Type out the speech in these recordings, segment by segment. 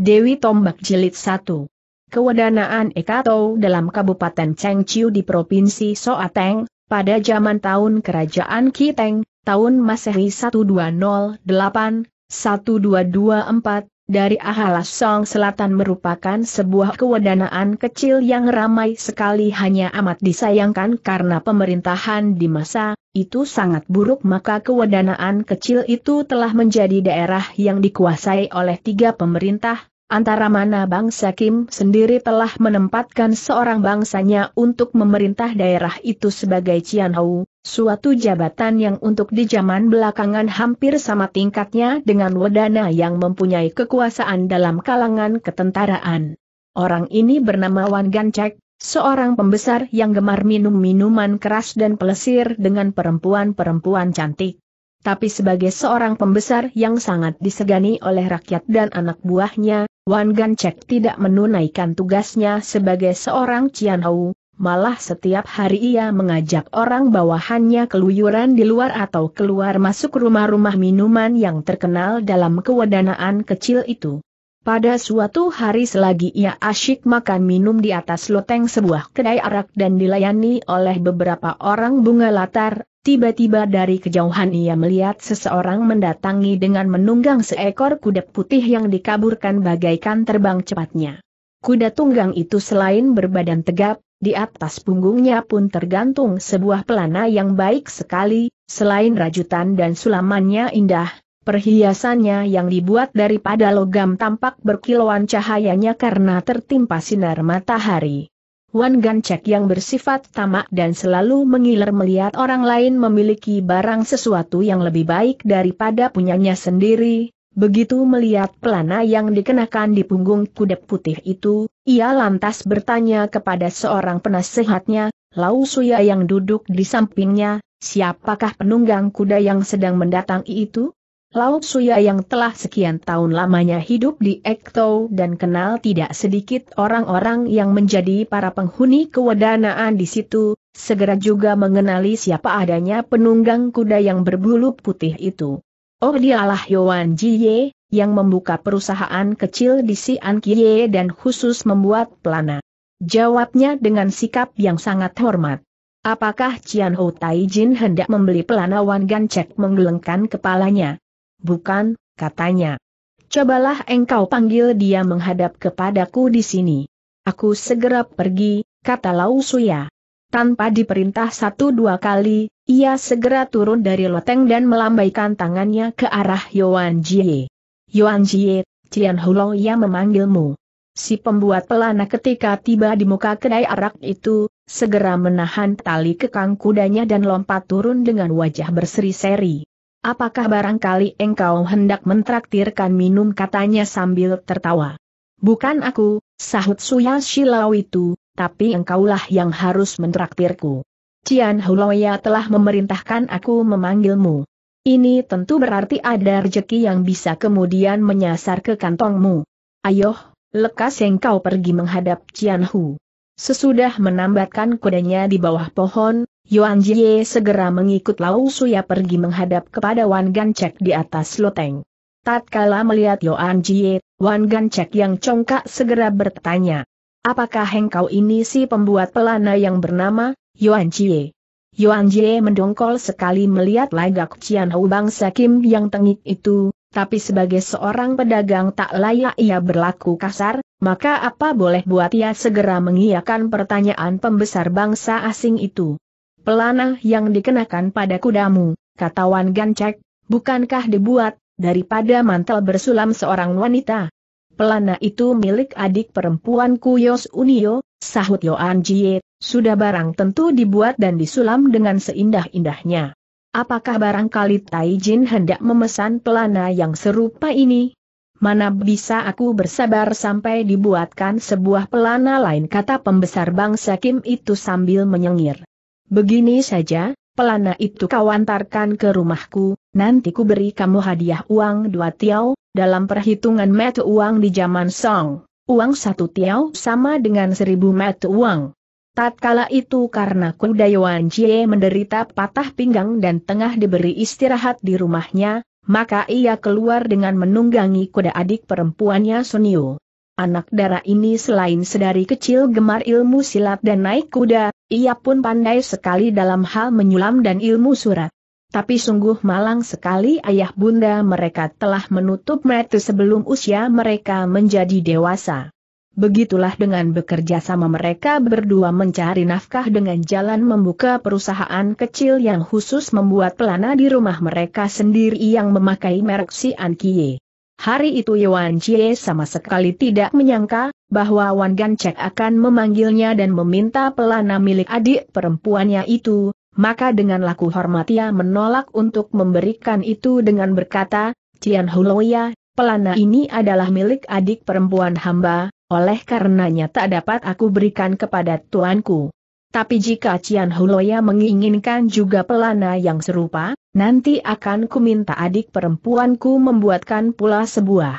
Dewi Tombak Jelit 1. Kewedanaan Ekato dalam Kabupaten Chengchiu di Provinsi Soateng, pada zaman tahun Kerajaan Kiteng, tahun Masehi 1208, 1224, dari Song Selatan merupakan sebuah kewedanaan kecil yang ramai sekali hanya amat disayangkan karena pemerintahan di masa itu sangat buruk maka kewedanaan kecil itu telah menjadi daerah yang dikuasai oleh tiga pemerintah, antara mana bangsa Kim sendiri telah menempatkan seorang bangsanya untuk memerintah daerah itu sebagai Cianhou, suatu jabatan yang untuk di zaman belakangan hampir sama tingkatnya dengan Wedana yang mempunyai kekuasaan dalam kalangan ketentaraan. Orang ini bernama Wan Gancek, seorang pembesar yang gemar minum minuman keras dan pelesir dengan perempuan-perempuan cantik tapi sebagai seorang pembesar yang sangat disegani oleh rakyat dan anak buahnya, Wan Gancek tidak menunaikan tugasnya sebagai seorang Cianhou, malah setiap hari ia mengajak orang bawahannya keluyuran di luar atau keluar masuk rumah-rumah minuman yang terkenal dalam kewadanaan kecil itu. Pada suatu hari selagi ia asyik makan minum di atas loteng sebuah kedai arak dan dilayani oleh beberapa orang bunga latar, Tiba-tiba dari kejauhan ia melihat seseorang mendatangi dengan menunggang seekor kuda putih yang dikaburkan bagaikan terbang cepatnya. Kuda tunggang itu selain berbadan tegap, di atas punggungnya pun tergantung sebuah pelana yang baik sekali, selain rajutan dan sulamannya indah, perhiasannya yang dibuat daripada logam tampak berkilauan cahayanya karena tertimpa sinar matahari. Wan Gancek yang bersifat tamak dan selalu mengiler melihat orang lain memiliki barang sesuatu yang lebih baik daripada punyanya sendiri, begitu melihat pelana yang dikenakan di punggung kuda putih itu, ia lantas bertanya kepada seorang penasehatnya, Lau Suya yang duduk di sampingnya, siapakah penunggang kuda yang sedang mendatangi itu? Laut Suya yang telah sekian tahun lamanya hidup di Ekto dan kenal tidak sedikit orang-orang yang menjadi para penghuni kewadanaan di situ, segera juga mengenali siapa adanya penunggang kuda yang berbulu putih itu. Oh dialah Yuan Jie yang membuka perusahaan kecil di An Kie dan khusus membuat pelana. Jawabnya dengan sikap yang sangat hormat. Apakah Cian Ho Taijin hendak membeli pelana Wan Cek menggelengkan kepalanya? Bukan, katanya. Cobalah engkau panggil dia menghadap kepadaku di sini. Aku segera pergi, kata Lau Suya. Tanpa diperintah satu dua kali, ia segera turun dari loteng dan melambaikan tangannya ke arah Yuan Jie. Yuan Jie, Cian Hulo ia memanggilmu. Si pembuat pelana ketika tiba di muka kedai arak itu, segera menahan tali kekang kudanya dan lompat turun dengan wajah berseri-seri. Apakah barangkali engkau hendak mentraktirkan minum katanya sambil tertawa? Bukan aku, sahut Suya Shilau itu, tapi engkaulah yang harus mentraktirku. Cian Huloya telah memerintahkan aku memanggilmu. Ini tentu berarti ada rejeki yang bisa kemudian menyasar ke kantongmu. Ayo, lekas engkau pergi menghadap Cian Hu. Sesudah menambatkan kudanya di bawah pohon, Yuan Jie segera mengikut Lau Suya pergi menghadap kepada Wan Gancek di atas loteng. Tatkala melihat Yuan Jie, Wan Gancek yang congkak segera bertanya. Apakah hengkau ini si pembuat pelana yang bernama, Yuan Jie? Yuan Jie mendongkol sekali melihat lagak Cian Hou bangsa Kim yang tengik itu, tapi sebagai seorang pedagang tak layak ia berlaku kasar, maka apa boleh buat ia segera mengiyakan pertanyaan pembesar bangsa asing itu. Pelana yang dikenakan pada kudamu, kata Wan Gancek, bukankah dibuat, daripada mantel bersulam seorang wanita? Pelana itu milik adik perempuan Kuyos Unio, sahut Yoan Jie, sudah barang tentu dibuat dan disulam dengan seindah-indahnya. Apakah barangkali Tai Jin hendak memesan pelana yang serupa ini? Mana bisa aku bersabar sampai dibuatkan sebuah pelana lain kata pembesar bangsa Kim itu sambil menyengir. Begini saja, pelana itu kau antarkan ke rumahku, nanti ku beri kamu hadiah uang dua tiao, dalam perhitungan met uang di zaman Song, uang satu tiao sama dengan seribu met uang. Tatkala itu karena kuda Yuan Jie menderita patah pinggang dan tengah diberi istirahat di rumahnya, maka ia keluar dengan menunggangi kuda adik perempuannya Sunio. Anak darah ini selain sedari kecil gemar ilmu silat dan naik kuda, ia pun pandai sekali dalam hal menyulam dan ilmu surat. Tapi sungguh malang sekali ayah bunda mereka telah menutup mata sebelum usia mereka menjadi dewasa. Begitulah dengan bekerja sama mereka berdua mencari nafkah dengan jalan membuka perusahaan kecil yang khusus membuat pelana di rumah mereka sendiri yang memakai merek si Kie. Hari itu Yuan Chie sama sekali tidak menyangka bahwa Wan Gancek akan memanggilnya dan meminta pelana milik adik perempuannya itu, maka dengan laku hormat ia menolak untuk memberikan itu dengan berkata, Cian Huloya, pelana ini adalah milik adik perempuan hamba, oleh karenanya tak dapat aku berikan kepada tuanku. Tapi jika Cian Huloya menginginkan juga pelana yang serupa, nanti akan kuminta adik perempuanku membuatkan pula sebuah.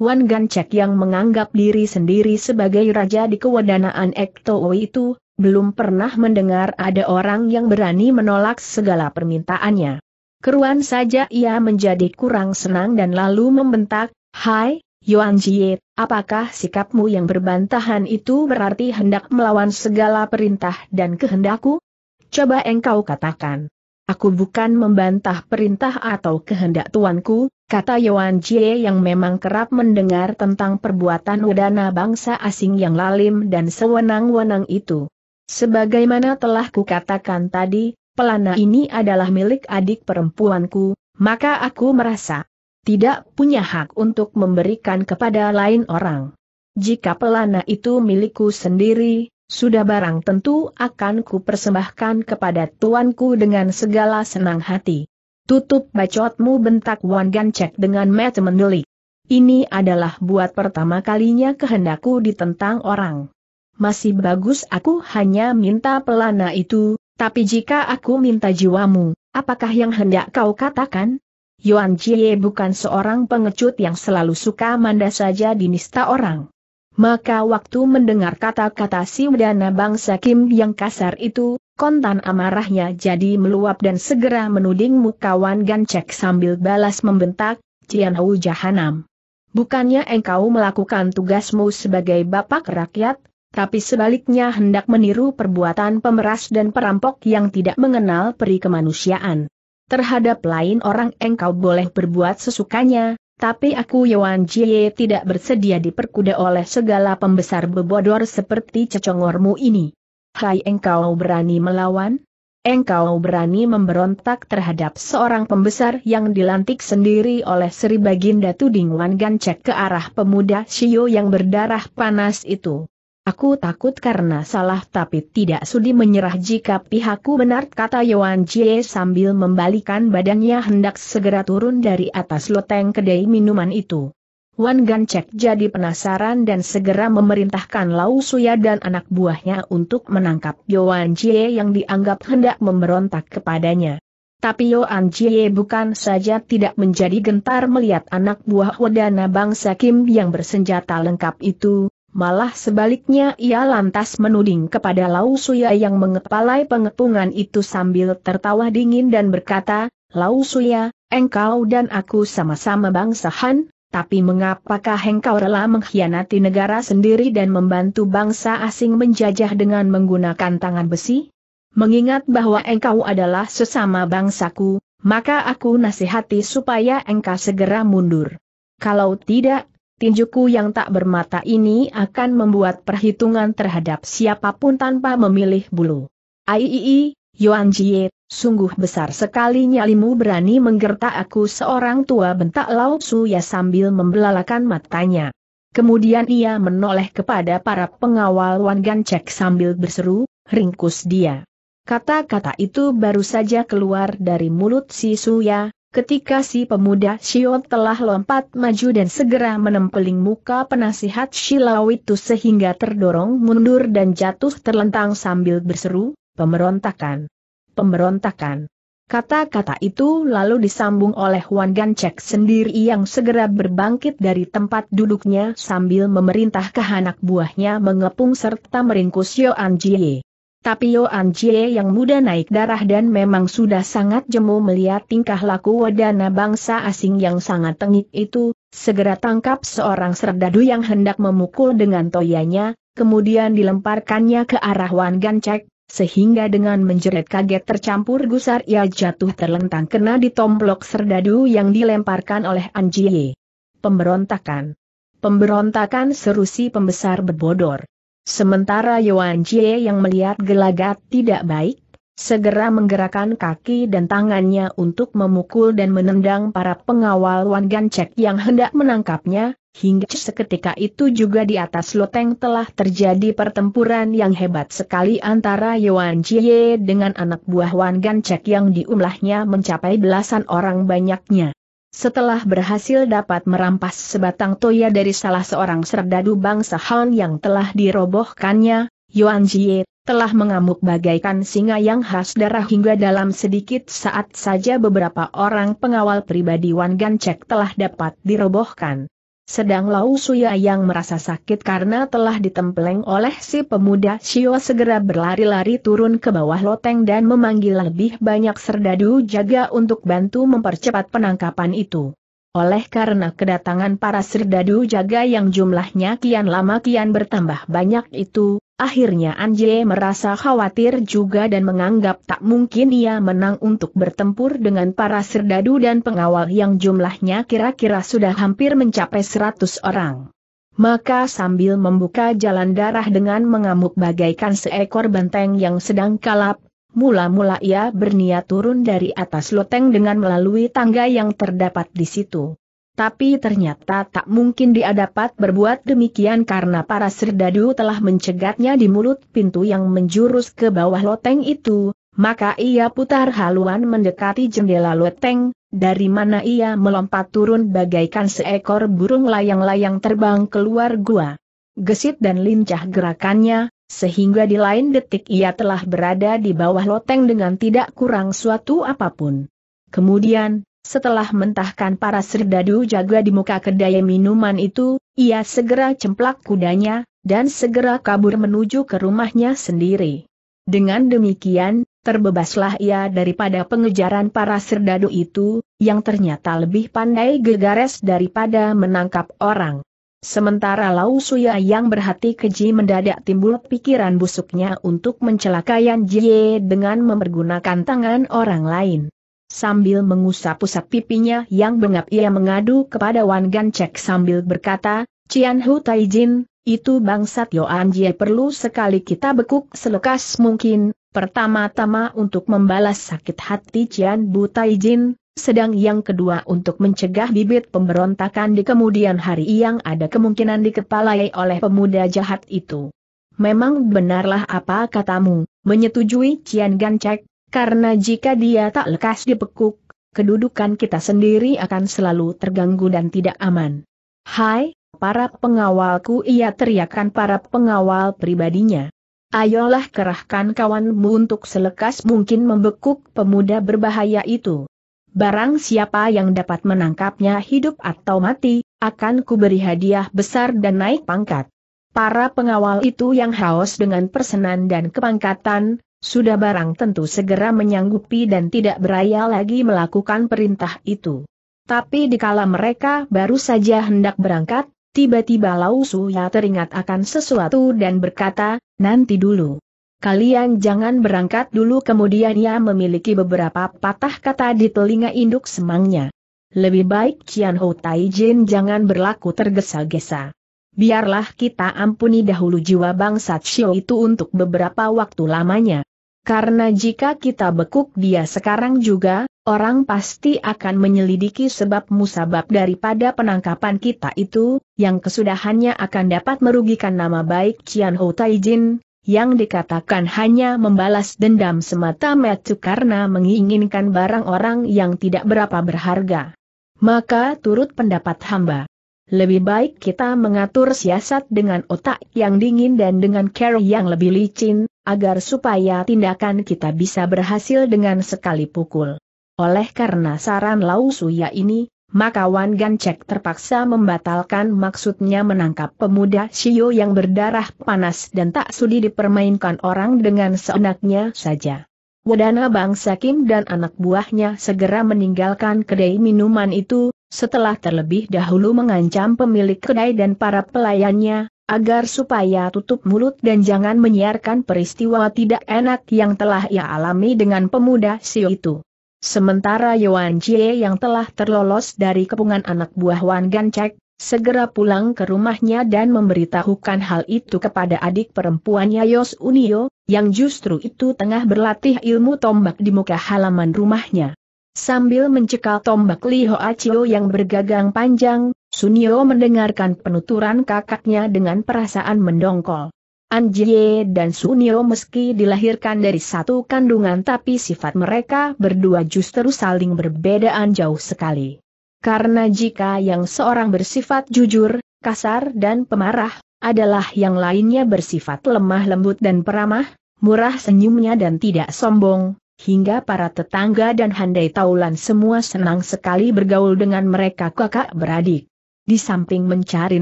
Wan Gancek yang menganggap diri sendiri sebagai raja di kewadanaan Ektoo itu, belum pernah mendengar ada orang yang berani menolak segala permintaannya. Keruan saja ia menjadi kurang senang dan lalu membentak, Hai, Yuan Jie, apakah sikapmu yang berbantahan itu berarti hendak melawan segala perintah dan kehendakku? Coba engkau katakan. Aku bukan membantah perintah atau kehendak tuanku, kata Yuan Jie yang memang kerap mendengar tentang perbuatan udana bangsa asing yang lalim dan sewenang-wenang itu. Sebagaimana telah kukatakan tadi, pelana ini adalah milik adik perempuanku, maka aku merasa tidak punya hak untuk memberikan kepada lain orang. Jika pelana itu milikku sendiri, sudah barang tentu akan kupersembahkan kepada tuanku dengan segala senang hati. Tutup bacotmu bentak Wan Gancek dengan mata mendelik. Ini adalah buat pertama kalinya kehendakku ditentang orang. Masih bagus aku hanya minta pelana itu, tapi jika aku minta jiwamu, apakah yang hendak kau katakan? Yuan Jie bukan seorang pengecut yang selalu suka manda saja dinista orang. Maka waktu mendengar kata-kata si dana bangsa Kim yang kasar itu, kontan amarahnya jadi meluap dan segera menuding mukawan Gancek sambil balas membentak, Cianhu Hou Jahanam. Bukannya engkau melakukan tugasmu sebagai bapak rakyat, tapi sebaliknya hendak meniru perbuatan pemeras dan perampok yang tidak mengenal peri kemanusiaan. Terhadap lain orang engkau boleh berbuat sesukanya, tapi aku Yuan Jie tidak bersedia diperkuda oleh segala pembesar bebodor seperti cecongormu ini. Hai engkau berani melawan? Engkau berani memberontak terhadap seorang pembesar yang dilantik sendiri oleh Sri Baginda Tuding Wan Gancek ke arah pemuda Shio yang berdarah panas itu. Aku takut karena salah tapi tidak sudi menyerah jika pihakku benar kata Yuan Jie sambil membalikan badannya hendak segera turun dari atas loteng kedai minuman itu. Wan Gan Cek jadi penasaran dan segera memerintahkan Lau Suya dan anak buahnya untuk menangkap Yuan Jie yang dianggap hendak memberontak kepadanya. Tapi Yuan Jie bukan saja tidak menjadi gentar melihat anak buah Wadana bangsa Kim yang bersenjata lengkap itu, Malah sebaliknya ia lantas menuding kepada Lau Suya yang mengepalai pengepungan itu sambil tertawa dingin dan berkata, Lau Suya, engkau dan aku sama-sama bangsa Han, tapi mengapakah engkau rela mengkhianati negara sendiri dan membantu bangsa asing menjajah dengan menggunakan tangan besi? Mengingat bahwa engkau adalah sesama bangsaku, maka aku nasihati supaya engkau segera mundur. Kalau tidak, tinjuku yang tak bermata ini akan membuat perhitungan terhadap siapapun tanpa memilih bulu. Aiii, Yuan Jie, sungguh besar sekali nyalimu berani menggertak aku seorang tua bentak Lau ya sambil membelalakan matanya. Kemudian ia menoleh kepada para pengawal Wan Gan Cek sambil berseru, ringkus dia. Kata-kata itu baru saja keluar dari mulut si Suya, Ketika si pemuda Shion telah lompat maju dan segera menempeling muka penasihat Shilau itu sehingga terdorong mundur dan jatuh terlentang sambil berseru, pemberontakan. Pemberontakan. Kata-kata itu lalu disambung oleh Wan Gancek sendiri yang segera berbangkit dari tempat duduknya sambil memerintah kehanak buahnya mengepung serta meringkus Yoan Jie. Tapi Yoan Jie yang muda naik darah dan memang sudah sangat jemu melihat tingkah laku wadana bangsa asing yang sangat tengik itu, segera tangkap seorang serdadu yang hendak memukul dengan toyanya, kemudian dilemparkannya ke arah Wan Gancek, sehingga dengan menjerit kaget tercampur gusar ia jatuh terlentang kena ditomblok serdadu yang dilemparkan oleh Anjie. Pemberontakan Pemberontakan seru si pembesar berbodor. Sementara Yuan Jie yang melihat gelagat tidak baik, segera menggerakkan kaki dan tangannya untuk memukul dan menendang para pengawal Wan Gancek yang hendak menangkapnya, hingga seketika itu juga di atas loteng telah terjadi pertempuran yang hebat sekali antara Yuan Jie dengan anak buah Wan Gancek yang diumlahnya mencapai belasan orang banyaknya. Setelah berhasil dapat merampas sebatang toya dari salah seorang serdadu bangsa Han yang telah dirobohkannya, Yuan Jie telah mengamuk bagaikan singa yang khas darah hingga dalam sedikit saat saja beberapa orang pengawal pribadi Wan Gancek telah dapat dirobohkan. Sedang Lau Suya yang merasa sakit karena telah ditempeleng oleh si pemuda Shio segera berlari-lari turun ke bawah loteng dan memanggil lebih banyak serdadu jaga untuk bantu mempercepat penangkapan itu. Oleh karena kedatangan para serdadu jaga yang jumlahnya kian lama kian bertambah banyak itu, Akhirnya Anje merasa khawatir juga dan menganggap tak mungkin ia menang untuk bertempur dengan para serdadu dan pengawal yang jumlahnya kira-kira sudah hampir mencapai 100 orang. Maka sambil membuka jalan darah dengan mengamuk bagaikan seekor benteng yang sedang kalap, mula-mula ia berniat turun dari atas loteng dengan melalui tangga yang terdapat di situ. Tapi ternyata tak mungkin dia dapat berbuat demikian karena para serdadu telah mencegatnya di mulut pintu yang menjurus ke bawah loteng itu, maka ia putar haluan mendekati jendela loteng, dari mana ia melompat turun bagaikan seekor burung layang-layang terbang keluar gua. Gesit dan lincah gerakannya, sehingga di lain detik ia telah berada di bawah loteng dengan tidak kurang suatu apapun. Kemudian, setelah mentahkan para serdadu jaga di muka kedai minuman itu, ia segera cemplak kudanya, dan segera kabur menuju ke rumahnya sendiri. Dengan demikian, terbebaslah ia daripada pengejaran para serdadu itu, yang ternyata lebih pandai gegares daripada menangkap orang. Sementara Lau Suya yang berhati keji mendadak timbul pikiran busuknya untuk mencelakaian Jie dengan mempergunakan tangan orang lain. Sambil mengusap-usap pipinya yang bengap ia mengadu kepada Wan Gan sambil berkata, Cian Hu Taijin, itu bangsat Yoan Jie perlu sekali kita bekuk selekas mungkin, pertama-tama untuk membalas sakit hati Cian Bu Taijin, sedang yang kedua untuk mencegah bibit pemberontakan di kemudian hari yang ada kemungkinan dikepalai oleh pemuda jahat itu. Memang benarlah apa katamu, menyetujui Cian Gancek, karena jika dia tak lekas dipekuk, kedudukan kita sendiri akan selalu terganggu dan tidak aman. Hai, para pengawalku ia teriakan para pengawal pribadinya. Ayolah kerahkan kawanmu untuk selekas mungkin membekuk pemuda berbahaya itu. Barang siapa yang dapat menangkapnya hidup atau mati, akan kuberi hadiah besar dan naik pangkat. Para pengawal itu yang haus dengan persenan dan kepangkatan, sudah barang tentu segera menyanggupi dan tidak beraya lagi melakukan perintah itu. Tapi dikala mereka baru saja hendak berangkat, tiba-tiba Su ya teringat akan sesuatu dan berkata, nanti dulu. Kalian jangan berangkat dulu kemudian ia memiliki beberapa patah kata di telinga induk semangnya. Lebih baik Qian Ho Taijin jangan berlaku tergesa-gesa biarlah kita ampuni dahulu jiwa bangsat Xiao itu untuk beberapa waktu lamanya. Karena jika kita bekuk dia sekarang juga, orang pasti akan menyelidiki sebab musabab daripada penangkapan kita itu, yang kesudahannya akan dapat merugikan nama baik Qian Hou Taijin, yang dikatakan hanya membalas dendam semata-mata karena menginginkan barang orang yang tidak berapa berharga. Maka turut pendapat hamba lebih baik kita mengatur siasat dengan otak yang dingin dan dengan care yang lebih licin, agar supaya tindakan kita bisa berhasil dengan sekali pukul. Oleh karena saran Lau Suya ini, maka Wan Gancek terpaksa membatalkan maksudnya menangkap pemuda Shio yang berdarah panas dan tak sudi dipermainkan orang dengan seenaknya saja. Wedana Bangsa Kim dan anak buahnya segera meninggalkan kedai minuman itu, setelah terlebih dahulu mengancam pemilik kedai dan para pelayannya, agar supaya tutup mulut dan jangan menyiarkan peristiwa tidak enak yang telah ia alami dengan pemuda si itu. Sementara Yuan Jie yang telah terlolos dari kepungan anak buah Wan Gan segera pulang ke rumahnya dan memberitahukan hal itu kepada adik perempuannya Yos Unio, yang justru itu tengah berlatih ilmu tombak di muka halaman rumahnya. Sambil mencekal tombak Li Hoa yang bergagang panjang, Sunio mendengarkan penuturan kakaknya dengan perasaan mendongkol. Anjie dan Sunio meski dilahirkan dari satu kandungan tapi sifat mereka berdua justru saling berbedaan jauh sekali. Karena jika yang seorang bersifat jujur, kasar dan pemarah, adalah yang lainnya bersifat lemah lembut dan peramah, murah senyumnya dan tidak sombong, hingga para tetangga dan handai taulan semua senang sekali bergaul dengan mereka kakak beradik. Di samping mencari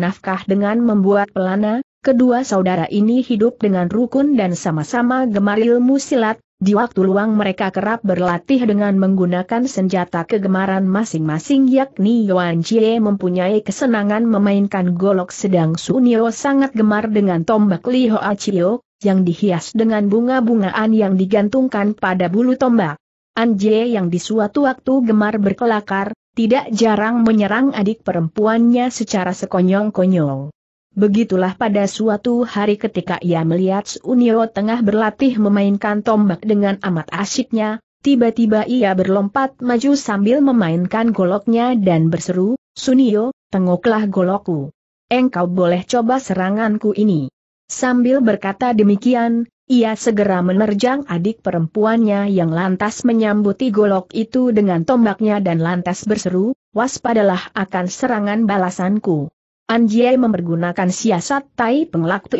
nafkah dengan membuat pelana, kedua saudara ini hidup dengan rukun dan sama-sama gemar ilmu silat, di waktu luang mereka kerap berlatih dengan menggunakan senjata kegemaran masing-masing yakni Yuan Jie mempunyai kesenangan memainkan golok sedang Sunio sangat gemar dengan tombak Li Hoa Chiyok, yang dihias dengan bunga-bungaan yang digantungkan pada bulu tombak. Anje yang di suatu waktu gemar berkelakar, tidak jarang menyerang adik perempuannya secara sekonyong-konyong. Begitulah pada suatu hari ketika ia melihat Sunio tengah berlatih memainkan tombak dengan amat asyiknya, tiba-tiba ia berlompat maju sambil memainkan goloknya dan berseru, Sunio, tengoklah golokku. Engkau boleh coba seranganku ini. Sambil berkata demikian, ia segera menerjang adik perempuannya yang lantas menyambuti golok itu dengan tombaknya dan lantas berseru, waspadalah akan serangan balasanku. Anjie mempergunakan siasat tai penglak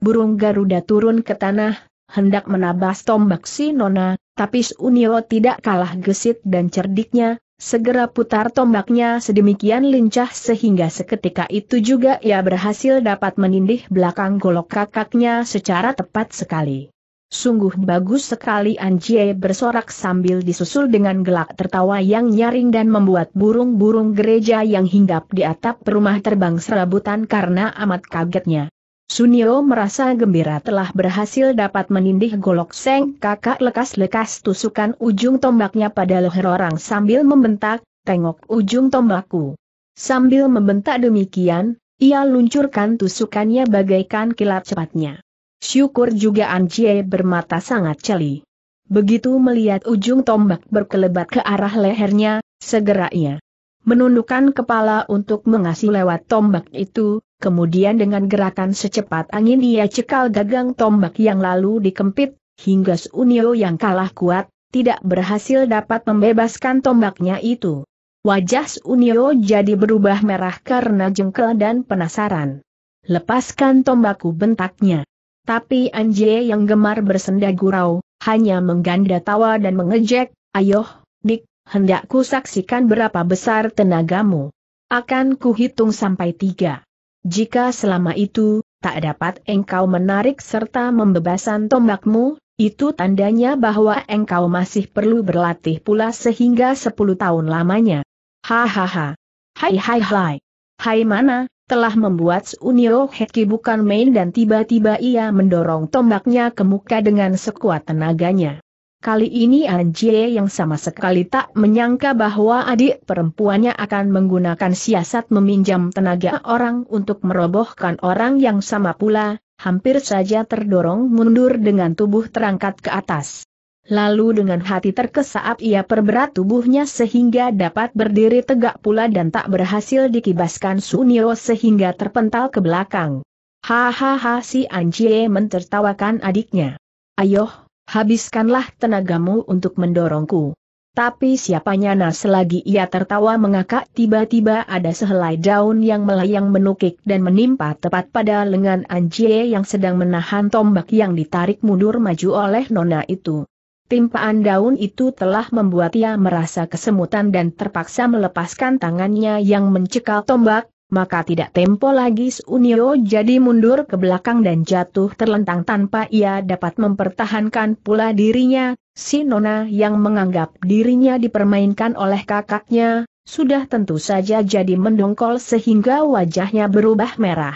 burung Garuda turun ke tanah, hendak menabas tombak si Nona, tapi Sunio tidak kalah gesit dan cerdiknya, Segera putar tombaknya sedemikian lincah sehingga seketika itu juga ia berhasil dapat menindih belakang golok kakaknya secara tepat sekali. Sungguh bagus sekali Anjie bersorak sambil disusul dengan gelak tertawa yang nyaring dan membuat burung-burung gereja yang hinggap di atap rumah terbang serabutan karena amat kagetnya. Sunio merasa gembira telah berhasil dapat menindih golok seng kakak lekas-lekas tusukan ujung tombaknya pada leher orang sambil membentak, tengok ujung tombakku. Sambil membentak demikian, ia luncurkan tusukannya bagaikan kilat cepatnya. Syukur juga Anjie bermata sangat celi. Begitu melihat ujung tombak berkelebat ke arah lehernya, segera ia menundukkan kepala untuk mengasih lewat tombak itu, kemudian dengan gerakan secepat angin ia cekal gagang tombak yang lalu dikempit, hingga Sunio yang kalah kuat, tidak berhasil dapat membebaskan tombaknya itu. Wajah Sunio jadi berubah merah karena jengkel dan penasaran. Lepaskan tombakku bentaknya. Tapi Anje yang gemar bersenda gurau, hanya mengganda tawa dan mengejek, "Ayo, dik, hendak ku saksikan berapa besar tenagamu. Akan kuhitung sampai tiga. Jika selama itu, tak dapat engkau menarik serta membebaskan tombakmu, itu tandanya bahwa engkau masih perlu berlatih pula sehingga sepuluh tahun lamanya. Hahaha. Hai hai hai. Hai mana, telah membuat Unio Heki bukan main dan tiba-tiba ia mendorong tombaknya ke muka dengan sekuat tenaganya. Kali ini An yang sama sekali tak menyangka bahwa adik perempuannya akan menggunakan siasat meminjam tenaga orang untuk merobohkan orang yang sama pula, hampir saja terdorong mundur dengan tubuh terangkat ke atas. Lalu dengan hati terkesaap ia perberat tubuhnya sehingga dapat berdiri tegak pula dan tak berhasil dikibaskan Sunio sehingga terpental ke belakang. Hahaha si Anjie mentertawakan adiknya. Ayoh, habiskanlah tenagamu untuk mendorongku. Tapi siapanya nah selagi ia tertawa mengakak tiba-tiba ada sehelai daun yang melayang menukik dan menimpa tepat pada lengan Anjie yang sedang menahan tombak yang ditarik mundur maju oleh nona itu. Timpaan daun itu telah membuat ia merasa kesemutan dan terpaksa melepaskan tangannya yang mencekal tombak, maka tidak tempo lagi Sunio jadi mundur ke belakang dan jatuh terlentang tanpa ia dapat mempertahankan pula dirinya, si Nona yang menganggap dirinya dipermainkan oleh kakaknya, sudah tentu saja jadi mendongkol sehingga wajahnya berubah merah.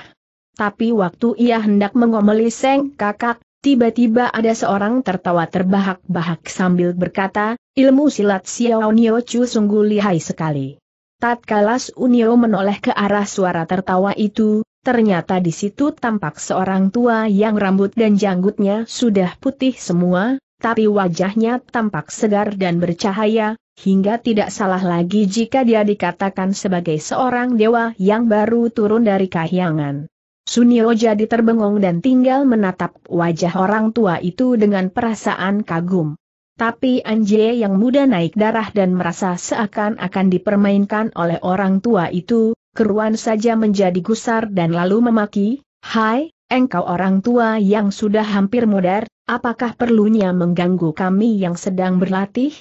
Tapi waktu ia hendak mengomeli Seng kakak, tiba-tiba ada seorang tertawa terbahak-bahak sambil berkata, ilmu silat Xiao Niochu sungguh lihai sekali. Tatkala Unio menoleh ke arah suara tertawa itu, ternyata di situ tampak seorang tua yang rambut dan janggutnya sudah putih semua, tapi wajahnya tampak segar dan bercahaya, hingga tidak salah lagi jika dia dikatakan sebagai seorang dewa yang baru turun dari kahyangan. Sunio jadi terbengong dan tinggal menatap wajah orang tua itu dengan perasaan kagum. Tapi Anje yang muda naik darah dan merasa seakan-akan dipermainkan oleh orang tua itu, keruan saja menjadi gusar dan lalu memaki, Hai, engkau orang tua yang sudah hampir modar, apakah perlunya mengganggu kami yang sedang berlatih?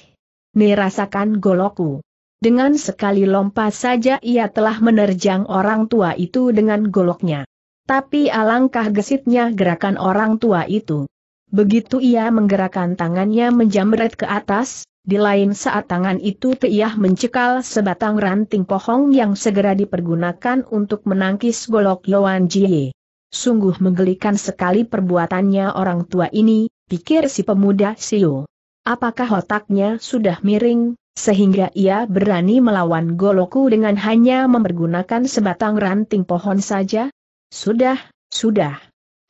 Nerasakan goloku. Dengan sekali lompat saja ia telah menerjang orang tua itu dengan goloknya. Tapi alangkah gesitnya gerakan orang tua itu. Begitu ia menggerakkan tangannya menjamret ke atas, di lain saat tangan itu teiah mencekal sebatang ranting pohon yang segera dipergunakan untuk menangkis golok Yuan Jie. Sungguh menggelikan sekali perbuatannya orang tua ini, pikir si pemuda Siu. Apakah otaknya sudah miring, sehingga ia berani melawan Goloku dengan hanya mempergunakan sebatang ranting pohon saja? Sudah, sudah.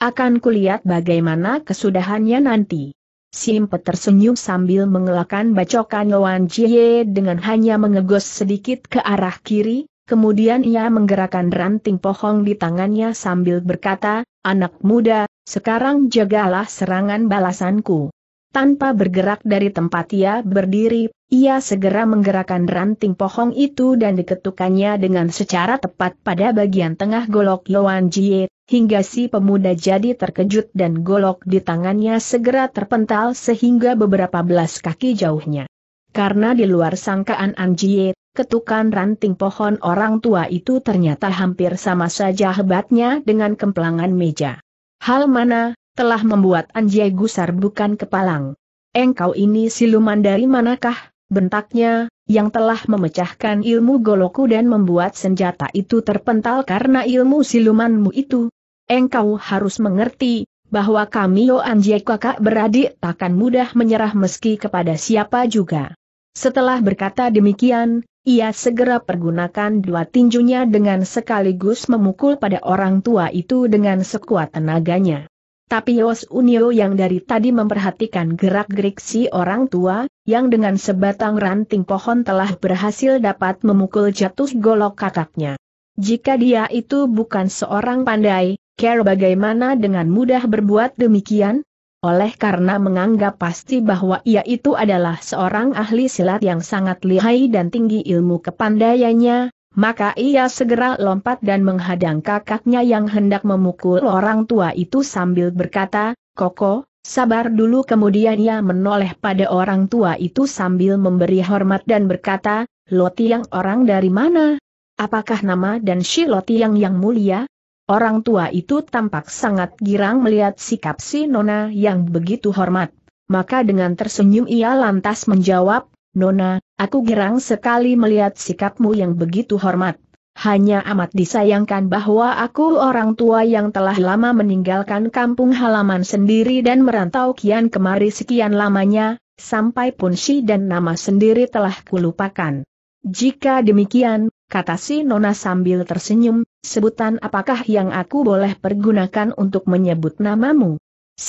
Akan kulihat bagaimana kesudahannya nanti. Simpe tersenyum sambil mengelakkan bacokan Yuan Jie dengan hanya mengegos sedikit ke arah kiri, kemudian ia menggerakkan ranting pohon di tangannya sambil berkata, Anak muda, sekarang jagalah serangan balasanku. Tanpa bergerak dari tempat ia berdiri, ia segera menggerakkan ranting pohon itu dan diketukannya dengan secara tepat pada bagian tengah golok Yoan Jie, hingga si pemuda jadi terkejut dan golok di tangannya segera terpental sehingga beberapa belas kaki jauhnya. Karena di luar sangkaan An Jie, ketukan ranting pohon orang tua itu ternyata hampir sama saja hebatnya dengan kemplangan meja. Hal mana, telah membuat Anjay gusar bukan kepalang. Engkau ini siluman dari manakah, bentaknya, yang telah memecahkan ilmu goloku dan membuat senjata itu terpental karena ilmu silumanmu itu? Engkau harus mengerti, bahwa kami Yo Anjay kakak beradik takkan mudah menyerah meski kepada siapa juga. Setelah berkata demikian, ia segera pergunakan dua tinjunya dengan sekaligus memukul pada orang tua itu dengan sekuat tenaganya. Tapi Yos Unio yang dari tadi memperhatikan gerak-gerik si orang tua, yang dengan sebatang ranting pohon telah berhasil dapat memukul jatuh golok kakaknya. Jika dia itu bukan seorang pandai, Care bagaimana dengan mudah berbuat demikian? Oleh karena menganggap pasti bahwa ia itu adalah seorang ahli silat yang sangat lihai dan tinggi ilmu kepandaiannya, maka ia segera lompat dan menghadang kakaknya yang hendak memukul orang tua itu sambil berkata, Koko, sabar dulu kemudian ia menoleh pada orang tua itu sambil memberi hormat dan berkata, Loti yang orang dari mana? Apakah nama dan si Loti yang yang mulia? Orang tua itu tampak sangat girang melihat sikap si Nona yang begitu hormat. Maka dengan tersenyum ia lantas menjawab, Nona, aku gerang sekali melihat sikapmu yang begitu hormat. Hanya amat disayangkan bahwa aku orang tua yang telah lama meninggalkan kampung halaman sendiri dan merantau kian kemari sekian lamanya, sampai pun si dan nama sendiri telah kulupakan. Jika demikian, kata si Nona sambil tersenyum, sebutan apakah yang aku boleh pergunakan untuk menyebut namamu?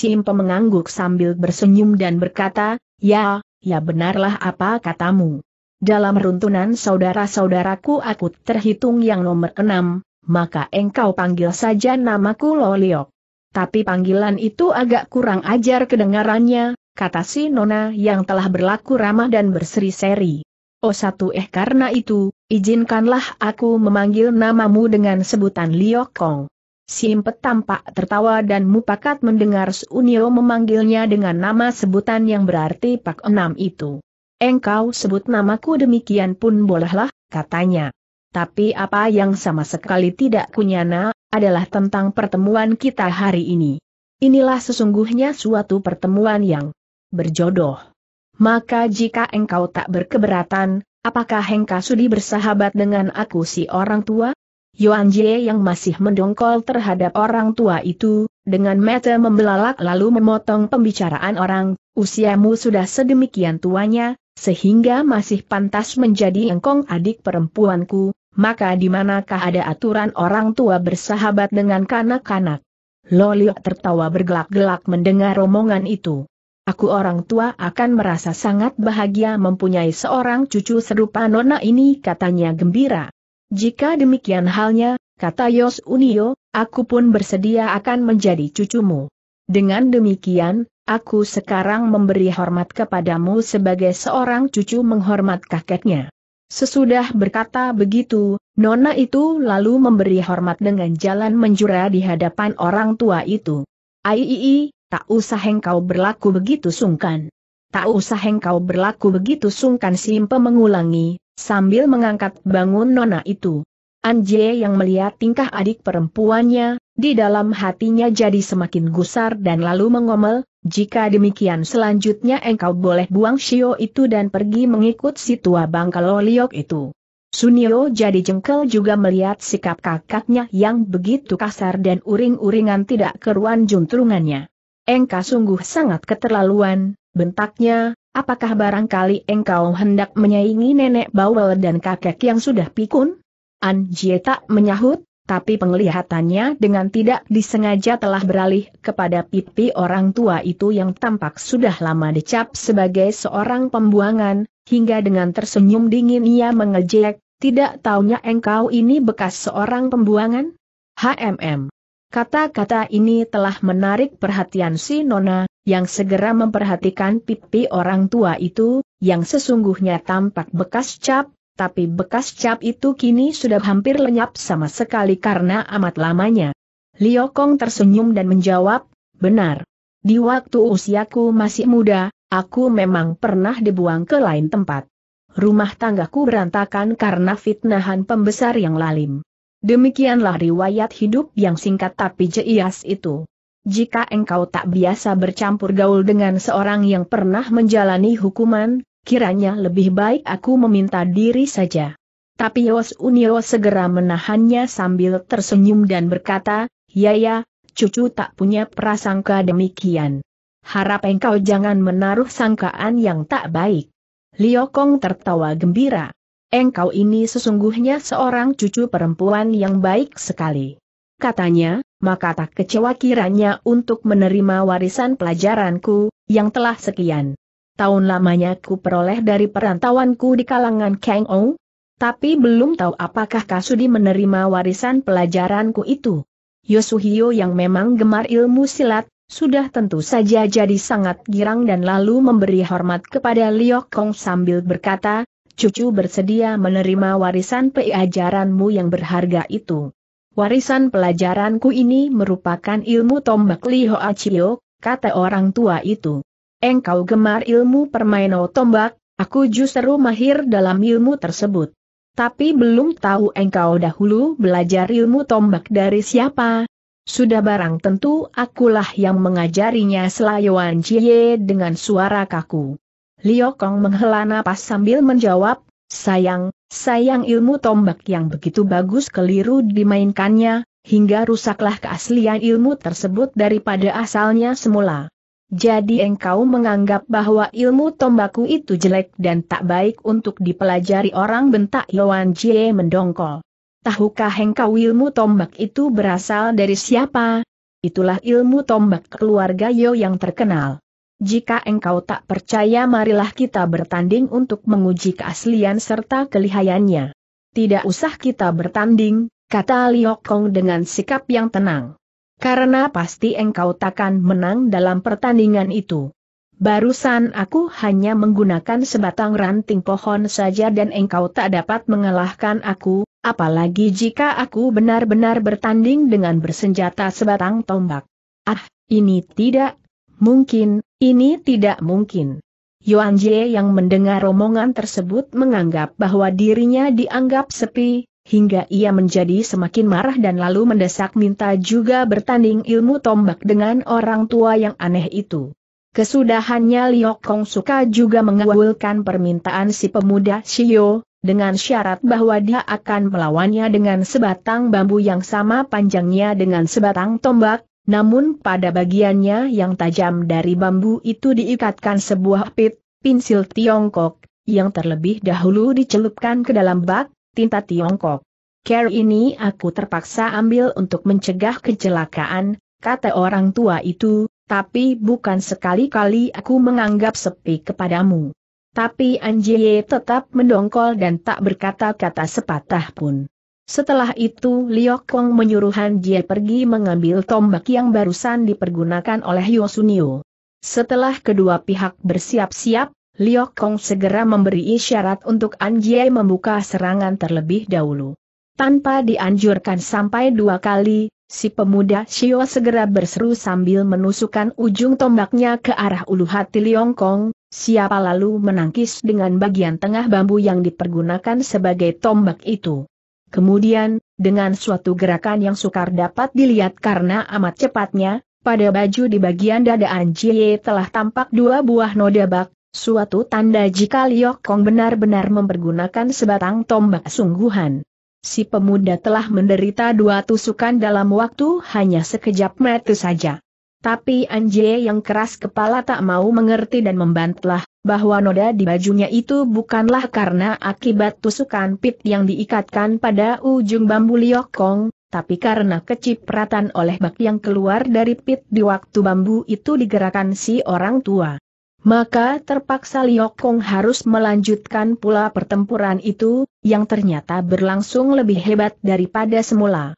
Impe mengangguk sambil bersenyum dan berkata, ya, ya benarlah apa katamu. Dalam runtunan saudara-saudaraku aku terhitung yang nomor enam, maka engkau panggil saja namaku Loliok. Tapi panggilan itu agak kurang ajar kedengarannya, kata si Nona yang telah berlaku ramah dan berseri-seri. Oh satu eh karena itu, izinkanlah aku memanggil namamu dengan sebutan Liokong. Kong. Simpet tampak tertawa dan mupakat mendengar Sunio memanggilnya dengan nama sebutan yang berarti Pak Enam itu. Engkau sebut namaku demikian pun bolehlah, katanya. Tapi apa yang sama sekali tidak kunyana, adalah tentang pertemuan kita hari ini. Inilah sesungguhnya suatu pertemuan yang berjodoh. Maka jika engkau tak berkeberatan, apakah engkau sudi bersahabat dengan aku si orang tua? Yuan Jie yang masih mendongkol terhadap orang tua itu, dengan mata membelalak lalu memotong pembicaraan orang, usiamu sudah sedemikian tuanya, sehingga masih pantas menjadi engkong adik perempuanku, maka di manakah ada aturan orang tua bersahabat dengan kanak-kanak? Lolio tertawa bergelak-gelak mendengar omongan itu. Aku orang tua akan merasa sangat bahagia mempunyai seorang cucu serupa nona ini katanya gembira. Jika demikian halnya, kata Yos Unio, aku pun bersedia akan menjadi cucumu. Dengan demikian, aku sekarang memberi hormat kepadamu sebagai seorang cucu menghormat kakeknya. Sesudah berkata begitu, Nona itu lalu memberi hormat dengan jalan menjura di hadapan orang tua itu. Aiii, tak usah engkau berlaku begitu sungkan tak usah engkau berlaku begitu sungkan Simpe mengulangi, sambil mengangkat bangun nona itu. Anje yang melihat tingkah adik perempuannya, di dalam hatinya jadi semakin gusar dan lalu mengomel, jika demikian selanjutnya engkau boleh buang Shio itu dan pergi mengikut si tua bangkaloliok Liok itu. Sunio jadi jengkel juga melihat sikap kakaknya yang begitu kasar dan uring-uringan tidak keruan juntrungannya. Engkau sungguh sangat keterlaluan, bentaknya, apakah barangkali engkau hendak menyaingi nenek bawel dan kakek yang sudah pikun? An tak menyahut, tapi penglihatannya dengan tidak disengaja telah beralih kepada pipi orang tua itu yang tampak sudah lama dicap sebagai seorang pembuangan, hingga dengan tersenyum dingin ia mengejek, tidak taunya engkau ini bekas seorang pembuangan? HMM. Kata-kata ini telah menarik perhatian si Nona, yang segera memperhatikan pipi orang tua itu, yang sesungguhnya tampak bekas cap, tapi bekas cap itu kini sudah hampir lenyap sama sekali karena amat lamanya. Liokong tersenyum dan menjawab, benar. Di waktu usiaku masih muda, aku memang pernah dibuang ke lain tempat. Rumah tanggaku berantakan karena fitnahan pembesar yang lalim. Demikianlah riwayat hidup yang singkat tapi jeias itu. Jika engkau tak biasa bercampur gaul dengan seorang yang pernah menjalani hukuman, kiranya lebih baik aku meminta diri saja. Tapi Yos Unio segera menahannya sambil tersenyum dan berkata, Ya ya, cucu tak punya prasangka demikian. Harap engkau jangan menaruh sangkaan yang tak baik. Lio Kong tertawa gembira. Engkau ini sesungguhnya seorang cucu perempuan yang baik sekali. Katanya, maka tak kecewa kiranya untuk menerima warisan pelajaranku, yang telah sekian tahun lamanya ku peroleh dari perantauanku di kalangan Kang Ong, tapi belum tahu apakah Kasudi menerima warisan pelajaranku itu. Yosuhio yang memang gemar ilmu silat, sudah tentu saja jadi sangat girang dan lalu memberi hormat kepada Liok Kong sambil berkata, cucu bersedia menerima warisan peajaranmu yang berharga itu. Warisan pelajaranku ini merupakan ilmu tombak Liho Acio, kata orang tua itu. Engkau gemar ilmu permaino tombak, aku justru mahir dalam ilmu tersebut. Tapi belum tahu engkau dahulu belajar ilmu tombak dari siapa. Sudah barang tentu akulah yang mengajarinya selayuan Cie dengan suara kaku. Liokong menghela napas sambil menjawab, sayang, Sayang ilmu tombak yang begitu bagus keliru dimainkannya, hingga rusaklah keaslian ilmu tersebut daripada asalnya semula. Jadi engkau menganggap bahwa ilmu tombakku itu jelek dan tak baik untuk dipelajari orang bentak Yuan Jie mendongkol. Tahukah engkau ilmu tombak itu berasal dari siapa? Itulah ilmu tombak keluarga Yo yang terkenal. Jika engkau tak percaya marilah kita bertanding untuk menguji keaslian serta kelihayannya. Tidak usah kita bertanding, kata Liok dengan sikap yang tenang. Karena pasti engkau takkan menang dalam pertandingan itu. Barusan aku hanya menggunakan sebatang ranting pohon saja dan engkau tak dapat mengalahkan aku, apalagi jika aku benar-benar bertanding dengan bersenjata sebatang tombak. Ah, ini tidak mungkin, ini tidak mungkin. Yuan Jie yang mendengar romongan tersebut menganggap bahwa dirinya dianggap sepi, hingga ia menjadi semakin marah dan lalu mendesak minta juga bertanding ilmu tombak dengan orang tua yang aneh itu. Kesudahannya Liok Kong Suka juga mengawulkan permintaan si pemuda Shio, dengan syarat bahwa dia akan melawannya dengan sebatang bambu yang sama panjangnya dengan sebatang tombak, namun pada bagiannya yang tajam dari bambu itu diikatkan sebuah pit, pensil Tiongkok, yang terlebih dahulu dicelupkan ke dalam bak, tinta Tiongkok. Care ini aku terpaksa ambil untuk mencegah kecelakaan, kata orang tua itu, tapi bukan sekali-kali aku menganggap sepi kepadamu. Tapi Anjie tetap mendongkol dan tak berkata-kata sepatah pun. Setelah itu Liok Kong menyuruh Han Jie pergi mengambil tombak yang barusan dipergunakan oleh Yosunio. Setelah kedua pihak bersiap-siap, Liok Kong segera memberi isyarat untuk An Jie membuka serangan terlebih dahulu. Tanpa dianjurkan sampai dua kali, si pemuda Shio segera berseru sambil menusukkan ujung tombaknya ke arah ulu hati Liokong. Kong, siapa lalu menangkis dengan bagian tengah bambu yang dipergunakan sebagai tombak itu. Kemudian, dengan suatu gerakan yang sukar dapat dilihat karena amat cepatnya, pada baju di bagian dada Anjie telah tampak dua buah noda bak, suatu tanda jika Liok Kong benar-benar mempergunakan sebatang tombak sungguhan. Si pemuda telah menderita dua tusukan dalam waktu hanya sekejap mati saja. Tapi Anjie yang keras kepala tak mau mengerti dan membantlah, bahwa noda di bajunya itu bukanlah karena akibat tusukan pit yang diikatkan pada ujung bambu liokong, tapi karena kecipratan oleh bak yang keluar dari pit di waktu bambu itu digerakkan si orang tua. Maka terpaksa Liokong harus melanjutkan pula pertempuran itu, yang ternyata berlangsung lebih hebat daripada semula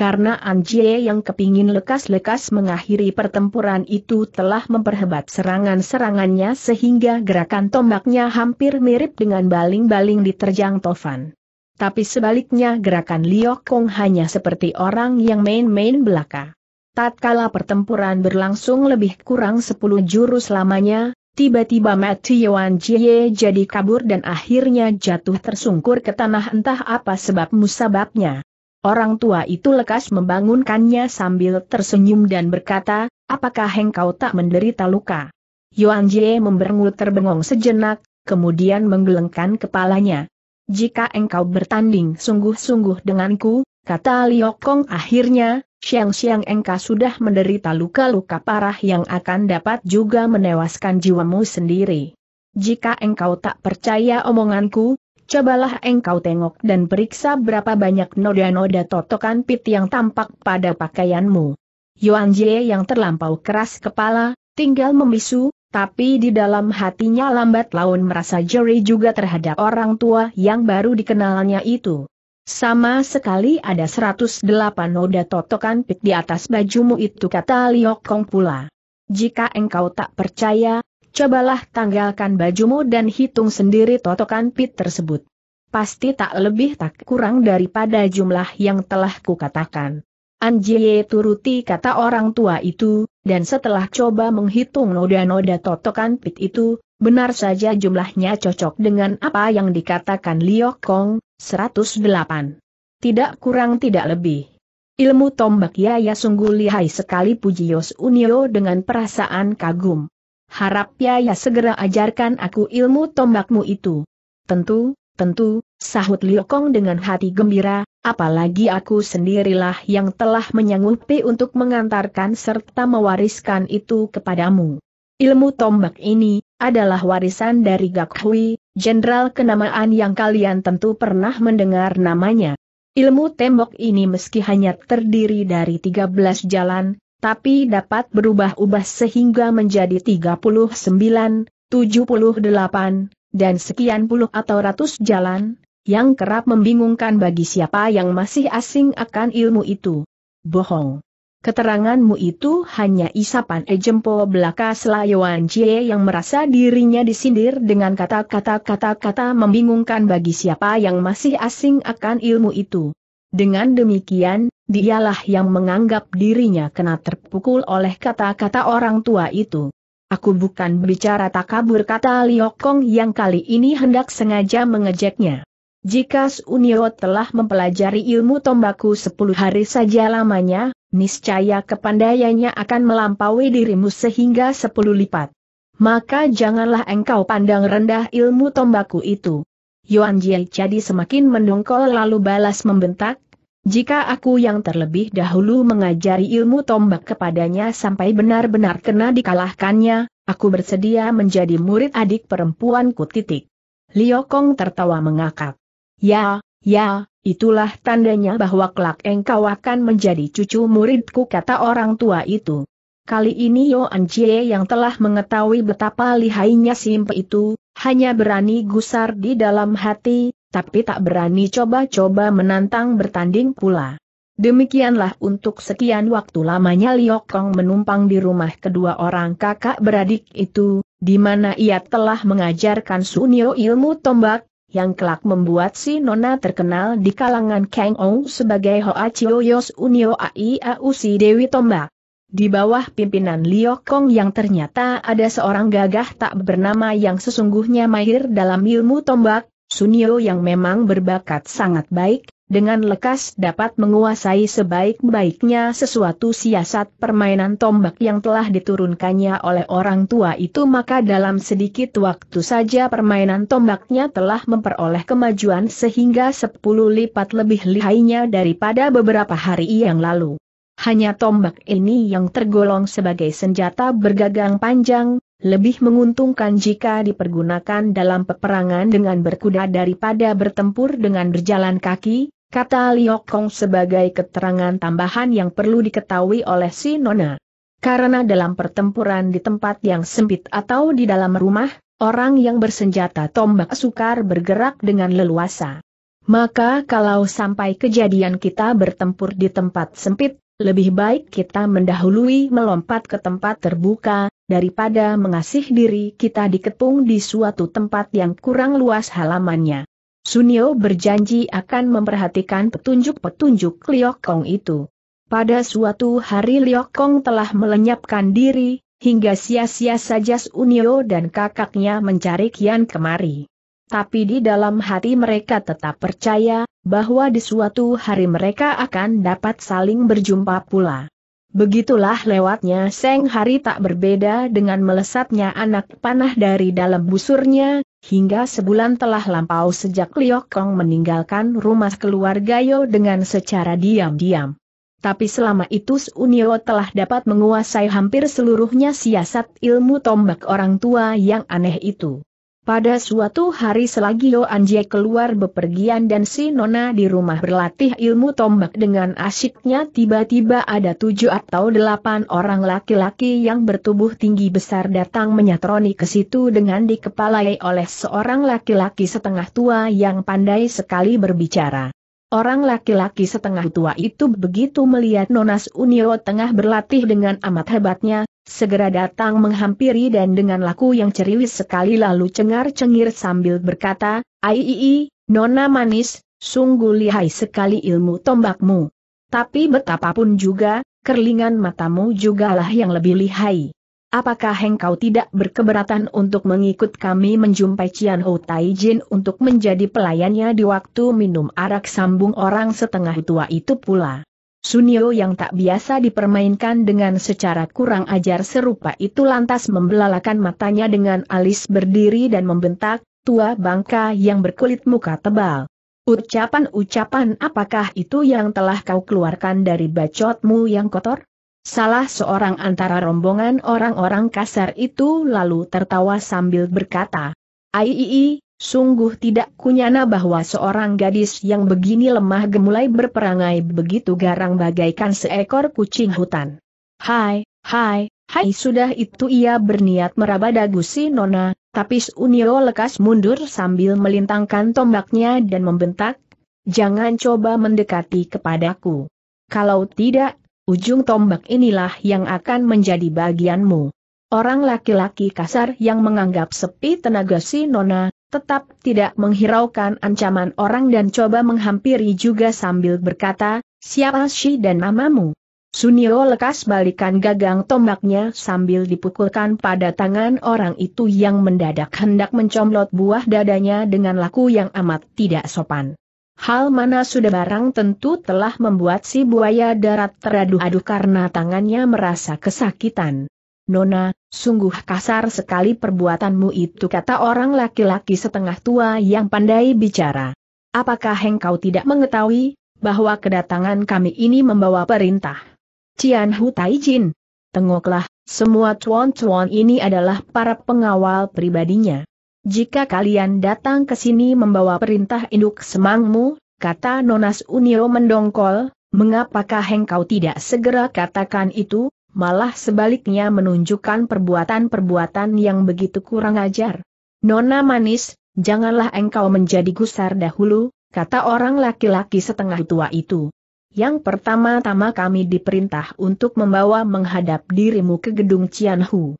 karena Anjie yang kepingin lekas-lekas mengakhiri pertempuran itu telah memperhebat serangan-serangannya sehingga gerakan tombaknya hampir mirip dengan baling-baling diterjang Tofan. Tapi sebaliknya gerakan Liokong hanya seperti orang yang main-main belaka. Tatkala pertempuran berlangsung lebih kurang 10 jurus lamanya, Tiba-tiba mati Yuan Jie jadi kabur dan akhirnya jatuh tersungkur ke tanah entah apa sebab musababnya. Orang tua itu lekas membangunkannya sambil tersenyum dan berkata, apakah engkau tak menderita luka? Yuan Jie memberengut terbengong sejenak, kemudian menggelengkan kepalanya. Jika engkau bertanding sungguh-sungguh denganku, kata Liokong. akhirnya, siang-siang engkau sudah menderita luka-luka parah yang akan dapat juga menewaskan jiwamu sendiri. Jika engkau tak percaya omonganku, Cobalah engkau tengok dan periksa berapa banyak noda-noda totokan pit yang tampak pada pakaianmu. Yuan Jie yang terlampau keras kepala, tinggal memisu, tapi di dalam hatinya lambat laun merasa jeri juga terhadap orang tua yang baru dikenalnya itu. Sama sekali ada 108 noda totokan pit di atas bajumu itu kata Liok Kong pula. Jika engkau tak percaya, cobalah tanggalkan bajumu dan hitung sendiri totokan pit tersebut. Pasti tak lebih tak kurang daripada jumlah yang telah kukatakan. Anjie turuti kata orang tua itu, dan setelah coba menghitung noda-noda totokan pit itu, benar saja jumlahnya cocok dengan apa yang dikatakan Liok Kong, 108. Tidak kurang tidak lebih. Ilmu tombak Yaya sungguh lihai sekali puji Yos Unio dengan perasaan kagum. Harap ya, segera ajarkan aku ilmu tombakmu itu. Tentu, tentu, sahut Liokong dengan hati gembira, apalagi aku sendirilah yang telah menyanggupi untuk mengantarkan serta mewariskan itu kepadamu. Ilmu tombak ini, adalah warisan dari Gak Hui, jenderal kenamaan yang kalian tentu pernah mendengar namanya. Ilmu tembok ini meski hanya terdiri dari 13 jalan, tapi dapat berubah-ubah sehingga menjadi 39, 78, dan sekian puluh atau ratus jalan, yang kerap membingungkan bagi siapa yang masih asing akan ilmu itu. Bohong. Keteranganmu itu hanya isapan ejempo belaka Selayuan Cie yang merasa dirinya disindir dengan kata-kata kata-kata membingungkan bagi siapa yang masih asing akan ilmu itu. Dengan demikian, dialah yang menganggap dirinya kena terpukul oleh kata-kata orang tua itu. Aku bukan bicara takabur kata Liokong yang kali ini hendak sengaja mengejeknya. Jika Sunio telah mempelajari ilmu tombaku sepuluh hari saja lamanya, niscaya kepandaiannya akan melampaui dirimu sehingga sepuluh lipat. Maka janganlah engkau pandang rendah ilmu tombaku itu. Yuan Jie jadi semakin mendongkol lalu balas membentak, jika aku yang terlebih dahulu mengajari ilmu tombak kepadanya sampai benar-benar kena dikalahkannya, aku bersedia menjadi murid adik perempuanku titik. Liu Kong tertawa mengakak. Ya, ya, itulah tandanya bahwa kelak engkau akan menjadi cucu muridku kata orang tua itu. Kali ini Yo Jie yang telah mengetahui betapa lihainya Simpe itu, hanya berani gusar di dalam hati, tapi tak berani coba-coba menantang bertanding pula. Demikianlah untuk sekian waktu lamanya Liok Kong menumpang di rumah kedua orang kakak beradik itu, di mana ia telah mengajarkan Sunio ilmu tombak, yang kelak membuat si Nona terkenal di kalangan Kang Ong sebagai Hoa Yos Unio Ai Ausi Dewi Tombak. Di bawah pimpinan Liu Kong yang ternyata ada seorang gagah tak bernama yang sesungguhnya mahir dalam ilmu tombak, Sunio yang memang berbakat sangat baik, dengan lekas dapat menguasai sebaik-baiknya sesuatu siasat permainan tombak yang telah diturunkannya oleh orang tua itu maka dalam sedikit waktu saja permainan tombaknya telah memperoleh kemajuan sehingga 10 lipat lebih lihainya daripada beberapa hari yang lalu hanya tombak ini yang tergolong sebagai senjata bergagang panjang, lebih menguntungkan jika dipergunakan dalam peperangan dengan berkuda daripada bertempur dengan berjalan kaki, kata Liok Kong sebagai keterangan tambahan yang perlu diketahui oleh si Nona. Karena dalam pertempuran di tempat yang sempit atau di dalam rumah, orang yang bersenjata tombak sukar bergerak dengan leluasa. Maka kalau sampai kejadian kita bertempur di tempat sempit, lebih baik kita mendahului melompat ke tempat terbuka, daripada mengasih diri kita dikepung di suatu tempat yang kurang luas halamannya. Sunio berjanji akan memperhatikan petunjuk-petunjuk Liokong itu. Pada suatu hari Liokong telah melenyapkan diri, hingga sia-sia saja Sunio dan kakaknya mencari Kian kemari tapi di dalam hati mereka tetap percaya bahwa di suatu hari mereka akan dapat saling berjumpa pula. Begitulah lewatnya seng hari tak berbeda dengan melesatnya anak panah dari dalam busurnya, hingga sebulan telah lampau sejak Liok Kong meninggalkan rumah keluarga Yo dengan secara diam-diam. Tapi selama itu Sunio telah dapat menguasai hampir seluruhnya siasat ilmu tombak orang tua yang aneh itu. Pada suatu hari selagi Yo Anjie keluar bepergian dan si Nona di rumah berlatih ilmu tombak dengan asyiknya tiba-tiba ada tujuh atau delapan orang laki-laki yang bertubuh tinggi besar datang menyatroni ke situ dengan dikepalai oleh seorang laki-laki setengah tua yang pandai sekali berbicara. Orang laki-laki setengah tua itu begitu melihat Nonas Unio tengah berlatih dengan amat hebatnya, Segera datang menghampiri dan dengan laku yang ceriwis sekali lalu cengar-cengir sambil berkata, Aiii, nona manis, sungguh lihai sekali ilmu tombakmu. Tapi betapapun juga, kerlingan matamu jugalah yang lebih lihai. Apakah engkau tidak berkeberatan untuk mengikut kami menjumpai Cian Ho Tai Jin untuk menjadi pelayannya di waktu minum arak sambung orang setengah tua itu pula? Sunio yang tak biasa dipermainkan dengan secara kurang ajar serupa itu lantas membelalakan matanya dengan alis berdiri dan membentak, tua bangka yang berkulit muka tebal. Ucapan-ucapan apakah itu yang telah kau keluarkan dari bacotmu yang kotor? Salah seorang antara rombongan orang-orang kasar itu lalu tertawa sambil berkata, Aiii, Sungguh tidak kunyana bahwa seorang gadis yang begini lemah gemulai berperangai begitu garang bagaikan seekor kucing hutan. Hai, hai, hai sudah itu ia berniat meraba dagu si Nona, tapi Unio lekas mundur sambil melintangkan tombaknya dan membentak, jangan coba mendekati kepadaku. Kalau tidak, ujung tombak inilah yang akan menjadi bagianmu. Orang laki-laki kasar yang menganggap sepi tenaga si Nona, tetap tidak menghiraukan ancaman orang dan coba menghampiri juga sambil berkata, siapa sih dan namamu? Sunio lekas balikan gagang tombaknya sambil dipukulkan pada tangan orang itu yang mendadak hendak mencomlot buah dadanya dengan laku yang amat tidak sopan. Hal mana sudah barang tentu telah membuat si buaya darat teradu-adu karena tangannya merasa kesakitan. Nona, sungguh kasar sekali perbuatanmu itu kata orang laki-laki setengah tua yang pandai bicara. Apakah engkau tidak mengetahui, bahwa kedatangan kami ini membawa perintah? Cian Hu Tai Tengoklah, semua cuan-cuan ini adalah para pengawal pribadinya. Jika kalian datang ke sini membawa perintah induk semangmu, kata Nonas Unio mendongkol, mengapakah engkau tidak segera katakan itu, malah sebaliknya menunjukkan perbuatan-perbuatan yang begitu kurang ajar. Nona manis, janganlah engkau menjadi gusar dahulu, kata orang laki-laki setengah tua itu. Yang pertama-tama kami diperintah untuk membawa menghadap dirimu ke gedung Cianhu.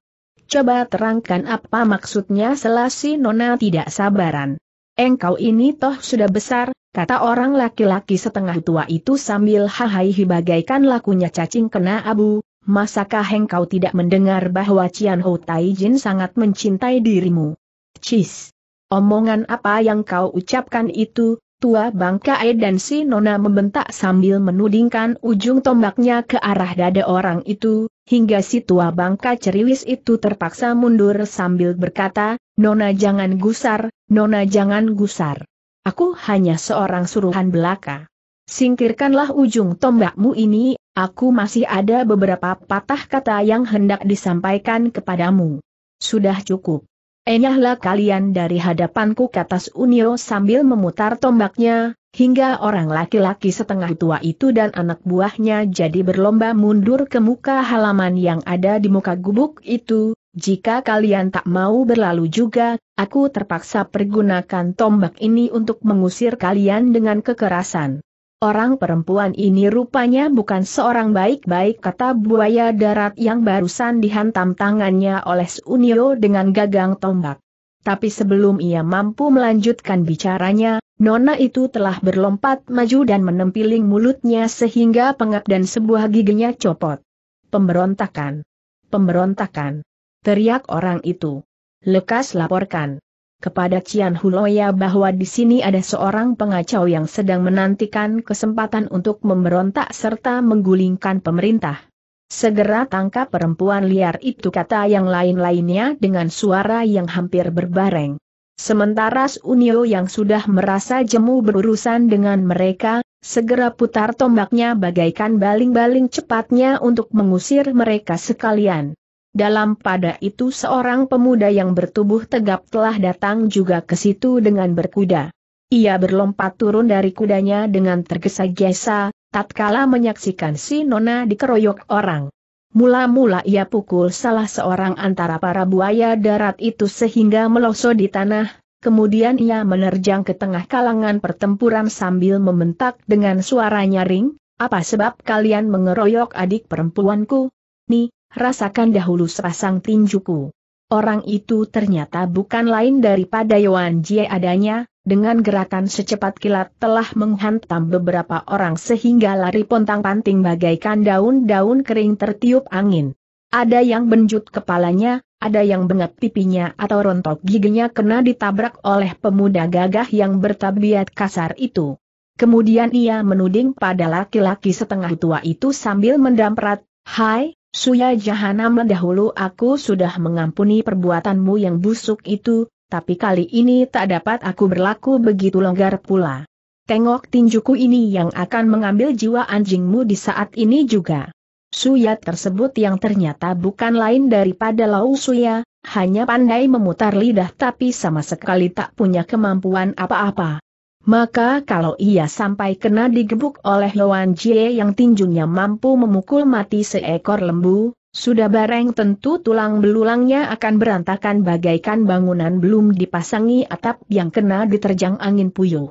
Coba terangkan apa maksudnya selasi Nona tidak sabaran. Engkau ini toh sudah besar, kata orang laki-laki setengah tua itu sambil hahaihi bagaikan lakunya cacing kena abu, masakah engkau tidak mendengar bahwa Cian Tai Taijin sangat mencintai dirimu? Cis! Omongan apa yang kau ucapkan itu, tua Bangka E dan si Nona membentak sambil menudingkan ujung tombaknya ke arah dada orang itu, hingga si tua bangka ceriwis itu terpaksa mundur sambil berkata, Nona jangan gusar, Nona jangan gusar. Aku hanya seorang suruhan belaka. Singkirkanlah ujung tombakmu ini aku masih ada beberapa patah kata yang hendak disampaikan kepadamu. Sudah cukup. Enyahlah kalian dari hadapanku kata Unio sambil memutar tombaknya, hingga orang laki-laki setengah tua itu dan anak buahnya jadi berlomba mundur ke muka halaman yang ada di muka gubuk itu, jika kalian tak mau berlalu juga, aku terpaksa pergunakan tombak ini untuk mengusir kalian dengan kekerasan. Orang perempuan ini rupanya bukan seorang baik-baik kata buaya darat yang barusan dihantam tangannya oleh Sunio dengan gagang tombak. Tapi sebelum ia mampu melanjutkan bicaranya, Nona itu telah berlompat maju dan menempiling mulutnya sehingga pengap dan sebuah giginya copot. Pemberontakan! Pemberontakan! Teriak orang itu. Lekas laporkan kepada Cian Huloya bahwa di sini ada seorang pengacau yang sedang menantikan kesempatan untuk memberontak serta menggulingkan pemerintah. Segera tangkap perempuan liar itu kata yang lain-lainnya dengan suara yang hampir berbareng. Sementara Sunio yang sudah merasa jemu berurusan dengan mereka, segera putar tombaknya bagaikan baling-baling cepatnya untuk mengusir mereka sekalian. Dalam pada itu seorang pemuda yang bertubuh tegap telah datang juga ke situ dengan berkuda. Ia berlompat turun dari kudanya dengan tergesa-gesa, tatkala menyaksikan si Nona dikeroyok orang. Mula-mula ia pukul salah seorang antara para buaya darat itu sehingga meloso di tanah, kemudian ia menerjang ke tengah kalangan pertempuran sambil membentak dengan suara nyaring, apa sebab kalian mengeroyok adik perempuanku? Nih, rasakan dahulu sepasang tinjuku. Orang itu ternyata bukan lain daripada Yuan Jie adanya, dengan gerakan secepat kilat telah menghantam beberapa orang sehingga lari pontang-panting bagaikan daun-daun kering tertiup angin. Ada yang benjut kepalanya, ada yang bengap pipinya atau rontok giginya kena ditabrak oleh pemuda gagah yang bertabiat kasar itu. Kemudian ia menuding pada laki-laki setengah tua itu sambil mendamprat, Hai, Suya Jahanam, mendahulu aku sudah mengampuni perbuatanmu yang busuk itu, tapi kali ini tak dapat aku berlaku begitu longgar pula. Tengok tinjuku ini yang akan mengambil jiwa anjingmu di saat ini juga. Suya tersebut yang ternyata bukan lain daripada Lau Suya, hanya pandai memutar lidah tapi sama sekali tak punya kemampuan apa-apa. Maka kalau ia sampai kena digebuk oleh Loan Jie yang tinjunya mampu memukul mati seekor lembu, sudah bareng tentu tulang belulangnya akan berantakan bagaikan bangunan belum dipasangi atap yang kena diterjang angin puyuh.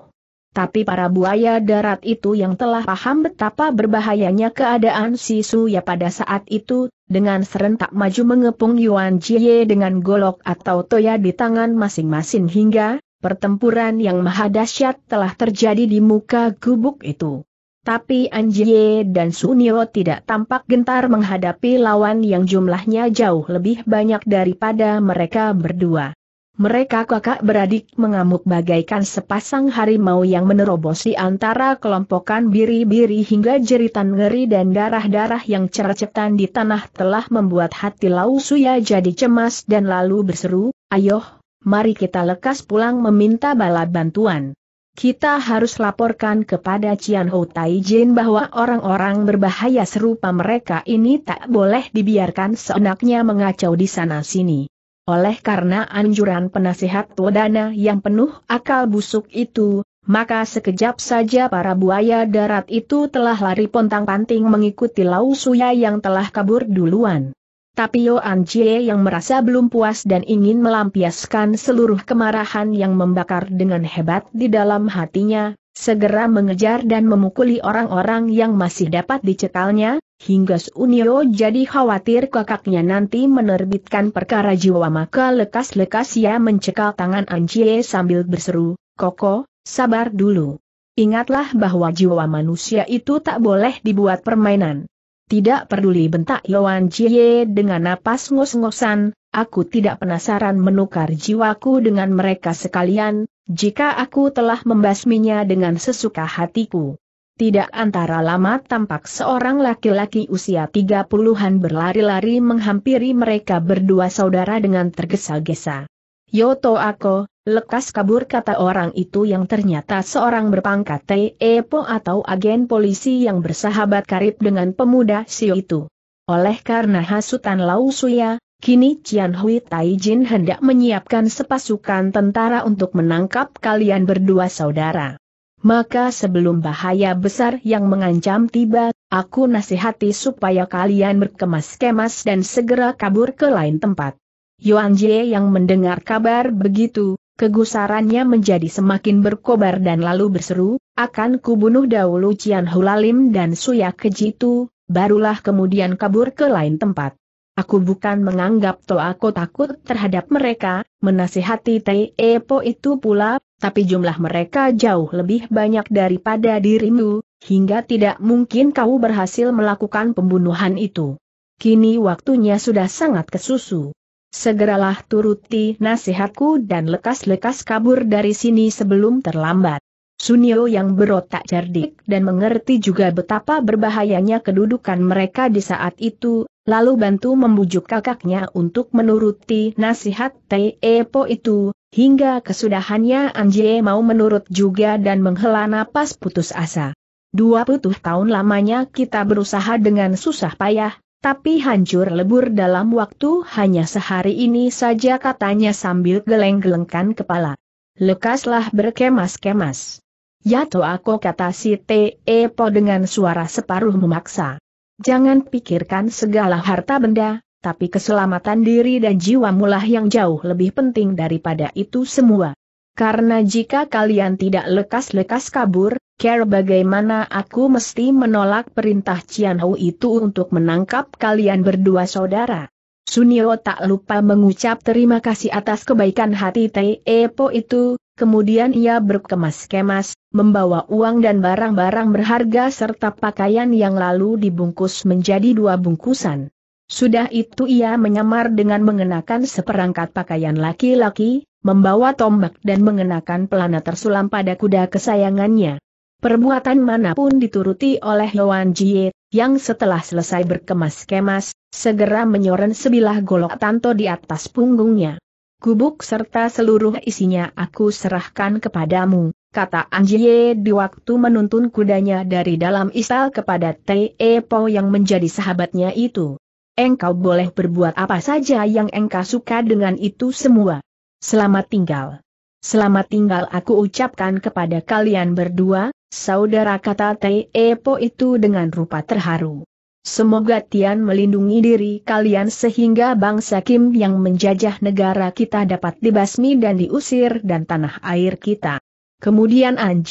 Tapi para buaya darat itu yang telah paham betapa berbahayanya keadaan si ya pada saat itu, dengan serentak maju mengepung Yuan Jie dengan golok atau toya di tangan masing-masing hingga, pertempuran yang mahadasyat telah terjadi di muka gubuk itu. Tapi Anjie dan Sunio tidak tampak gentar menghadapi lawan yang jumlahnya jauh lebih banyak daripada mereka berdua. Mereka kakak beradik mengamuk bagaikan sepasang harimau yang menerobosi antara kelompokan biri-biri hingga jeritan ngeri dan darah-darah yang cercetan di tanah telah membuat hati Lau Suya jadi cemas dan lalu berseru, Ayoh, mari kita lekas pulang meminta bala bantuan. Kita harus laporkan kepada Cian Hou Jin bahwa orang-orang berbahaya serupa mereka ini tak boleh dibiarkan seenaknya mengacau di sana-sini. Oleh karena anjuran penasihat Wodana yang penuh akal busuk itu, maka sekejap saja para buaya darat itu telah lari pontang-panting mengikuti Suya yang telah kabur duluan. Tapio Anjie yang merasa belum puas dan ingin melampiaskan seluruh kemarahan yang membakar dengan hebat di dalam hatinya, segera mengejar dan memukuli orang-orang yang masih dapat dicekalnya, hingga Sunio jadi khawatir kakaknya nanti menerbitkan perkara jiwa maka lekas-lekas ia mencekal tangan Anjie sambil berseru, Koko, sabar dulu. Ingatlah bahwa jiwa manusia itu tak boleh dibuat permainan. Tidak peduli bentak Yuan Jie dengan napas ngos-ngosan, aku tidak penasaran menukar jiwaku dengan mereka sekalian, jika aku telah membasminya dengan sesuka hatiku. Tidak antara lama tampak seorang laki-laki usia tiga puluhan berlari-lari menghampiri mereka berdua saudara dengan tergesa-gesa. Yoto Ako, lekas kabur kata orang itu yang ternyata seorang berpangkat TEPO atau agen polisi yang bersahabat karib dengan pemuda Sio itu. Oleh karena hasutan Lau Suya, kini Cian Hui Taijin hendak menyiapkan sepasukan tentara untuk menangkap kalian berdua saudara. Maka sebelum bahaya besar yang mengancam tiba, aku nasihati supaya kalian berkemas-kemas dan segera kabur ke lain tempat. Yuan Jie yang mendengar kabar begitu, kegusarannya menjadi semakin berkobar dan lalu berseru, akan kubunuh dahulu Cian Hulalim dan Suya Kejitu, barulah kemudian kabur ke lain tempat. Aku bukan menganggap toa aku takut terhadap mereka, menasihati Tai Epo itu pula, tapi jumlah mereka jauh lebih banyak daripada dirimu, hingga tidak mungkin kau berhasil melakukan pembunuhan itu. Kini waktunya sudah sangat kesusu. Segeralah turuti nasihatku dan lekas-lekas kabur dari sini sebelum terlambat. Sunio yang berotak cerdik dan mengerti juga betapa berbahayanya kedudukan mereka di saat itu, lalu bantu membujuk kakaknya untuk menuruti nasihat Tepo itu, hingga kesudahannya Anjie mau menurut juga dan menghela napas putus asa. Dua puluh tahun lamanya kita berusaha dengan susah payah, tapi hancur lebur dalam waktu hanya sehari ini saja katanya sambil geleng-gelengkan kepala. Lekaslah berkemas-kemas. Yato aku kata si T.E.Po dengan suara separuh memaksa. Jangan pikirkan segala harta benda, tapi keselamatan diri dan jiwa mulah yang jauh lebih penting daripada itu semua. Karena jika kalian tidak lekas-lekas kabur, care bagaimana aku mesti menolak perintah Cian itu untuk menangkap kalian berdua saudara. Sunio tak lupa mengucap terima kasih atas kebaikan hati Tai Epo itu, kemudian ia berkemas-kemas, membawa uang dan barang-barang berharga serta pakaian yang lalu dibungkus menjadi dua bungkusan. Sudah itu ia menyamar dengan mengenakan seperangkat pakaian laki-laki, membawa tombak dan mengenakan pelana tersulam pada kuda kesayangannya. Perbuatan manapun dituruti oleh Yuan Jie, yang setelah selesai berkemas-kemas, segera menyoren sebilah golok tanto di atas punggungnya. Kubuk serta seluruh isinya aku serahkan kepadamu, kata Anjie di waktu menuntun kudanya dari dalam istal kepada Te Po yang menjadi sahabatnya itu. Engkau boleh berbuat apa saja yang engkau suka dengan itu semua. Selamat tinggal. Selamat tinggal aku ucapkan kepada kalian berdua, Saudara kata Tei Epo itu dengan rupa terharu. Semoga Tian melindungi diri kalian sehingga bangsa Kim yang menjajah negara kita dapat dibasmi dan diusir dan tanah air kita. Kemudian An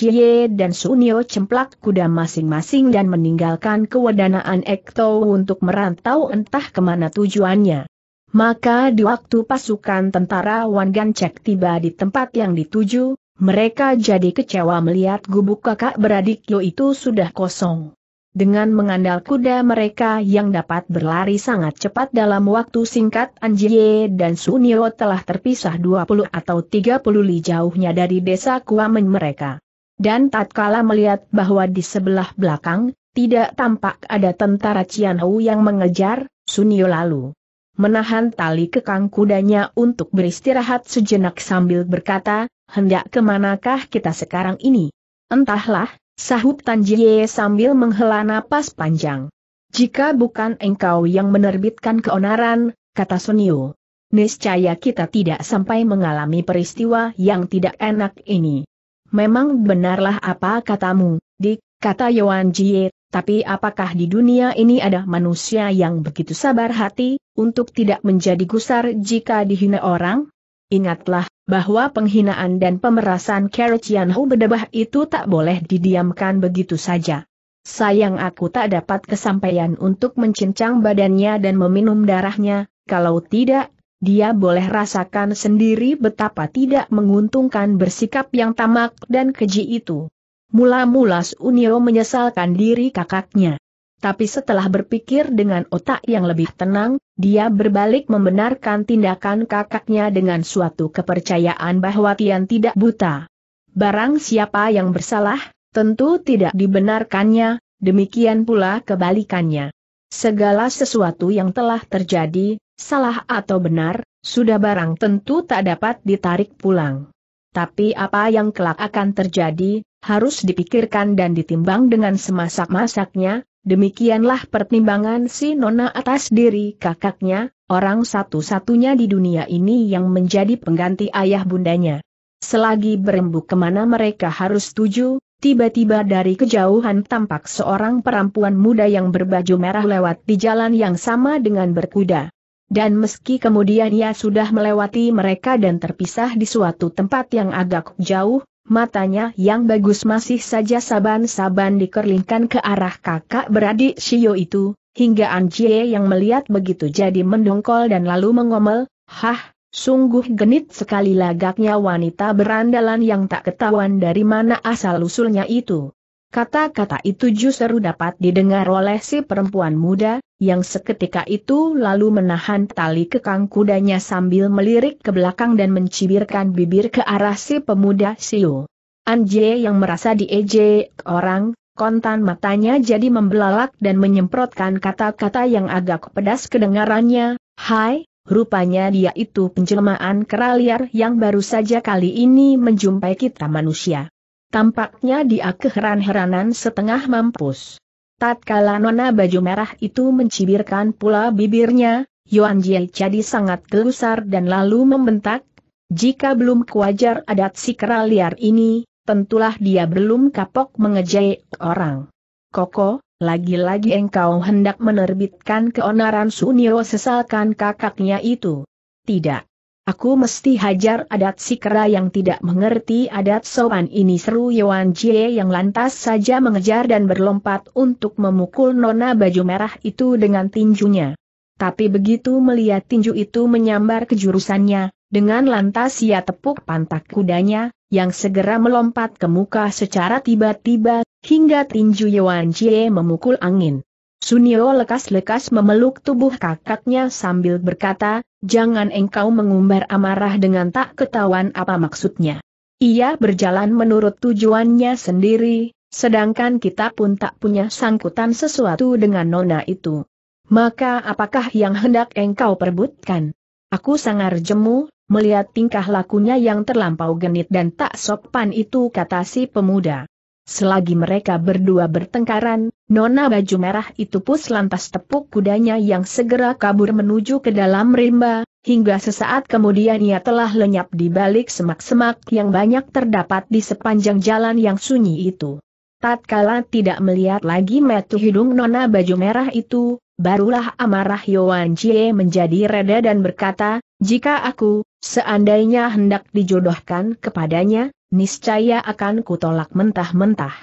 dan Sunio cemplak kuda masing-masing dan meninggalkan kewadanaan Ekto untuk merantau entah kemana tujuannya. Maka di waktu pasukan tentara Wan Cek tiba di tempat yang dituju, mereka jadi kecewa melihat gubuk kakak beradik Yo itu sudah kosong. Dengan mengandal kuda mereka yang dapat berlari sangat cepat dalam waktu singkat Anjie dan Sunio telah terpisah 20 atau 30 li jauhnya dari desa Kuamen mereka. Dan tatkala melihat bahwa di sebelah belakang, tidak tampak ada tentara Cianhou yang mengejar, Sunio lalu menahan tali kekang kudanya untuk beristirahat sejenak sambil berkata, hendak kemanakah kita sekarang ini? Entahlah, sahut Tan sambil menghela napas panjang. Jika bukan engkau yang menerbitkan keonaran, kata Sunio. Niscaya kita tidak sampai mengalami peristiwa yang tidak enak ini. Memang benarlah apa katamu, dik, kata Yuan Jie, tapi apakah di dunia ini ada manusia yang begitu sabar hati, untuk tidak menjadi gusar jika dihina orang? Ingatlah, bahwa penghinaan dan pemerasan Carrot Hu bedabah itu tak boleh didiamkan begitu saja. Sayang aku tak dapat kesampaian untuk mencincang badannya dan meminum darahnya, kalau tidak, dia boleh rasakan sendiri betapa tidak menguntungkan bersikap yang tamak dan keji itu. Mula-mula Unio menyesalkan diri kakaknya. Tapi setelah berpikir dengan otak yang lebih tenang, dia berbalik membenarkan tindakan kakaknya dengan suatu kepercayaan bahwa Tian tidak buta. Barang siapa yang bersalah, tentu tidak dibenarkannya, demikian pula kebalikannya. Segala sesuatu yang telah terjadi, salah atau benar, sudah barang tentu tak dapat ditarik pulang. Tapi apa yang kelak akan terjadi, harus dipikirkan dan ditimbang dengan semasak-masaknya, Demikianlah pertimbangan si Nona atas diri kakaknya, orang satu-satunya di dunia ini yang menjadi pengganti ayah bundanya. Selagi berembuk kemana mereka harus tuju, tiba-tiba dari kejauhan tampak seorang perempuan muda yang berbaju merah lewat di jalan yang sama dengan berkuda. Dan meski kemudian ia sudah melewati mereka dan terpisah di suatu tempat yang agak jauh, matanya yang bagus masih saja saban-saban dikerlingkan ke arah kakak beradik Shio itu, hingga Anjie yang melihat begitu jadi mendongkol dan lalu mengomel, Hah, sungguh genit sekali lagaknya wanita berandalan yang tak ketahuan dari mana asal-usulnya itu. Kata-kata itu justru dapat didengar oleh si perempuan muda, yang seketika itu lalu menahan tali kekang kudanya sambil melirik ke belakang dan mencibirkan bibir ke arah si pemuda Siu. Anje yang merasa diejek orang, kontan matanya jadi membelalak dan menyemprotkan kata-kata yang agak pedas kedengarannya, Hai, rupanya dia itu penjelmaan kera liar yang baru saja kali ini menjumpai kita manusia. Tampaknya dia keheran-heranan setengah mampus. Tatkala nona baju merah itu mencibirkan pula bibirnya, Yuan Jie jadi sangat gelusar dan lalu membentak, jika belum kuajar adat si kera liar ini, tentulah dia belum kapok mengejek orang. Koko, lagi-lagi engkau hendak menerbitkan keonaran Sunio sesalkan kakaknya itu. Tidak. Aku mesti hajar adat si kera yang tidak mengerti adat sopan ini seru Yuan Jie yang lantas saja mengejar dan berlompat untuk memukul nona baju merah itu dengan tinjunya. Tapi begitu melihat tinju itu menyambar kejurusannya, dengan lantas ia tepuk pantak kudanya, yang segera melompat ke muka secara tiba-tiba, hingga tinju Yuan Jie memukul angin. Sunio lekas-lekas memeluk tubuh kakaknya sambil berkata, jangan engkau mengumbar amarah dengan tak ketahuan apa maksudnya. Ia berjalan menurut tujuannya sendiri, sedangkan kita pun tak punya sangkutan sesuatu dengan nona itu. Maka apakah yang hendak engkau perbutkan? Aku sangar jemu, melihat tingkah lakunya yang terlampau genit dan tak sopan itu kata si pemuda. Selagi mereka berdua bertengkaran, Nona baju merah itu pun lantas tepuk kudanya yang segera kabur menuju ke dalam rimba, hingga sesaat kemudian ia telah lenyap di balik semak-semak yang banyak terdapat di sepanjang jalan yang sunyi itu. Tatkala tidak melihat lagi metu hidung Nona baju merah itu, barulah amarah Yoan Jie menjadi reda dan berkata, jika aku, seandainya hendak dijodohkan kepadanya, niscaya akan kutolak mentah-mentah.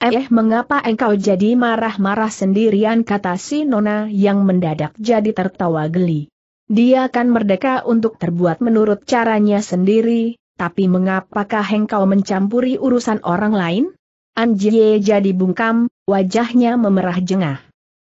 Eh, eh mengapa engkau jadi marah-marah sendirian kata si Nona yang mendadak jadi tertawa geli. Dia akan merdeka untuk terbuat menurut caranya sendiri, tapi mengapakah engkau mencampuri urusan orang lain? Anjie jadi bungkam, wajahnya memerah jengah.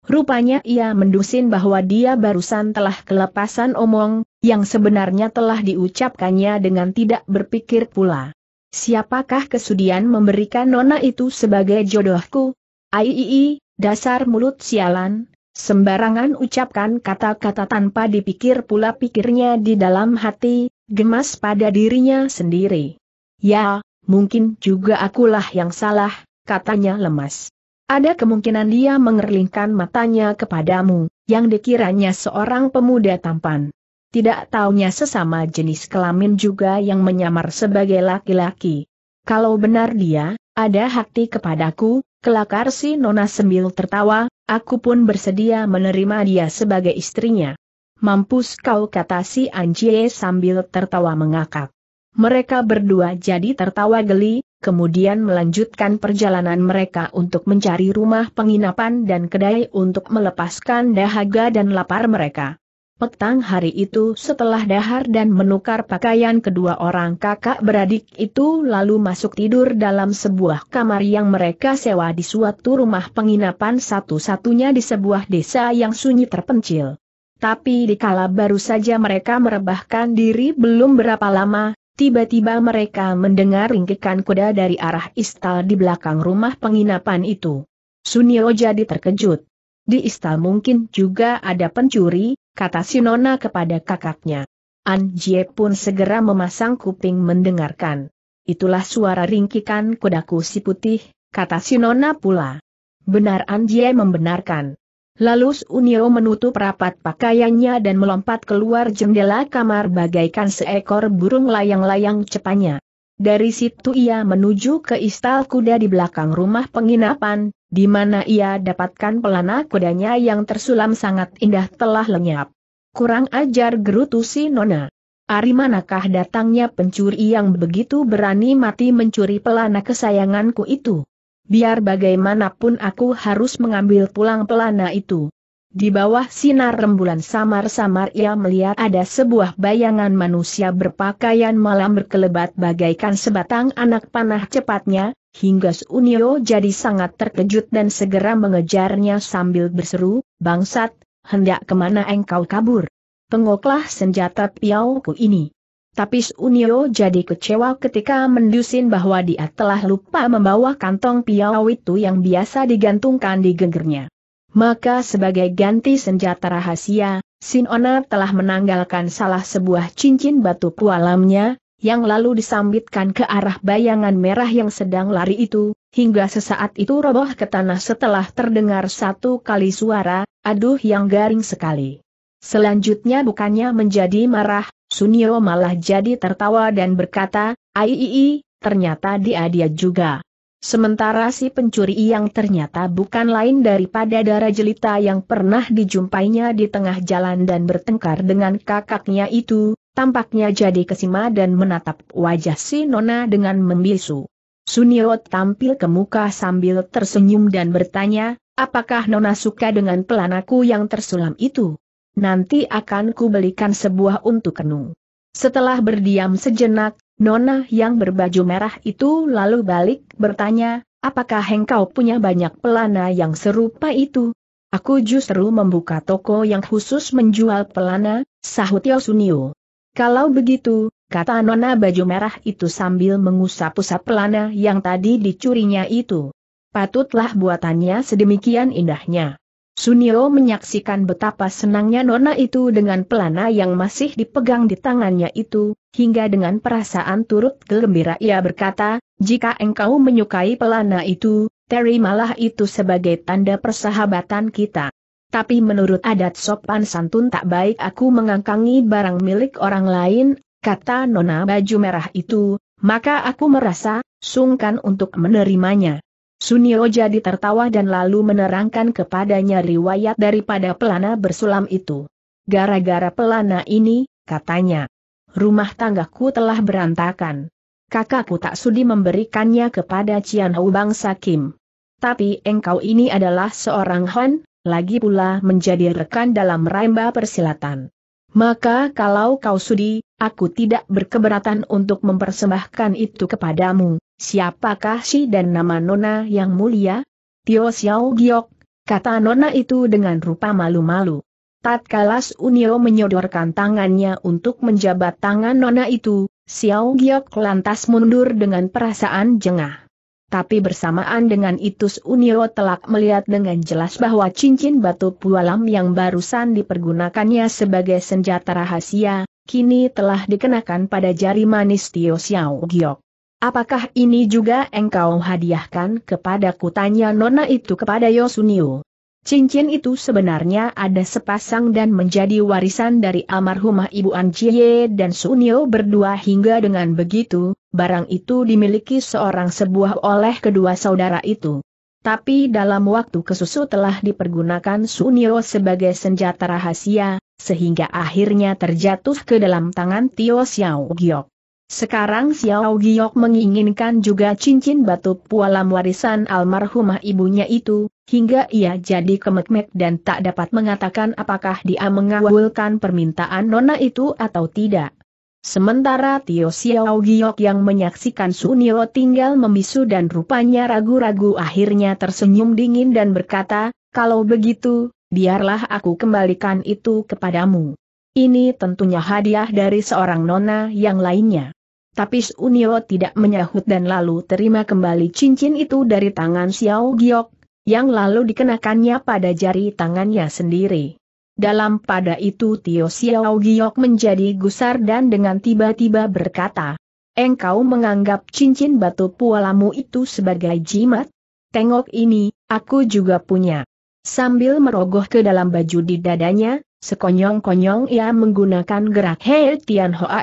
Rupanya ia mendusin bahwa dia barusan telah kelepasan omong, yang sebenarnya telah diucapkannya dengan tidak berpikir pula. Siapakah kesudian memberikan nona itu sebagai jodohku? Aiii, dasar mulut sialan, sembarangan ucapkan kata-kata tanpa dipikir pula pikirnya di dalam hati, gemas pada dirinya sendiri. Ya, mungkin juga akulah yang salah, katanya lemas. Ada kemungkinan dia mengerlingkan matanya kepadamu, yang dikiranya seorang pemuda tampan. Tidak taunya sesama jenis kelamin juga yang menyamar sebagai laki-laki. Kalau benar dia, ada hakti kepadaku, kelakar si Nona Sembil tertawa, aku pun bersedia menerima dia sebagai istrinya. Mampus kau kata si Anjie sambil tertawa mengakak. Mereka berdua jadi tertawa geli, kemudian melanjutkan perjalanan mereka untuk mencari rumah penginapan dan kedai untuk melepaskan dahaga dan lapar mereka. Petang hari itu setelah dahar dan menukar pakaian kedua orang kakak beradik itu lalu masuk tidur dalam sebuah kamar yang mereka sewa di suatu rumah penginapan satu-satunya di sebuah desa yang sunyi terpencil. Tapi dikala baru saja mereka merebahkan diri belum berapa lama, tiba-tiba mereka mendengar ringkikan kuda dari arah istal di belakang rumah penginapan itu. Sunio jadi terkejut. Di istal mungkin juga ada pencuri, kata Sinona kepada kakaknya. Anjie pun segera memasang kuping mendengarkan. Itulah suara ringkikan kudaku si putih, kata Sinona pula. Benar Anjie membenarkan. Lalu Unio menutup rapat pakaiannya dan melompat keluar jendela kamar bagaikan seekor burung layang-layang cepanya. Dari situ ia menuju ke istal kuda di belakang rumah penginapan, di mana ia dapatkan pelana kudanya yang tersulam sangat indah telah lenyap. Kurang ajar gerutu si Nona. Ari manakah datangnya pencuri yang begitu berani mati mencuri pelana kesayanganku itu? Biar bagaimanapun aku harus mengambil pulang pelana itu. Di bawah sinar rembulan samar-samar ia melihat ada sebuah bayangan manusia berpakaian malam berkelebat bagaikan sebatang anak panah cepatnya, hingga Sunio jadi sangat terkejut dan segera mengejarnya sambil berseru, Bangsat, hendak kemana engkau kabur? Tengoklah senjata piauku ini. Tapi Sunio jadi kecewa ketika mendusin bahwa dia telah lupa membawa kantong piau itu yang biasa digantungkan di gegernya. Maka sebagai ganti senjata rahasia, Sinona telah menanggalkan salah sebuah cincin batu kualamnya, yang lalu disambitkan ke arah bayangan merah yang sedang lari itu, hingga sesaat itu roboh ke tanah setelah terdengar satu kali suara, aduh yang garing sekali. Selanjutnya bukannya menjadi marah, Sunio malah jadi tertawa dan berkata, Aiii, ternyata dia dia juga. Sementara si pencuri yang ternyata bukan lain daripada darah jelita yang pernah dijumpainya di tengah jalan dan bertengkar dengan kakaknya itu, tampaknya jadi kesima dan menatap wajah si Nona dengan membisu. Sunio tampil ke muka sambil tersenyum dan bertanya, apakah Nona suka dengan pelanaku yang tersulam itu? Nanti akan kubelikan sebuah untuk kenung. Setelah berdiam sejenak, Nona yang berbaju merah itu lalu balik bertanya, apakah engkau punya banyak pelana yang serupa itu? Aku justru membuka toko yang khusus menjual pelana, sahut Yosunio. Kalau begitu, kata Nona baju merah itu sambil mengusap-usap pelana yang tadi dicurinya itu. Patutlah buatannya sedemikian indahnya. Sunio menyaksikan betapa senangnya nona itu dengan pelana yang masih dipegang di tangannya itu, hingga dengan perasaan turut gembira ia berkata, jika engkau menyukai pelana itu, terimalah itu sebagai tanda persahabatan kita. Tapi menurut adat sopan santun tak baik aku mengangkangi barang milik orang lain, kata nona baju merah itu, maka aku merasa, sungkan untuk menerimanya. Sunio jadi tertawa dan lalu menerangkan kepadanya riwayat daripada pelana bersulam itu. Gara-gara pelana ini, katanya, rumah tanggaku telah berantakan. Kakakku tak sudi memberikannya kepada Cian Hou bangsa Kim. Tapi engkau ini adalah seorang Han, lagi pula menjadi rekan dalam rimba persilatan. Maka kalau kau sudi, aku tidak berkeberatan untuk mempersembahkan itu kepadamu, Siapakah si dan nama Nona yang mulia? Tio Xiao Giok, kata Nona itu dengan rupa malu-malu. Tatkala Unio menyodorkan tangannya untuk menjabat tangan Nona itu, Xiao Giok lantas mundur dengan perasaan jengah. Tapi bersamaan dengan itu Unio telak melihat dengan jelas bahwa cincin batu pualam yang barusan dipergunakannya sebagai senjata rahasia, kini telah dikenakan pada jari manis Tio Xiao Giok. Apakah ini juga engkau hadiahkan kepada kutanya Nona itu kepada Yosunio. Cincin itu sebenarnya ada sepasang dan menjadi warisan dari almarhumah Ibu Anjiye dan Sunio berdua hingga dengan begitu, barang itu dimiliki seorang sebuah oleh kedua saudara itu. Tapi dalam waktu kesusu telah dipergunakan Sunio sebagai senjata rahasia, sehingga akhirnya terjatuh ke dalam tangan Tio Xiao Giok. Sekarang Xiao Giok menginginkan juga cincin batu pualam warisan almarhumah ibunya itu, hingga ia jadi kemek-mek dan tak dapat mengatakan apakah dia mengabulkan permintaan nona itu atau tidak. Sementara Tio Xiao Giok yang menyaksikan Sunio tinggal membisu dan rupanya ragu-ragu akhirnya tersenyum dingin dan berkata, kalau begitu, biarlah aku kembalikan itu kepadamu. Ini tentunya hadiah dari seorang nona yang lainnya. Tapi Sunio tidak menyahut dan lalu terima kembali cincin itu dari tangan Xiao Giok, yang lalu dikenakannya pada jari tangannya sendiri. Dalam pada itu Tio Xiao Giok menjadi gusar dan dengan tiba-tiba berkata, Engkau menganggap cincin batu pualamu itu sebagai jimat? Tengok ini, aku juga punya. Sambil merogoh ke dalam baju di dadanya, sekonyong-konyong ia menggunakan gerak Hei Tian Hoa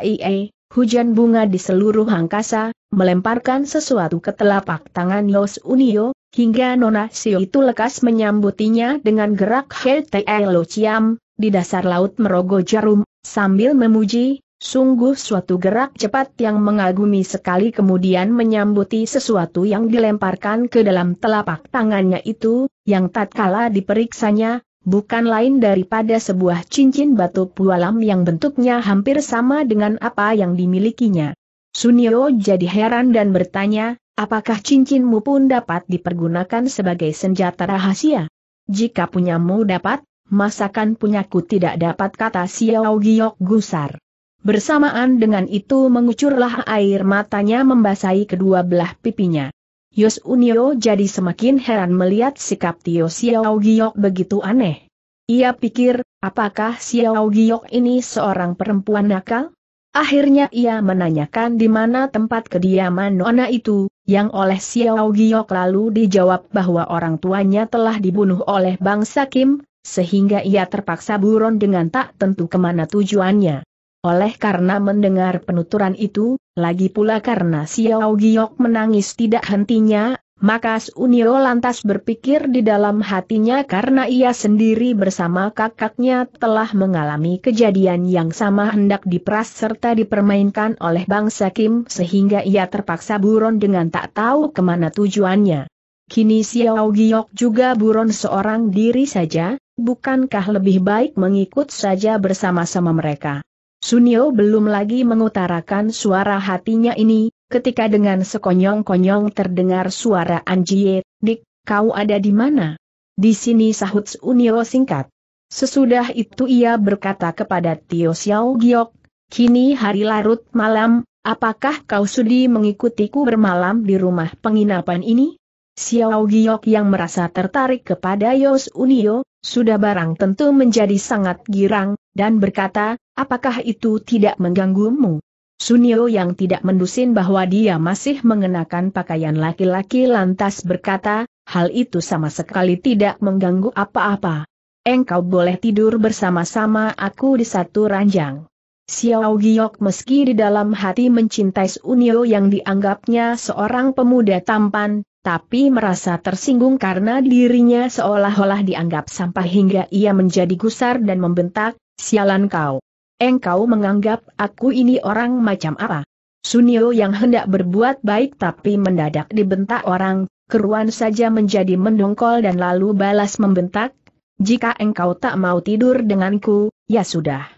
hujan bunga di seluruh angkasa, melemparkan sesuatu ke telapak tangan Los Unio, hingga Nona Sio itu lekas menyambutinya dengan gerak HTE Lo Chiam, di dasar laut merogoh jarum, sambil memuji, sungguh suatu gerak cepat yang mengagumi sekali kemudian menyambuti sesuatu yang dilemparkan ke dalam telapak tangannya itu, yang tatkala diperiksanya, bukan lain daripada sebuah cincin batu pualam yang bentuknya hampir sama dengan apa yang dimilikinya. Sunio jadi heran dan bertanya, apakah cincinmu pun dapat dipergunakan sebagai senjata rahasia? Jika punyamu dapat, masakan punyaku tidak dapat kata Xiao Giok gusar. Bersamaan dengan itu mengucurlah air matanya membasahi kedua belah pipinya. Yos Unio jadi semakin heran melihat sikap Tio Xiao Giok begitu aneh. Ia pikir, apakah Xiao Giok ini seorang perempuan nakal? Akhirnya ia menanyakan di mana tempat kediaman Nona itu, yang oleh Xiao Giok lalu dijawab bahwa orang tuanya telah dibunuh oleh bangsa Kim, sehingga ia terpaksa buron dengan tak tentu kemana tujuannya. Oleh karena mendengar penuturan itu, lagi pula karena Xiao Giok menangis tidak hentinya, maka Sunio lantas berpikir di dalam hatinya karena ia sendiri bersama kakaknya telah mengalami kejadian yang sama hendak diperas serta dipermainkan oleh bangsa Kim sehingga ia terpaksa buron dengan tak tahu kemana tujuannya. Kini Xiao Giok juga buron seorang diri saja, bukankah lebih baik mengikut saja bersama-sama mereka? Sunio belum lagi mengutarakan suara hatinya ini, ketika dengan sekonyong-konyong terdengar suara Anjie, Dik, kau ada di mana? Di sini sahut Sunio singkat. Sesudah itu ia berkata kepada Tio Xiao Giok, kini hari larut malam, apakah kau sudi mengikutiku bermalam di rumah penginapan ini? Xiao Giok yang merasa tertarik kepada Yos Unio, sudah barang tentu menjadi sangat girang, dan berkata, Apakah itu tidak mengganggumu? Sunio yang tidak mendusin bahwa dia masih mengenakan pakaian laki-laki lantas berkata, hal itu sama sekali tidak mengganggu apa-apa. Engkau boleh tidur bersama-sama aku di satu ranjang. Xiao Giok meski di dalam hati mencintai Sunio yang dianggapnya seorang pemuda tampan, tapi merasa tersinggung karena dirinya seolah-olah dianggap sampah hingga ia menjadi gusar dan membentak, sialan kau engkau menganggap aku ini orang macam apa? Sunio yang hendak berbuat baik tapi mendadak dibentak orang, keruan saja menjadi mendongkol dan lalu balas membentak, jika engkau tak mau tidur denganku, ya sudah.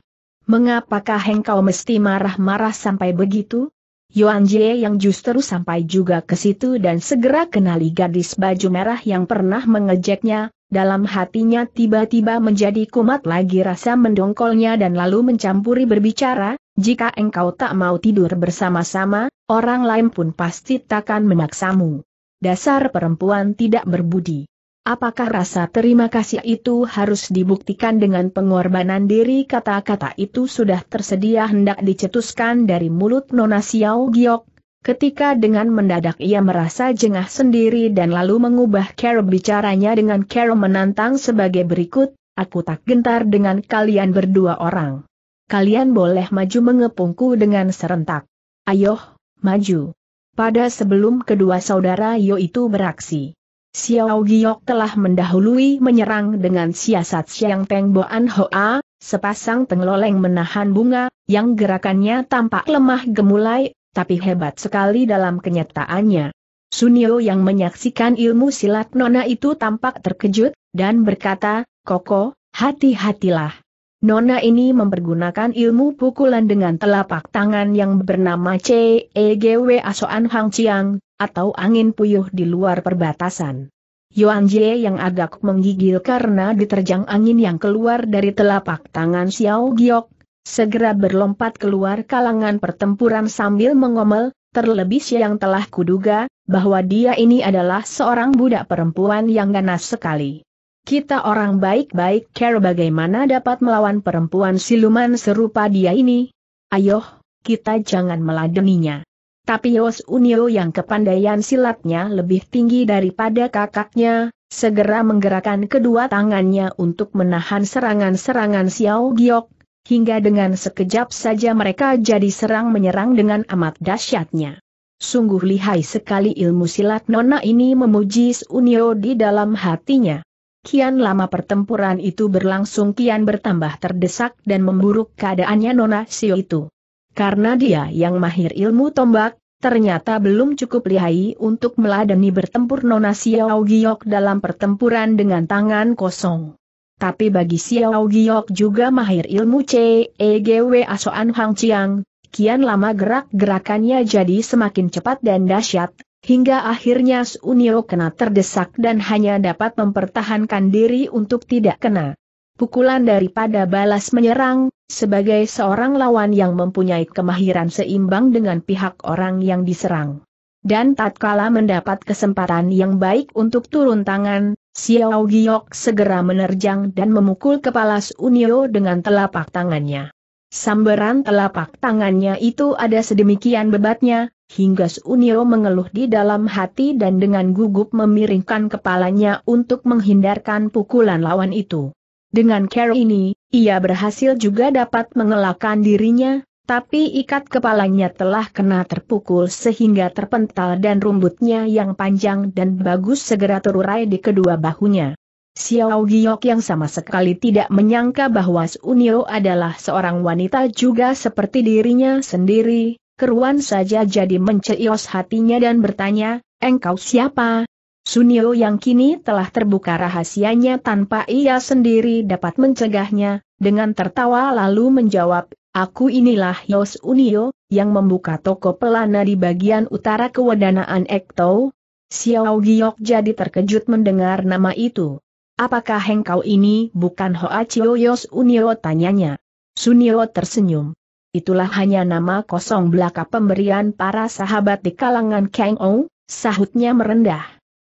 Mengapakah engkau mesti marah-marah sampai begitu? Yuan Jie yang justru sampai juga ke situ dan segera kenali gadis baju merah yang pernah mengejeknya, dalam hatinya tiba-tiba menjadi kumat lagi rasa mendongkolnya dan lalu mencampuri berbicara, jika engkau tak mau tidur bersama-sama, orang lain pun pasti takkan memaksamu. Dasar perempuan tidak berbudi. Apakah rasa terima kasih itu harus dibuktikan dengan pengorbanan diri kata-kata itu sudah tersedia hendak dicetuskan dari mulut Nona Xiao Giok ketika dengan mendadak ia merasa jengah sendiri dan lalu mengubah cara bicaranya dengan cara menantang sebagai berikut, aku tak gentar dengan kalian berdua orang. Kalian boleh maju mengepungku dengan serentak. Ayoh, maju. Pada sebelum kedua saudara Yo itu beraksi. Xiao Giok telah mendahului menyerang dengan siasat Xiang Peng Boan Hoa, sepasang tengloleng menahan bunga, yang gerakannya tampak lemah gemulai tapi hebat sekali dalam kenyataannya. Sunio yang menyaksikan ilmu silat Nona itu tampak terkejut, dan berkata, Koko, hati-hatilah. Nona ini mempergunakan ilmu pukulan dengan telapak tangan yang bernama CEGW Asoan Hang Chiang, atau angin puyuh di luar perbatasan. Yuan Jie yang agak menggigil karena diterjang angin yang keluar dari telapak tangan Xiao Giok, segera berlompat keluar kalangan pertempuran sambil mengomel, terlebih siang telah kuduga, bahwa dia ini adalah seorang budak perempuan yang ganas sekali. Kita orang baik-baik care bagaimana dapat melawan perempuan siluman serupa dia ini? Ayoh, kita jangan meladeninya. Tapi Yos Unio yang kepandaian silatnya lebih tinggi daripada kakaknya, segera menggerakkan kedua tangannya untuk menahan serangan-serangan Xiao Giok, hingga dengan sekejap saja mereka jadi serang menyerang dengan amat dahsyatnya. Sungguh lihai sekali ilmu silat nona ini memuji Unio di dalam hatinya. Kian lama pertempuran itu berlangsung kian bertambah terdesak dan memburuk keadaannya nona Sio itu. Karena dia yang mahir ilmu tombak, ternyata belum cukup lihai untuk meladeni bertempur Nona Xiao Giok dalam pertempuran dengan tangan kosong tapi bagi Xiao Giok juga mahir ilmu CEGW Asoan Hang Chiang, kian lama gerak-gerakannya jadi semakin cepat dan dahsyat, hingga akhirnya Sunio kena terdesak dan hanya dapat mempertahankan diri untuk tidak kena. Pukulan daripada balas menyerang, sebagai seorang lawan yang mempunyai kemahiran seimbang dengan pihak orang yang diserang. Dan tatkala mendapat kesempatan yang baik untuk turun tangan, Xiao Giok segera menerjang dan memukul kepala Sunio dengan telapak tangannya. Sambaran telapak tangannya itu ada sedemikian bebatnya, hingga Sunio mengeluh di dalam hati dan dengan gugup memiringkan kepalanya untuk menghindarkan pukulan lawan itu. Dengan care ini, ia berhasil juga dapat mengelakkan dirinya, tapi ikat kepalanya telah kena terpukul sehingga terpental dan rumbutnya yang panjang dan bagus segera terurai di kedua bahunya. Xiao Giok yang sama sekali tidak menyangka bahwa Sunio adalah seorang wanita juga seperti dirinya sendiri, keruan saja jadi menceios hatinya dan bertanya, engkau siapa? Sunio yang kini telah terbuka rahasianya tanpa ia sendiri dapat mencegahnya, dengan tertawa lalu menjawab, Aku inilah Yos Unio, yang membuka toko pelana di bagian utara kewadanaan Ekto. Xiao Giok jadi terkejut mendengar nama itu. Apakah hengkau ini bukan Hoa Chio Yos Unio tanyanya. Sunio tersenyum. Itulah hanya nama kosong belaka pemberian para sahabat di kalangan Kang Ou, sahutnya merendah.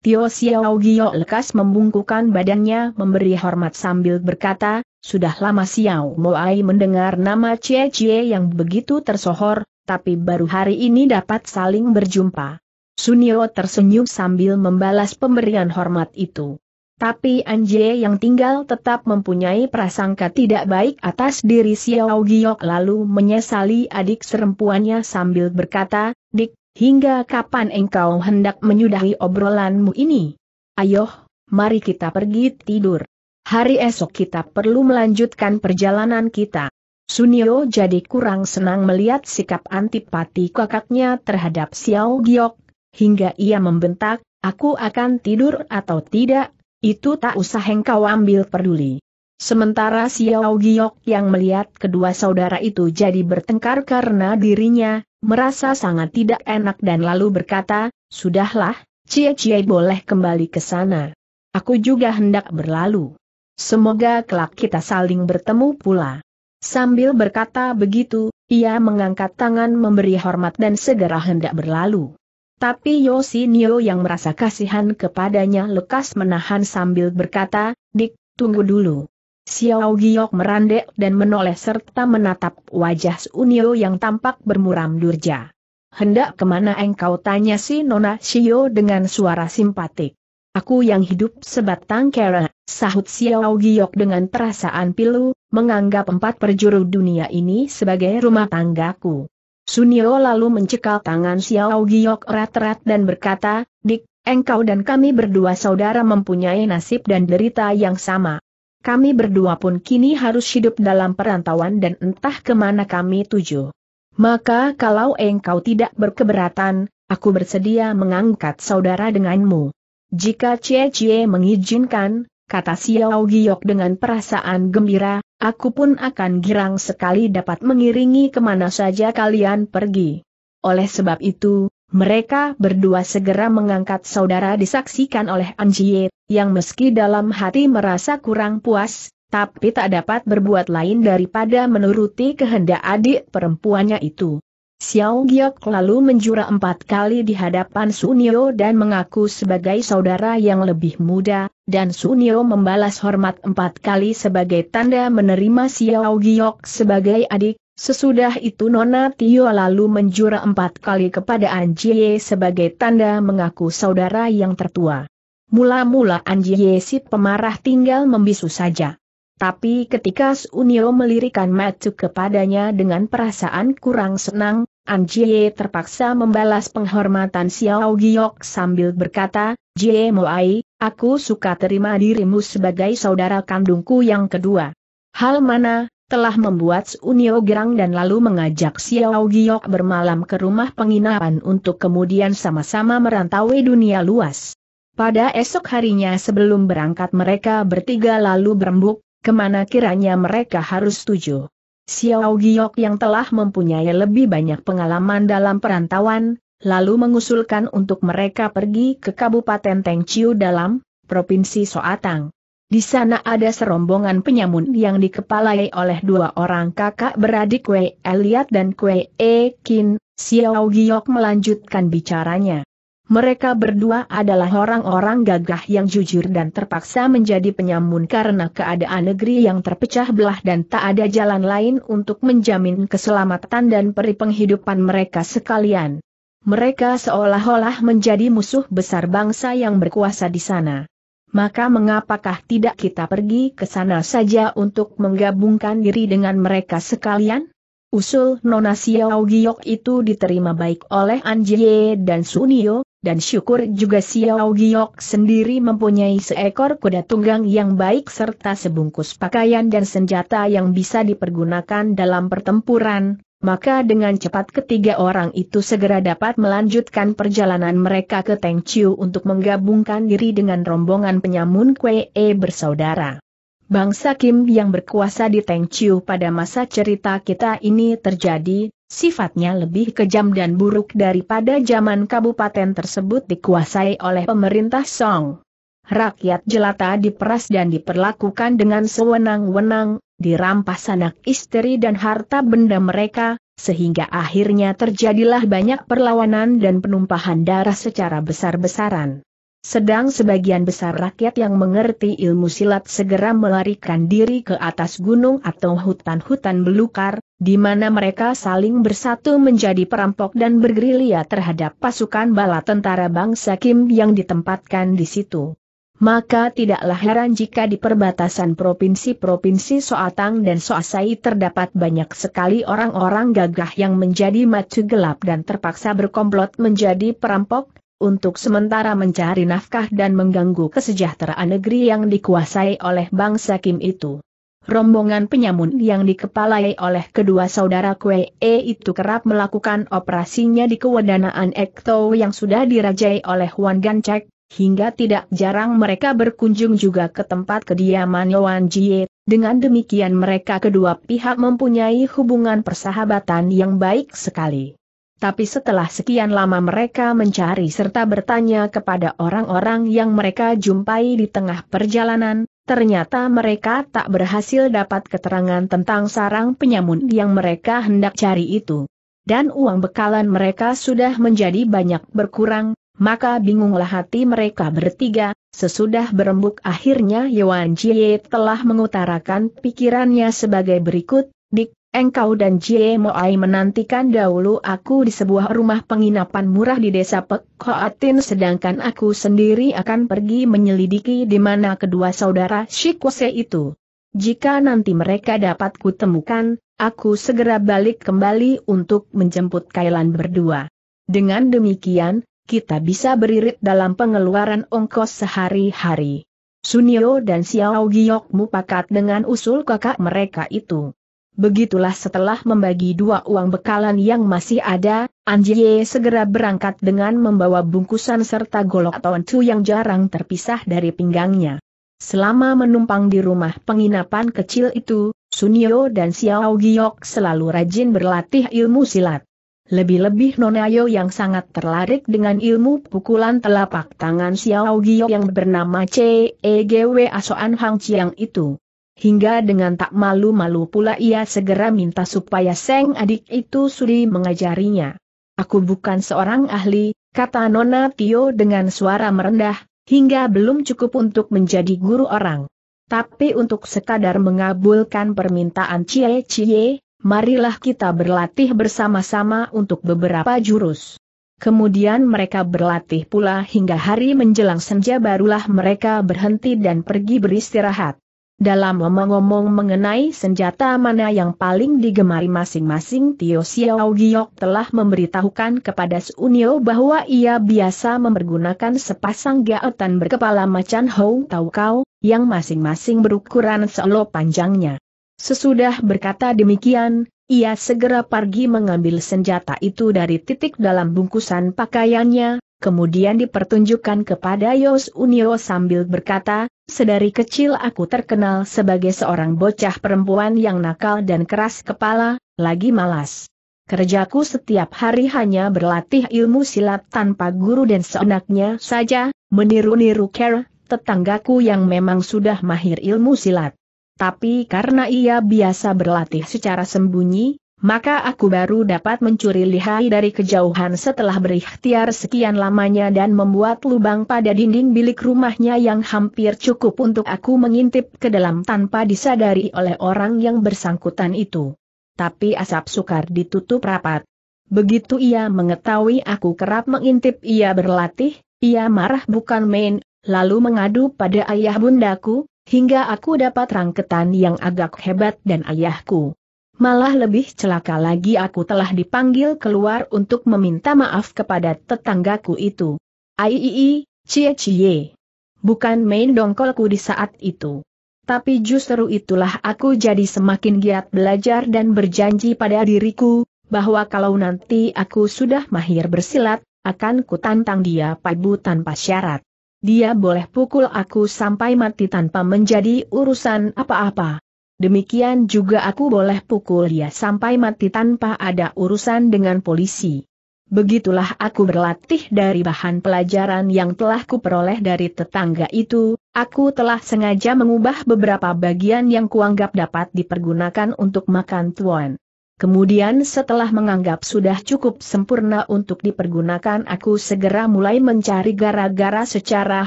Tio Xiao Giok lekas membungkukan badannya memberi hormat sambil berkata, sudah lama Xiao Moai mendengar nama Cie Cie yang begitu tersohor, tapi baru hari ini dapat saling berjumpa. Sunio tersenyum sambil membalas pemberian hormat itu. Tapi Anje yang tinggal tetap mempunyai prasangka tidak baik atas diri Xiao Giok lalu menyesali adik serempuannya sambil berkata, Dik, hingga kapan engkau hendak menyudahi obrolanmu ini? Ayoh, mari kita pergi tidur. Hari esok kita perlu melanjutkan perjalanan kita. Sunio jadi kurang senang melihat sikap antipati kakaknya terhadap Xiao Giok, hingga ia membentak, aku akan tidur atau tidak, itu tak usah engkau ambil peduli. Sementara Xiao Giok yang melihat kedua saudara itu jadi bertengkar karena dirinya, merasa sangat tidak enak dan lalu berkata, sudahlah, Cie Cie boleh kembali ke sana. Aku juga hendak berlalu. Semoga kelak kita saling bertemu pula. Sambil berkata begitu, ia mengangkat tangan memberi hormat dan segera hendak berlalu. Tapi Yoshinio yang merasa kasihan kepadanya lekas menahan sambil berkata, Dik, tunggu dulu. Xiao Giok merandek dan menoleh serta menatap wajah Sunio yang tampak bermuram durja. Hendak kemana engkau tanya si Nona Shio dengan suara simpatik. Aku yang hidup sebatang kera, sahut Xiao Giok dengan perasaan pilu, menganggap empat perjuru dunia ini sebagai rumah tanggaku. Sunio lalu mencekal tangan Xiao Giok erat-erat dan berkata, Dik, engkau dan kami berdua saudara mempunyai nasib dan derita yang sama. Kami berdua pun kini harus hidup dalam perantauan dan entah kemana kami tuju. Maka kalau engkau tidak berkeberatan, aku bersedia mengangkat saudara denganmu. Jika Cie Cie mengizinkan, kata Xiao Giok dengan perasaan gembira, aku pun akan girang sekali dapat mengiringi kemana saja kalian pergi. Oleh sebab itu, mereka berdua segera mengangkat saudara disaksikan oleh Anjie, yang meski dalam hati merasa kurang puas, tapi tak dapat berbuat lain daripada menuruti kehendak adik perempuannya itu. Xiao Giok lalu menjura empat kali di hadapan Sunio dan mengaku sebagai saudara yang lebih muda, dan Sunio membalas hormat empat kali sebagai tanda menerima Xiao Giok sebagai adik, sesudah itu Nona Tio lalu menjura empat kali kepada Anjie sebagai tanda mengaku saudara yang tertua. Mula-mula Anjie si pemarah tinggal membisu saja. Tapi ketika Sunio melirikan Matsu kepadanya dengan perasaan kurang senang, An Jie terpaksa membalas penghormatan Xiao Giok sambil berkata, Jie Moai, aku suka terima dirimu sebagai saudara kandungku yang kedua. Hal mana, telah membuat Unio Gerang dan lalu mengajak Xiao Giok bermalam ke rumah penginapan untuk kemudian sama-sama merantaui dunia luas. Pada esok harinya sebelum berangkat mereka bertiga lalu berembuk, kemana kiranya mereka harus tuju. Xiao Giok yang telah mempunyai lebih banyak pengalaman dalam perantauan, lalu mengusulkan untuk mereka pergi ke Kabupaten Tengciu dalam Provinsi Soatang. Di sana ada serombongan penyamun yang dikepalai oleh dua orang kakak beradik Wei Eliat dan Wei E Kin, Xiao Giok melanjutkan bicaranya. Mereka berdua adalah orang-orang gagah yang jujur dan terpaksa menjadi penyamun karena keadaan negeri yang terpecah belah dan tak ada jalan lain untuk menjamin keselamatan dan peri penghidupan mereka sekalian. Mereka seolah-olah menjadi musuh besar bangsa yang berkuasa di sana. Maka mengapakah tidak kita pergi ke sana saja untuk menggabungkan diri dengan mereka sekalian? Usul Nona Xiao Giok itu diterima baik oleh Anjie dan Sunio, dan syukur juga Xiao Giok sendiri mempunyai seekor kuda tunggang yang baik serta sebungkus pakaian dan senjata yang bisa dipergunakan dalam pertempuran, maka dengan cepat ketiga orang itu segera dapat melanjutkan perjalanan mereka ke Chiu untuk menggabungkan diri dengan rombongan penyamun Kwe e bersaudara. Bangsa Kim yang berkuasa di Chiu pada masa cerita kita ini terjadi, Sifatnya lebih kejam dan buruk daripada zaman kabupaten tersebut dikuasai oleh pemerintah Song. Rakyat jelata diperas dan diperlakukan dengan sewenang-wenang, dirampas anak istri dan harta benda mereka, sehingga akhirnya terjadilah banyak perlawanan dan penumpahan darah secara besar-besaran. Sedang sebagian besar rakyat yang mengerti ilmu silat segera melarikan diri ke atas gunung atau hutan-hutan belukar, di mana mereka saling bersatu menjadi perampok dan bergerilya terhadap pasukan bala tentara bangsa Kim yang ditempatkan di situ. Maka tidaklah heran jika di perbatasan provinsi-provinsi Soatang dan Soasai terdapat banyak sekali orang-orang gagah yang menjadi macu gelap dan terpaksa berkomplot menjadi perampok, untuk sementara mencari nafkah dan mengganggu kesejahteraan negeri yang dikuasai oleh bangsa Kim itu. Rombongan penyamun yang dikepalai oleh kedua saudara Kwee itu kerap melakukan operasinya di kewenangan Ekto yang sudah dirajai oleh Wan Gancek, hingga tidak jarang mereka berkunjung juga ke tempat kediaman Yuan Jie. Dengan demikian mereka kedua pihak mempunyai hubungan persahabatan yang baik sekali. Tapi setelah sekian lama mereka mencari serta bertanya kepada orang-orang yang mereka jumpai di tengah perjalanan, ternyata mereka tak berhasil dapat keterangan tentang sarang penyamun yang mereka hendak cari itu. Dan uang bekalan mereka sudah menjadi banyak berkurang, maka bingunglah hati mereka bertiga, sesudah berembuk akhirnya Yuan Jie telah mengutarakan pikirannya sebagai berikut, Dik, Engkau dan Jie Moai menantikan dahulu aku di sebuah rumah penginapan murah di desa Pekkoatin, sedangkan aku sendiri akan pergi menyelidiki di mana kedua saudara Shikose itu. Jika nanti mereka dapat kutemukan, aku segera balik kembali untuk menjemput Kailan berdua. Dengan demikian, kita bisa beririt dalam pengeluaran ongkos sehari-hari. Sunio dan Xiao Giok mupakat dengan usul kakak mereka itu. Begitulah setelah membagi dua uang bekalan yang masih ada, Anjie segera berangkat dengan membawa bungkusan serta golok tontu yang jarang terpisah dari pinggangnya. Selama menumpang di rumah penginapan kecil itu, Sunio dan Xiao Giok selalu rajin berlatih ilmu silat. Lebih-lebih Nonayo yang sangat terlarik dengan ilmu pukulan telapak tangan Xiao Giok yang bernama CEGW e Asoan Hang Chiang itu hingga dengan tak malu-malu pula ia segera minta supaya Seng adik itu sudi mengajarinya. Aku bukan seorang ahli, kata Nona Tio dengan suara merendah, hingga belum cukup untuk menjadi guru orang. Tapi untuk sekadar mengabulkan permintaan Cie Cie, marilah kita berlatih bersama-sama untuk beberapa jurus. Kemudian mereka berlatih pula hingga hari menjelang senja barulah mereka berhenti dan pergi beristirahat. Dalam omong-omong mengenai senjata mana yang paling digemari masing-masing Tio Xiao Giok telah memberitahukan kepada Sunio bahwa ia biasa mempergunakan sepasang gaetan berkepala macan Hong Tau Kau, yang masing-masing berukuran selo panjangnya. Sesudah berkata demikian, ia segera pergi mengambil senjata itu dari titik dalam bungkusan pakaiannya, kemudian dipertunjukkan kepada Yos Unio sambil berkata, Sedari kecil aku terkenal sebagai seorang bocah perempuan yang nakal dan keras kepala, lagi malas. Kerjaku setiap hari hanya berlatih ilmu silat tanpa guru dan seenaknya saja, meniru-niru Care, tetanggaku yang memang sudah mahir ilmu silat. Tapi karena ia biasa berlatih secara sembunyi, maka aku baru dapat mencuri lihai dari kejauhan setelah berikhtiar sekian lamanya dan membuat lubang pada dinding bilik rumahnya yang hampir cukup untuk aku mengintip ke dalam tanpa disadari oleh orang yang bersangkutan itu. Tapi asap sukar ditutup rapat. Begitu ia mengetahui aku kerap mengintip ia berlatih, ia marah bukan main, lalu mengadu pada ayah bundaku, hingga aku dapat rangketan yang agak hebat dan ayahku Malah lebih celaka lagi aku telah dipanggil keluar untuk meminta maaf kepada tetanggaku itu. Aiii, cie-cie. Bukan main dongkolku di saat itu. Tapi justru itulah aku jadi semakin giat belajar dan berjanji pada diriku, bahwa kalau nanti aku sudah mahir bersilat, akan kutantang dia paibu tanpa syarat. Dia boleh pukul aku sampai mati tanpa menjadi urusan apa-apa. Demikian juga aku boleh pukul dia sampai mati tanpa ada urusan dengan polisi. Begitulah aku berlatih dari bahan pelajaran yang telah kuperoleh dari tetangga itu, aku telah sengaja mengubah beberapa bagian yang kuanggap dapat dipergunakan untuk makan tuan. Kemudian setelah menganggap sudah cukup sempurna untuk dipergunakan aku segera mulai mencari gara-gara secara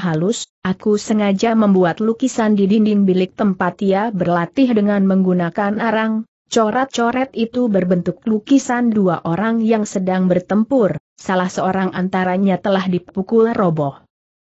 halus, aku sengaja membuat lukisan di dinding bilik tempat ia berlatih dengan menggunakan arang, coret-coret itu berbentuk lukisan dua orang yang sedang bertempur, salah seorang antaranya telah dipukul roboh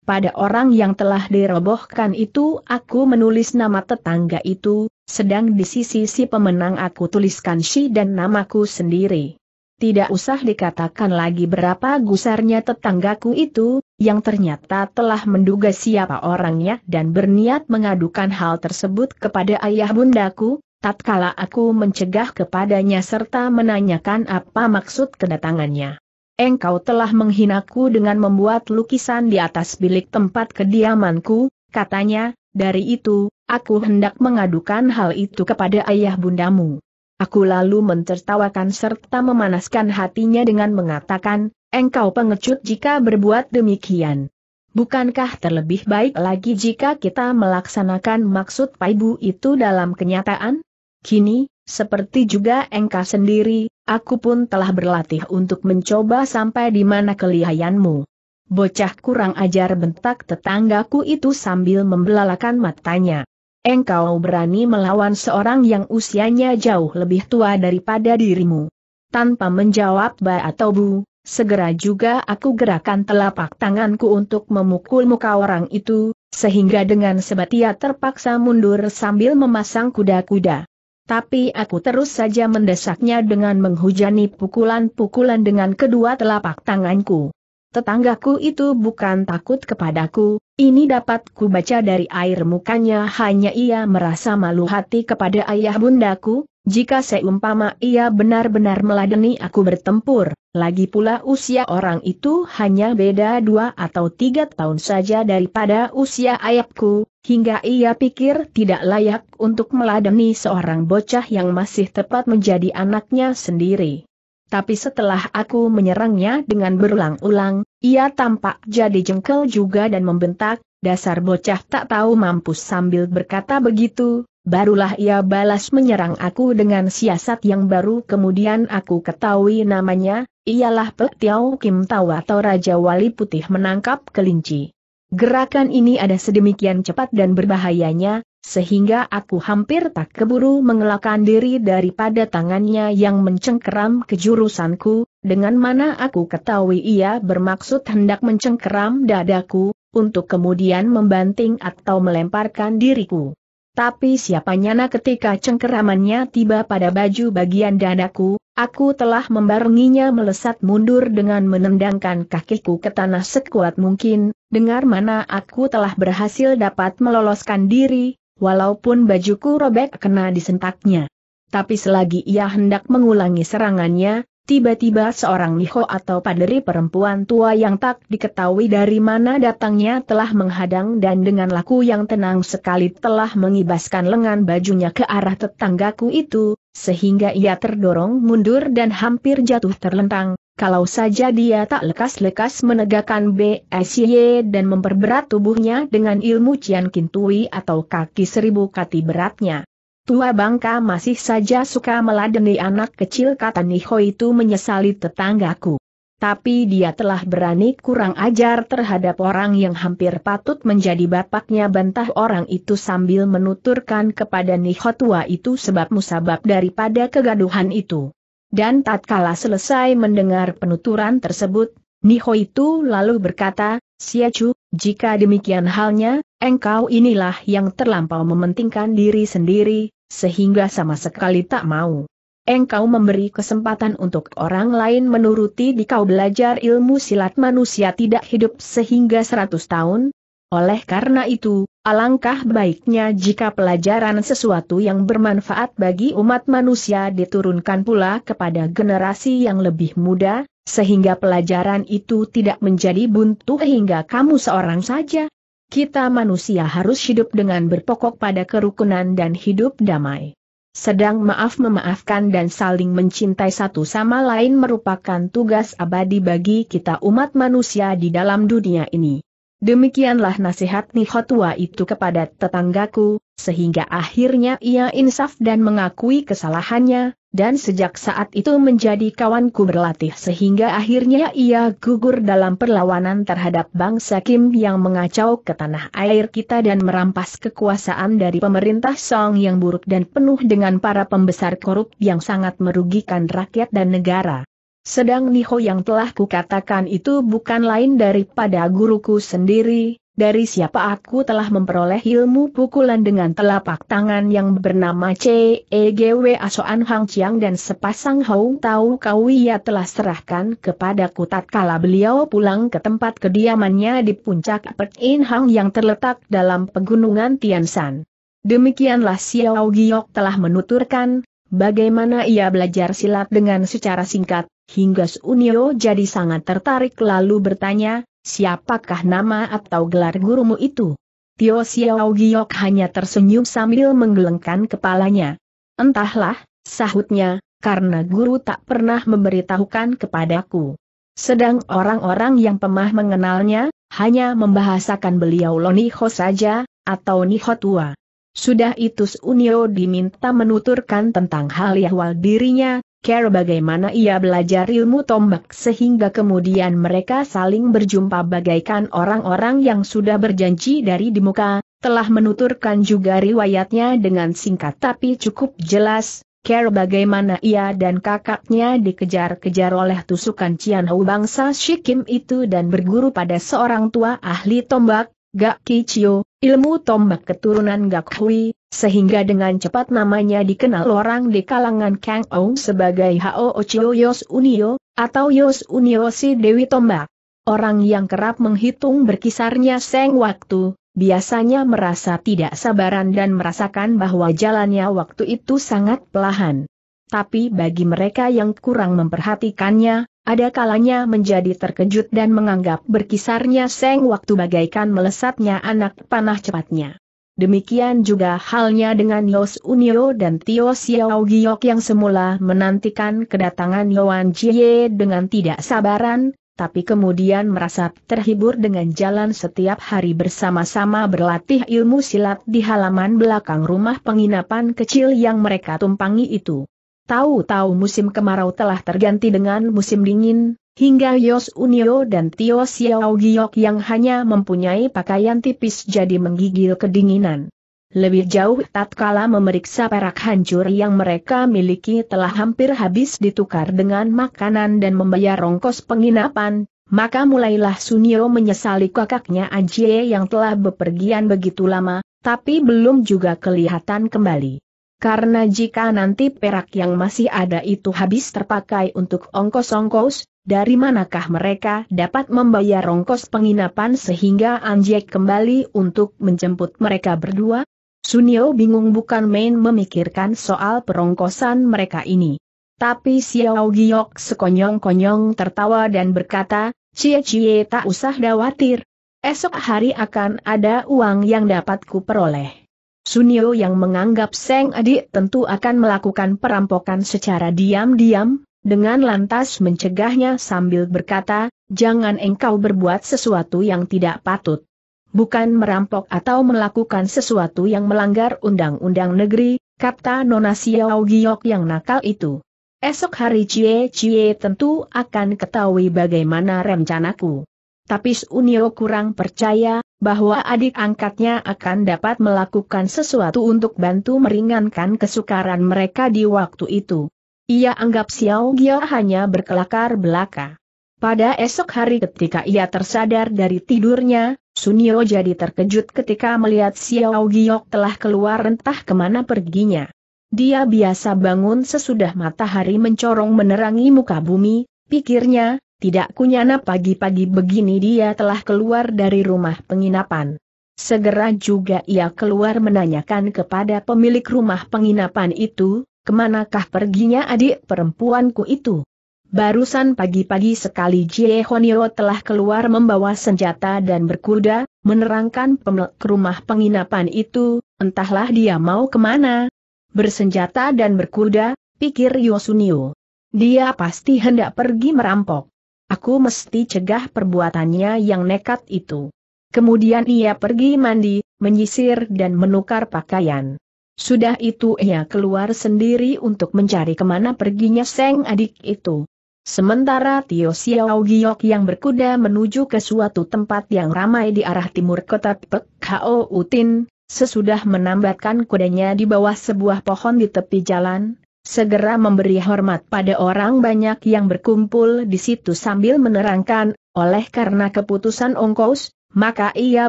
pada orang yang telah dirobohkan itu aku menulis nama tetangga itu, sedang di sisi si pemenang aku tuliskan si dan namaku sendiri. Tidak usah dikatakan lagi berapa gusarnya tetanggaku itu, yang ternyata telah menduga siapa orangnya dan berniat mengadukan hal tersebut kepada ayah bundaku, tatkala aku mencegah kepadanya serta menanyakan apa maksud kedatangannya engkau telah menghinaku dengan membuat lukisan di atas bilik tempat kediamanku, katanya, dari itu, aku hendak mengadukan hal itu kepada ayah bundamu. Aku lalu mentertawakan serta memanaskan hatinya dengan mengatakan, engkau pengecut jika berbuat demikian. Bukankah terlebih baik lagi jika kita melaksanakan maksud Paibu itu dalam kenyataan? Kini, seperti juga engkau sendiri, Aku pun telah berlatih untuk mencoba sampai di mana kelihayanmu. Bocah kurang ajar bentak tetanggaku itu sambil membelalakan matanya. Engkau berani melawan seorang yang usianya jauh lebih tua daripada dirimu. Tanpa menjawab ba atau bu, segera juga aku gerakan telapak tanganku untuk memukul muka orang itu, sehingga dengan sebatia terpaksa mundur sambil memasang kuda-kuda. Tapi aku terus saja mendesaknya dengan menghujani pukulan-pukulan dengan kedua telapak tanganku. Tetanggaku itu bukan takut kepadaku, ini dapat ku baca dari air mukanya hanya ia merasa malu hati kepada ayah bundaku, jika seumpama ia benar-benar meladeni aku bertempur, lagi pula usia orang itu hanya beda dua atau tiga tahun saja daripada usia ayahku, hingga ia pikir tidak layak untuk meladeni seorang bocah yang masih tepat menjadi anaknya sendiri. Tapi setelah aku menyerangnya dengan berulang-ulang, ia tampak jadi jengkel juga dan membentak, dasar bocah tak tahu mampus sambil berkata begitu, barulah ia balas menyerang aku dengan siasat yang baru kemudian aku ketahui namanya, ialah Pek Tiau Kim Tau atau Raja Wali Putih menangkap kelinci. Gerakan ini ada sedemikian cepat dan berbahayanya, sehingga aku hampir tak keburu mengelakkan diri daripada tangannya yang mencengkeram kejurusanku, dengan mana aku ketahui ia bermaksud hendak mencengkeram dadaku, untuk kemudian membanting atau melemparkan diriku. Tapi siapa nyana ketika cengkeramannya tiba pada baju bagian dadaku, aku telah membarenginya melesat mundur dengan menendangkan kakiku ke tanah sekuat mungkin, dengar mana aku telah berhasil dapat meloloskan diri, walaupun bajuku robek kena disentaknya. Tapi selagi ia hendak mengulangi serangannya, Tiba-tiba seorang Niho atau paderi perempuan tua yang tak diketahui dari mana datangnya telah menghadang dan dengan laku yang tenang sekali telah mengibaskan lengan bajunya ke arah tetanggaku itu, sehingga ia terdorong mundur dan hampir jatuh terlentang. Kalau saja dia tak lekas-lekas menegakkan BSY dan memperberat tubuhnya dengan ilmu Cian Kintui atau kaki seribu kati beratnya. Tua bangka masih saja suka meladeni anak kecil kata Niho itu menyesali tetanggaku. Tapi dia telah berani kurang ajar terhadap orang yang hampir patut menjadi bapaknya bantah orang itu sambil menuturkan kepada Niho tua itu sebab musabab daripada kegaduhan itu. Dan tatkala selesai mendengar penuturan tersebut, Niho itu lalu berkata, Siacu, jika demikian halnya, engkau inilah yang terlampau mementingkan diri sendiri, sehingga sama sekali tak mau. Engkau memberi kesempatan untuk orang lain menuruti di kau belajar ilmu silat manusia tidak hidup sehingga 100 tahun. Oleh karena itu, alangkah baiknya jika pelajaran sesuatu yang bermanfaat bagi umat manusia diturunkan pula kepada generasi yang lebih muda, sehingga pelajaran itu tidak menjadi buntu hingga kamu seorang saja, kita manusia harus hidup dengan berpokok pada kerukunan dan hidup damai. Sedang maaf memaafkan dan saling mencintai satu sama lain merupakan tugas abadi bagi kita umat manusia di dalam dunia ini. Demikianlah nasihat Nihotua itu kepada tetanggaku, sehingga akhirnya ia insaf dan mengakui kesalahannya, dan sejak saat itu menjadi kawanku berlatih sehingga akhirnya ia gugur dalam perlawanan terhadap bangsa Kim yang mengacau ke tanah air kita dan merampas kekuasaan dari pemerintah Song yang buruk dan penuh dengan para pembesar korup yang sangat merugikan rakyat dan negara. Sedang Niho yang telah kukatakan itu bukan lain daripada guruku sendiri, dari siapa aku telah memperoleh ilmu pukulan dengan telapak tangan yang bernama CEGW Asoan Hang Chiang dan sepasang Hong Tau Kau ia telah serahkan kepadaku tatkala beliau pulang ke tempat kediamannya di puncak Pek In Hang yang terletak dalam pegunungan Tiansan. Demikianlah Xiao Giok telah menuturkan, bagaimana ia belajar silat dengan secara singkat, hingga Sunio jadi sangat tertarik lalu bertanya, siapakah nama atau gelar gurumu itu? Tio Xiao Giok hanya tersenyum sambil menggelengkan kepalanya. Entahlah, sahutnya, karena guru tak pernah memberitahukan kepadaku. Sedang orang-orang yang pemah mengenalnya, hanya membahasakan beliau Loniho saja, atau Nihotua. Sudah itu Unio diminta menuturkan tentang hal yahwal dirinya, care bagaimana ia belajar ilmu tombak sehingga kemudian mereka saling berjumpa bagaikan orang-orang yang sudah berjanji dari di muka, telah menuturkan juga riwayatnya dengan singkat tapi cukup jelas, care bagaimana ia dan kakaknya dikejar-kejar oleh tusukan Cian Hou bangsa Shikim itu dan berguru pada seorang tua ahli tombak, Gak Kichio, ilmu tombak keturunan Gak Hui, sehingga dengan cepat namanya dikenal orang di kalangan Kang Ong sebagai Hao Ochio Yos Unio, atau Yos Unio si Dewi Tombak. Orang yang kerap menghitung berkisarnya seng waktu, biasanya merasa tidak sabaran dan merasakan bahwa jalannya waktu itu sangat pelahan tapi bagi mereka yang kurang memperhatikannya, ada kalanya menjadi terkejut dan menganggap berkisarnya seng waktu bagaikan melesatnya anak panah cepatnya. Demikian juga halnya dengan Los Unio dan Tio Xiao Giok yang semula menantikan kedatangan Yuan Jie dengan tidak sabaran, tapi kemudian merasa terhibur dengan jalan setiap hari bersama-sama berlatih ilmu silat di halaman belakang rumah penginapan kecil yang mereka tumpangi itu. Tahu-tahu musim kemarau telah terganti dengan musim dingin, hingga Yos Unio dan Tio Xiao Giok yang hanya mempunyai pakaian tipis jadi menggigil kedinginan. Lebih jauh tatkala memeriksa perak hancur yang mereka miliki telah hampir habis ditukar dengan makanan dan membayar rongkos penginapan, maka mulailah Sunio menyesali kakaknya Ajie yang telah bepergian begitu lama, tapi belum juga kelihatan kembali. Karena jika nanti perak yang masih ada itu habis terpakai untuk ongkos-ongkos, dari manakah mereka dapat membayar ongkos penginapan sehingga Anjek kembali untuk menjemput mereka berdua? Sunio bingung bukan main memikirkan soal perongkosan mereka ini. Tapi Xiao Giok sekonyong-konyong tertawa dan berkata, Cie-cie tak usah khawatir. Esok hari akan ada uang yang dapat kuperoleh. Sunio yang menganggap Seng adik tentu akan melakukan perampokan secara diam-diam, dengan lantas mencegahnya sambil berkata, jangan engkau berbuat sesuatu yang tidak patut. Bukan merampok atau melakukan sesuatu yang melanggar undang-undang negeri, kata Nona Xiao Giok yang nakal itu. Esok hari Cie Cie tentu akan ketahui bagaimana rencanaku. Tapi Sunio kurang percaya bahwa adik angkatnya akan dapat melakukan sesuatu untuk bantu meringankan kesukaran mereka di waktu itu. Ia anggap Xiao Gia hanya berkelakar belaka. Pada esok hari ketika ia tersadar dari tidurnya, Sunio jadi terkejut ketika melihat Xiao Giok telah keluar entah kemana perginya. Dia biasa bangun sesudah matahari mencorong menerangi muka bumi, pikirnya, tidak kunyana pagi-pagi begini dia telah keluar dari rumah penginapan. Segera juga ia keluar menanyakan kepada pemilik rumah penginapan itu, kemanakah perginya adik perempuanku itu. Barusan pagi-pagi sekali Jie Honio telah keluar membawa senjata dan berkuda, menerangkan pemilik rumah penginapan itu, entahlah dia mau kemana. Bersenjata dan berkuda, pikir Yosunio. Dia pasti hendak pergi merampok. Aku mesti cegah perbuatannya yang nekat itu. Kemudian ia pergi mandi, menyisir dan menukar pakaian. Sudah itu ia keluar sendiri untuk mencari kemana perginya Seng adik itu. Sementara Tio Xiao Giok yang berkuda menuju ke suatu tempat yang ramai di arah timur kota Pek Hao Utin, sesudah menambatkan kudanya di bawah sebuah pohon di tepi jalan, segera memberi hormat pada orang banyak yang berkumpul di situ sambil menerangkan, oleh karena keputusan ongkos, maka ia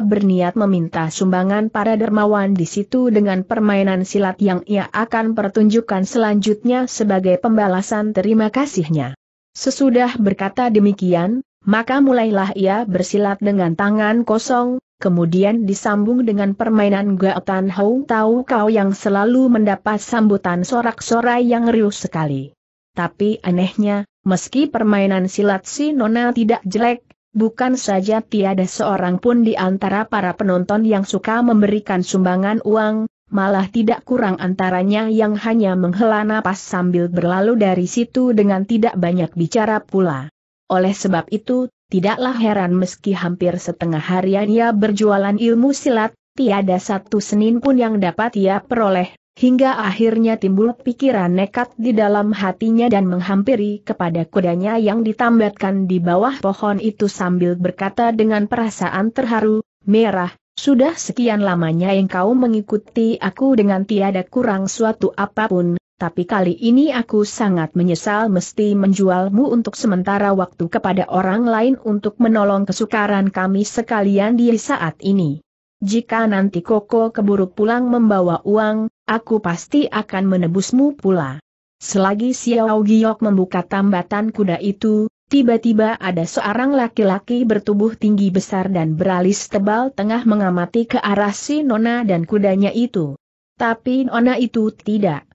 berniat meminta sumbangan para dermawan di situ dengan permainan silat yang ia akan pertunjukkan selanjutnya sebagai pembalasan terima kasihnya. Sesudah berkata demikian, maka mulailah ia bersilat dengan tangan kosong, kemudian disambung dengan permainan gaotan Hou Tau Kau yang selalu mendapat sambutan sorak-sorai yang riuh sekali. Tapi anehnya, meski permainan silat si Nona tidak jelek, bukan saja tiada seorang pun di antara para penonton yang suka memberikan sumbangan uang, malah tidak kurang antaranya yang hanya menghela napas sambil berlalu dari situ dengan tidak banyak bicara pula. Oleh sebab itu, tidaklah heran meski hampir setengah harian ia berjualan ilmu silat, tiada satu Senin pun yang dapat ia peroleh, hingga akhirnya timbul pikiran nekat di dalam hatinya dan menghampiri kepada kudanya yang ditambatkan di bawah pohon itu sambil berkata dengan perasaan terharu, merah, sudah sekian lamanya engkau mengikuti aku dengan tiada kurang suatu apapun, tapi kali ini aku sangat menyesal mesti menjualmu untuk sementara waktu kepada orang lain untuk menolong kesukaran kami sekalian di saat ini. Jika nanti Koko keburu pulang membawa uang, aku pasti akan menebusmu pula. Selagi Xiao Giok membuka tambatan kuda itu, tiba-tiba ada seorang laki-laki bertubuh tinggi besar dan beralis tebal tengah mengamati ke arah si Nona dan kudanya itu. Tapi Nona itu tidak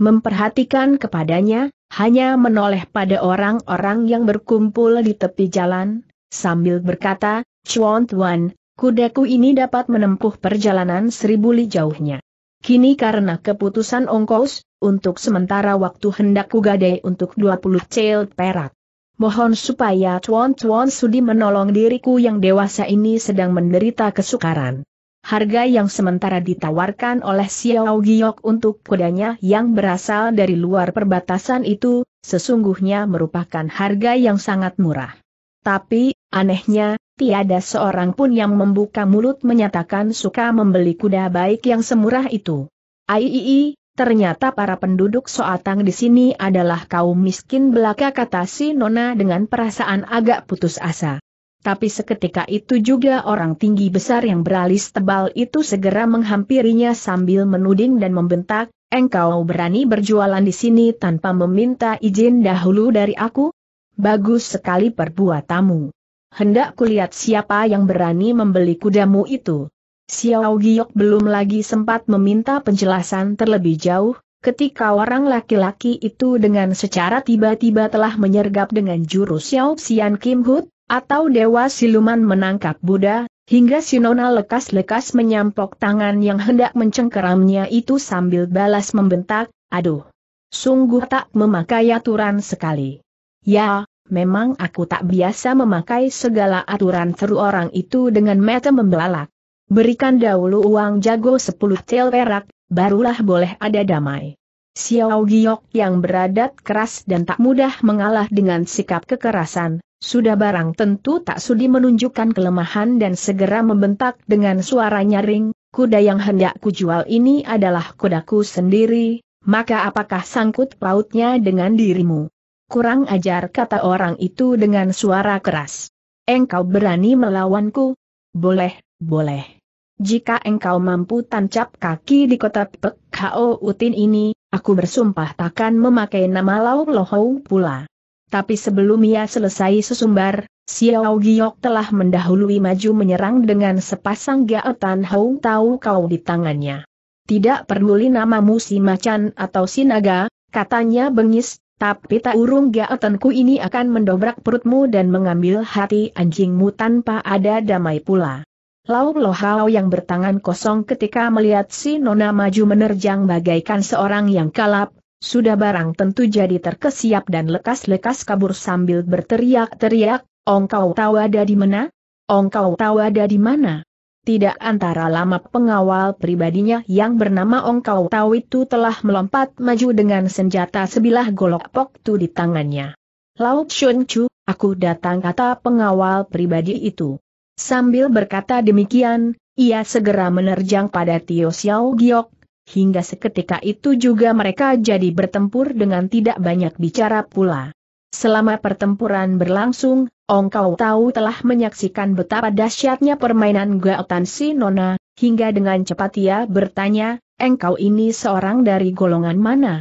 memperhatikan kepadanya, hanya menoleh pada orang-orang yang berkumpul di tepi jalan, sambil berkata, Chuan Tuan, kudaku ini dapat menempuh perjalanan seribu li jauhnya. Kini karena keputusan ongkos, untuk sementara waktu hendak kugadai untuk 20 cel perak. Mohon supaya Chuan Chuan Sudi menolong diriku yang dewasa ini sedang menderita kesukaran. Harga yang sementara ditawarkan oleh Xiao Giok untuk kudanya yang berasal dari luar perbatasan itu, sesungguhnya merupakan harga yang sangat murah. Tapi, anehnya, tiada seorang pun yang membuka mulut menyatakan suka membeli kuda baik yang semurah itu. Aiii, ternyata para penduduk soatang di sini adalah kaum miskin belaka kata si Nona dengan perasaan agak putus asa. Tapi seketika itu juga orang tinggi besar yang beralis tebal itu segera menghampirinya sambil menuding dan membentak, engkau berani berjualan di sini tanpa meminta izin dahulu dari aku? Bagus sekali perbuatamu. Hendak kulihat siapa yang berani membeli kudamu itu. Xiao Giok belum lagi sempat meminta penjelasan terlebih jauh, ketika orang laki-laki itu dengan secara tiba-tiba telah menyergap dengan jurus Xiao Xian Kim Hood, atau Dewa Siluman menangkap Buddha, hingga Sinona lekas-lekas menyampok tangan yang hendak mencengkeramnya itu sambil balas membentak, aduh. Sungguh tak memakai aturan sekali. Ya, memang aku tak biasa memakai segala aturan seru orang itu dengan mata membelalak. Berikan dahulu uang jago sepuluh tel perak, barulah boleh ada damai. Xiao Giok yang beradat keras dan tak mudah mengalah dengan sikap kekerasan, sudah barang tentu tak sudi menunjukkan kelemahan dan segera membentak dengan suara nyaring, kuda yang hendak kujual ini adalah kudaku sendiri, maka apakah sangkut pautnya dengan dirimu? Kurang ajar kata orang itu dengan suara keras. Engkau berani melawanku? Boleh, boleh. Jika engkau mampu tancap kaki di kota Pek Utin ini, Aku bersumpah takkan memakai nama Lau Lohou pula. Tapi sebelum ia selesai sesumbar, Xiao Giok telah mendahului maju menyerang dengan sepasang gaetan Hou Tau Kau di tangannya. Tidak peduli namamu si macan atau Sinaga, katanya bengis, tapi tak urung gaetanku ini akan mendobrak perutmu dan mengambil hati anjingmu tanpa ada damai pula. Lau Lohau yang bertangan kosong ketika melihat si Nona maju menerjang bagaikan seorang yang kalap, sudah barang tentu jadi terkesiap dan lekas-lekas kabur sambil berteriak-teriak, "Ong kau tahu ada di mana? Ong kau tahu ada di mana? Tidak antara lama pengawal pribadinya yang bernama Ong kau tahu itu telah melompat maju dengan senjata sebilah golok poktu di tangannya. Lauk Shun Chu, aku datang kata pengawal pribadi itu. Sambil berkata demikian, ia segera menerjang pada Tio Xiao Giok, hingga seketika itu juga mereka jadi bertempur dengan tidak banyak bicara pula. Selama pertempuran berlangsung, Ong Kau Tahu telah menyaksikan betapa dahsyatnya permainan tan Si Nona, hingga dengan cepat ia bertanya, engkau ini seorang dari golongan mana?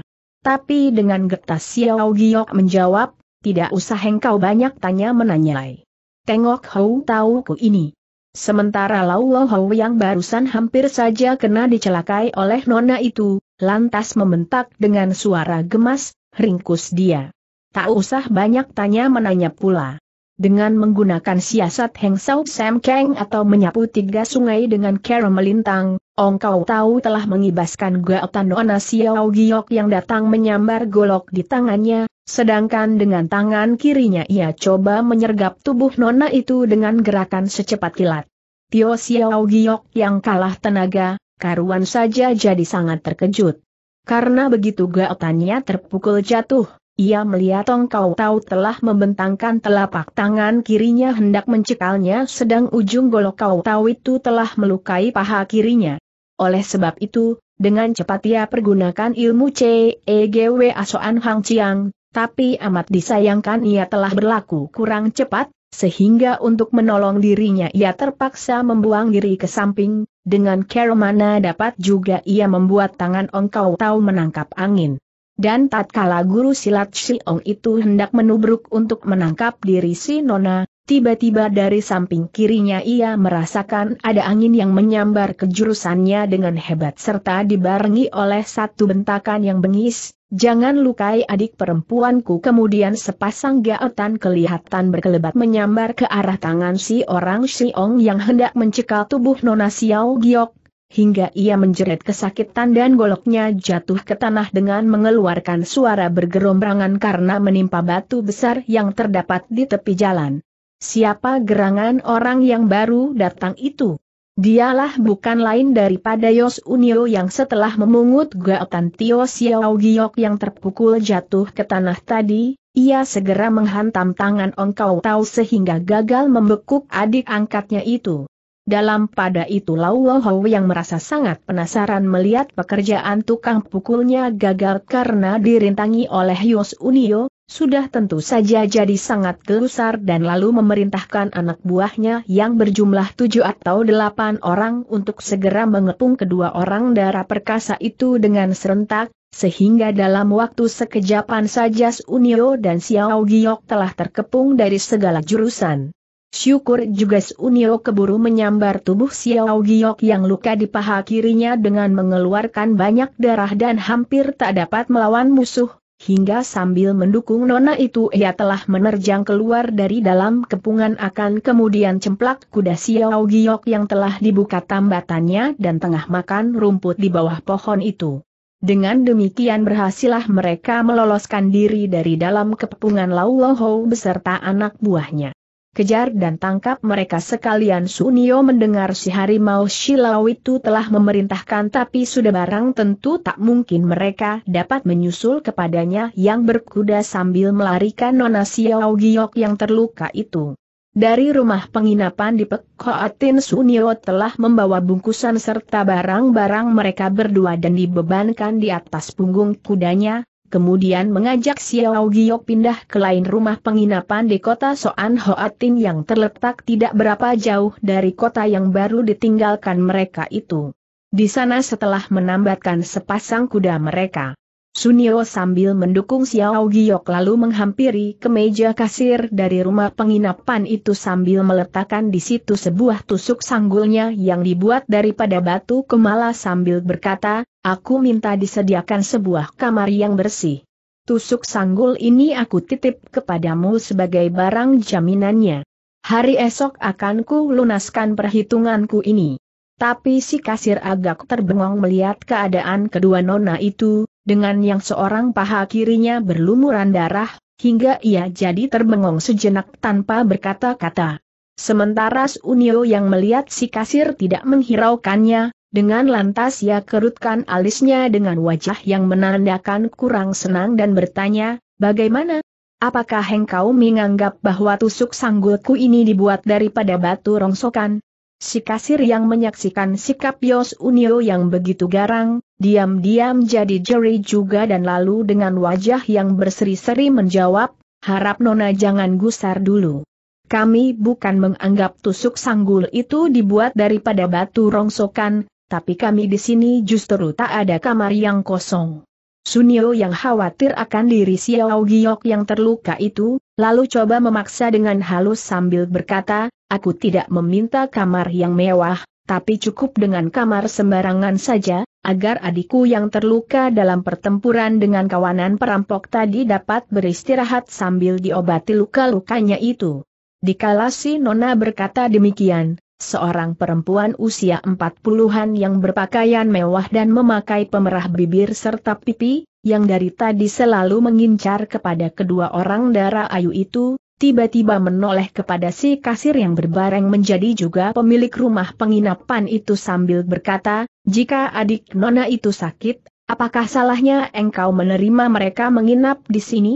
Tapi dengan getas Xiao Giok menjawab, tidak usah engkau banyak tanya menanyai. Tengok Hou ku ini. Sementara Lau Lo Hou yang barusan hampir saja kena dicelakai oleh nona itu, lantas membentak dengan suara gemas, ringkus dia. Tak usah banyak tanya menanya pula. Dengan menggunakan siasat Heng Sao Sam Kang atau menyapu tiga sungai dengan kera melintang, Ong Kau Tau telah mengibaskan gaotan Nona Xiao Giok yang datang menyambar golok di tangannya, Sedangkan dengan tangan kirinya ia coba menyergap tubuh nona itu dengan gerakan secepat kilat. Tio Xiao Giok yang kalah tenaga, karuan saja jadi sangat terkejut. Karena begitu gaotannya terpukul jatuh, ia melihat Tong Kau Tau telah membentangkan telapak tangan kirinya hendak mencekalnya sedang ujung golok Kau Tau itu telah melukai paha kirinya. Oleh sebab itu, dengan cepat ia pergunakan ilmu CEGW Asoan Hang Chiang, tapi amat disayangkan ia telah berlaku kurang cepat, sehingga untuk menolong dirinya ia terpaksa membuang diri ke samping, dengan cara mana dapat juga ia membuat tangan Ong tahu menangkap angin. Dan tatkala guru silat si Ong itu hendak menubruk untuk menangkap diri si Nona, tiba-tiba dari samping kirinya ia merasakan ada angin yang menyambar ke jurusannya dengan hebat serta dibarengi oleh satu bentakan yang bengis, Jangan lukai adik perempuanku kemudian sepasang gaetan kelihatan berkelebat menyambar ke arah tangan si orang Siong yang hendak mencekal tubuh Nona Xiao Giok, hingga ia menjerit kesakitan dan goloknya jatuh ke tanah dengan mengeluarkan suara bergerombrangan karena menimpa batu besar yang terdapat di tepi jalan. Siapa gerangan orang yang baru datang itu? Dialah bukan lain daripada Yos Unio yang setelah memungut gaotan Tio Xiao Giok yang terpukul jatuh ke tanah tadi, ia segera menghantam tangan Kau Tau sehingga gagal membekuk adik angkatnya itu. Dalam pada itu Lau yang merasa sangat penasaran melihat pekerjaan tukang pukulnya gagal karena dirintangi oleh Yos Unio, sudah tentu saja jadi sangat gelusar dan lalu memerintahkan anak buahnya yang berjumlah tujuh atau delapan orang untuk segera mengepung kedua orang darah perkasa itu dengan serentak, sehingga dalam waktu sekejapan saja Unio dan Xiao Giok telah terkepung dari segala jurusan. Syukur juga Sunio keburu menyambar tubuh Xiao Giok yang luka di paha kirinya dengan mengeluarkan banyak darah dan hampir tak dapat melawan musuh, hingga sambil mendukung nona itu ia telah menerjang keluar dari dalam kepungan akan kemudian cemplak kuda Xiao Giok yang telah dibuka tambatannya dan tengah makan rumput di bawah pohon itu. Dengan demikian berhasillah mereka meloloskan diri dari dalam kepungan Lohou beserta anak buahnya kejar dan tangkap mereka sekalian Sunio mendengar si harimau silau itu telah memerintahkan tapi sudah barang tentu tak mungkin mereka dapat menyusul kepadanya yang berkuda sambil melarikan Nona Xiao Giok yang terluka itu. Dari rumah penginapan di Pekoatin Sunio telah membawa bungkusan serta barang-barang mereka berdua dan dibebankan di atas punggung kudanya, kemudian mengajak Xiao Gio pindah ke lain rumah penginapan di kota Soan Hoatin yang terletak tidak berapa jauh dari kota yang baru ditinggalkan mereka itu. Di sana setelah menambatkan sepasang kuda mereka Sunio sambil mendukung Xiao Giok lalu menghampiri ke meja kasir dari rumah penginapan itu sambil meletakkan di situ sebuah tusuk sanggulnya yang dibuat daripada batu kemala sambil berkata, aku minta disediakan sebuah kamar yang bersih. Tusuk sanggul ini aku titip kepadamu sebagai barang jaminannya. Hari esok akan ku lunaskan perhitunganku ini. Tapi si kasir agak terbengong melihat keadaan kedua nona itu, dengan yang seorang paha kirinya berlumuran darah, hingga ia jadi terbengong sejenak tanpa berkata-kata. Sementara Sunio yang melihat si kasir tidak menghiraukannya, dengan lantas ia kerutkan alisnya dengan wajah yang menandakan kurang senang dan bertanya, bagaimana? Apakah engkau menganggap bahwa tusuk sanggulku ini dibuat daripada batu rongsokan? Si kasir yang menyaksikan sikap Yos Unio yang begitu garang, diam-diam jadi jeri juga dan lalu dengan wajah yang berseri-seri menjawab, harap Nona jangan gusar dulu. Kami bukan menganggap tusuk sanggul itu dibuat daripada batu rongsokan, tapi kami di sini justru tak ada kamar yang kosong. Sunio yang khawatir akan diri Xiao Giok yang terluka itu, lalu coba memaksa dengan halus sambil berkata, aku tidak meminta kamar yang mewah, tapi cukup dengan kamar sembarangan saja, agar adikku yang terluka dalam pertempuran dengan kawanan perampok tadi dapat beristirahat sambil diobati luka-lukanya itu. Dikala si Nona berkata demikian, seorang perempuan usia empat puluhan yang berpakaian mewah dan memakai pemerah bibir serta pipi, yang dari tadi selalu mengincar kepada kedua orang darah ayu itu, tiba-tiba menoleh kepada si kasir yang berbareng menjadi juga pemilik rumah penginapan itu sambil berkata, jika adik Nona itu sakit, apakah salahnya engkau menerima mereka menginap di sini?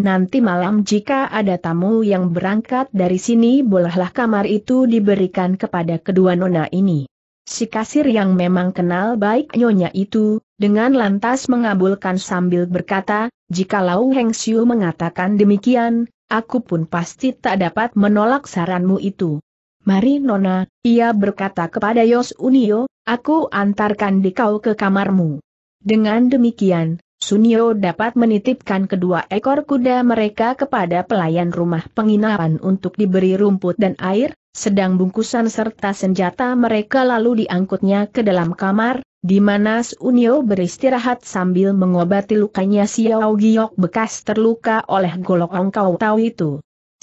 Nanti malam jika ada tamu yang berangkat dari sini bolehlah kamar itu diberikan kepada kedua nona ini. Si kasir yang memang kenal baik nyonya itu, dengan lantas mengabulkan sambil berkata, jikalau Heng Xiu mengatakan demikian, aku pun pasti tak dapat menolak saranmu itu. Mari Nona, ia berkata kepada Yos Unio, aku antarkan dikau ke kamarmu. Dengan demikian, Sunio dapat menitipkan kedua ekor kuda mereka kepada pelayan rumah penginapan untuk diberi rumput dan air, sedang bungkusan serta senjata mereka lalu diangkutnya ke dalam kamar, di mana Sunio beristirahat sambil mengobati lukanya Xiao Giok bekas terluka oleh golok engkau tahu itu.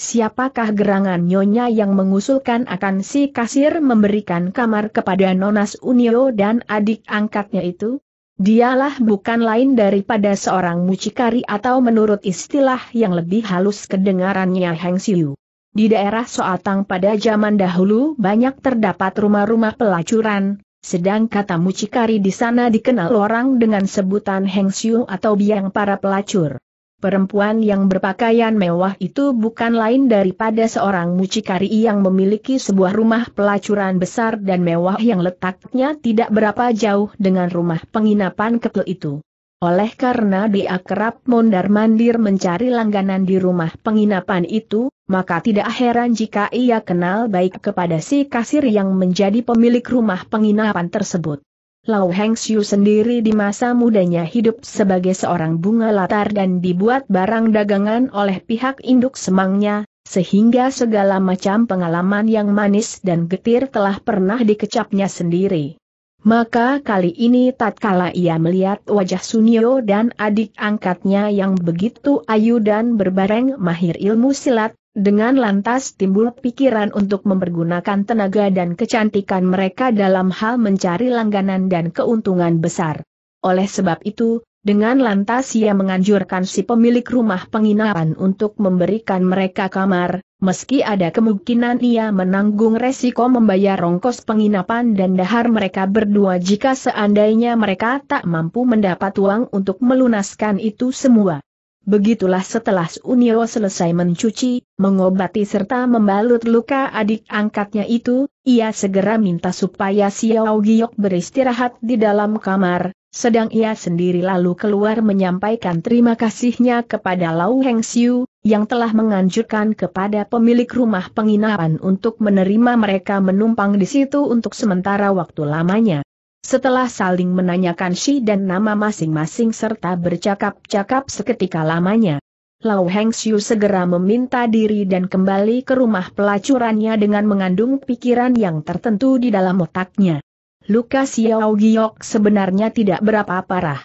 Siapakah gerangan nyonya yang mengusulkan akan si kasir memberikan kamar kepada Nonas Unio dan adik angkatnya itu? Dialah bukan lain daripada seorang mucikari atau menurut istilah yang lebih halus kedengarannya Heng Siu. Di daerah Soatang pada zaman dahulu banyak terdapat rumah-rumah pelacuran, sedang kata mucikari di sana dikenal orang dengan sebutan Siu atau biang para pelacur. Perempuan yang berpakaian mewah itu bukan lain daripada seorang mucikari yang memiliki sebuah rumah pelacuran besar dan mewah yang letaknya tidak berapa jauh dengan rumah penginapan kecil itu. Oleh karena dia kerap mondar-mandir mencari langganan di rumah penginapan itu, maka tidak heran jika ia kenal baik kepada si kasir yang menjadi pemilik rumah penginapan tersebut. Lau Heng Xiu sendiri di masa mudanya hidup sebagai seorang bunga latar dan dibuat barang dagangan oleh pihak induk semangnya, sehingga segala macam pengalaman yang manis dan getir telah pernah dikecapnya sendiri. Maka kali ini tatkala ia melihat wajah Sunio dan adik angkatnya yang begitu ayu dan berbareng mahir ilmu silat, dengan lantas timbul pikiran untuk mempergunakan tenaga dan kecantikan mereka dalam hal mencari langganan dan keuntungan besar. Oleh sebab itu, dengan lantas ia menganjurkan si pemilik rumah penginapan untuk memberikan mereka kamar, meski ada kemungkinan ia menanggung resiko membayar rongkos penginapan dan dahar mereka berdua jika seandainya mereka tak mampu mendapat uang untuk melunaskan itu semua. Begitulah setelah Unio selesai mencuci, mengobati serta membalut luka adik angkatnya itu, ia segera minta supaya Xiao Giok beristirahat di dalam kamar, sedang ia sendiri lalu keluar menyampaikan terima kasihnya kepada Lau Heng Siu, yang telah menganjurkan kepada pemilik rumah penginapan untuk menerima mereka menumpang di situ untuk sementara waktu lamanya. Setelah saling menanyakan si dan nama masing-masing serta bercakap-cakap seketika lamanya, Lau Heng Siu segera meminta diri dan kembali ke rumah pelacurannya dengan mengandung pikiran yang tertentu di dalam otaknya. Luka Xiao Giok sebenarnya tidak berapa parah.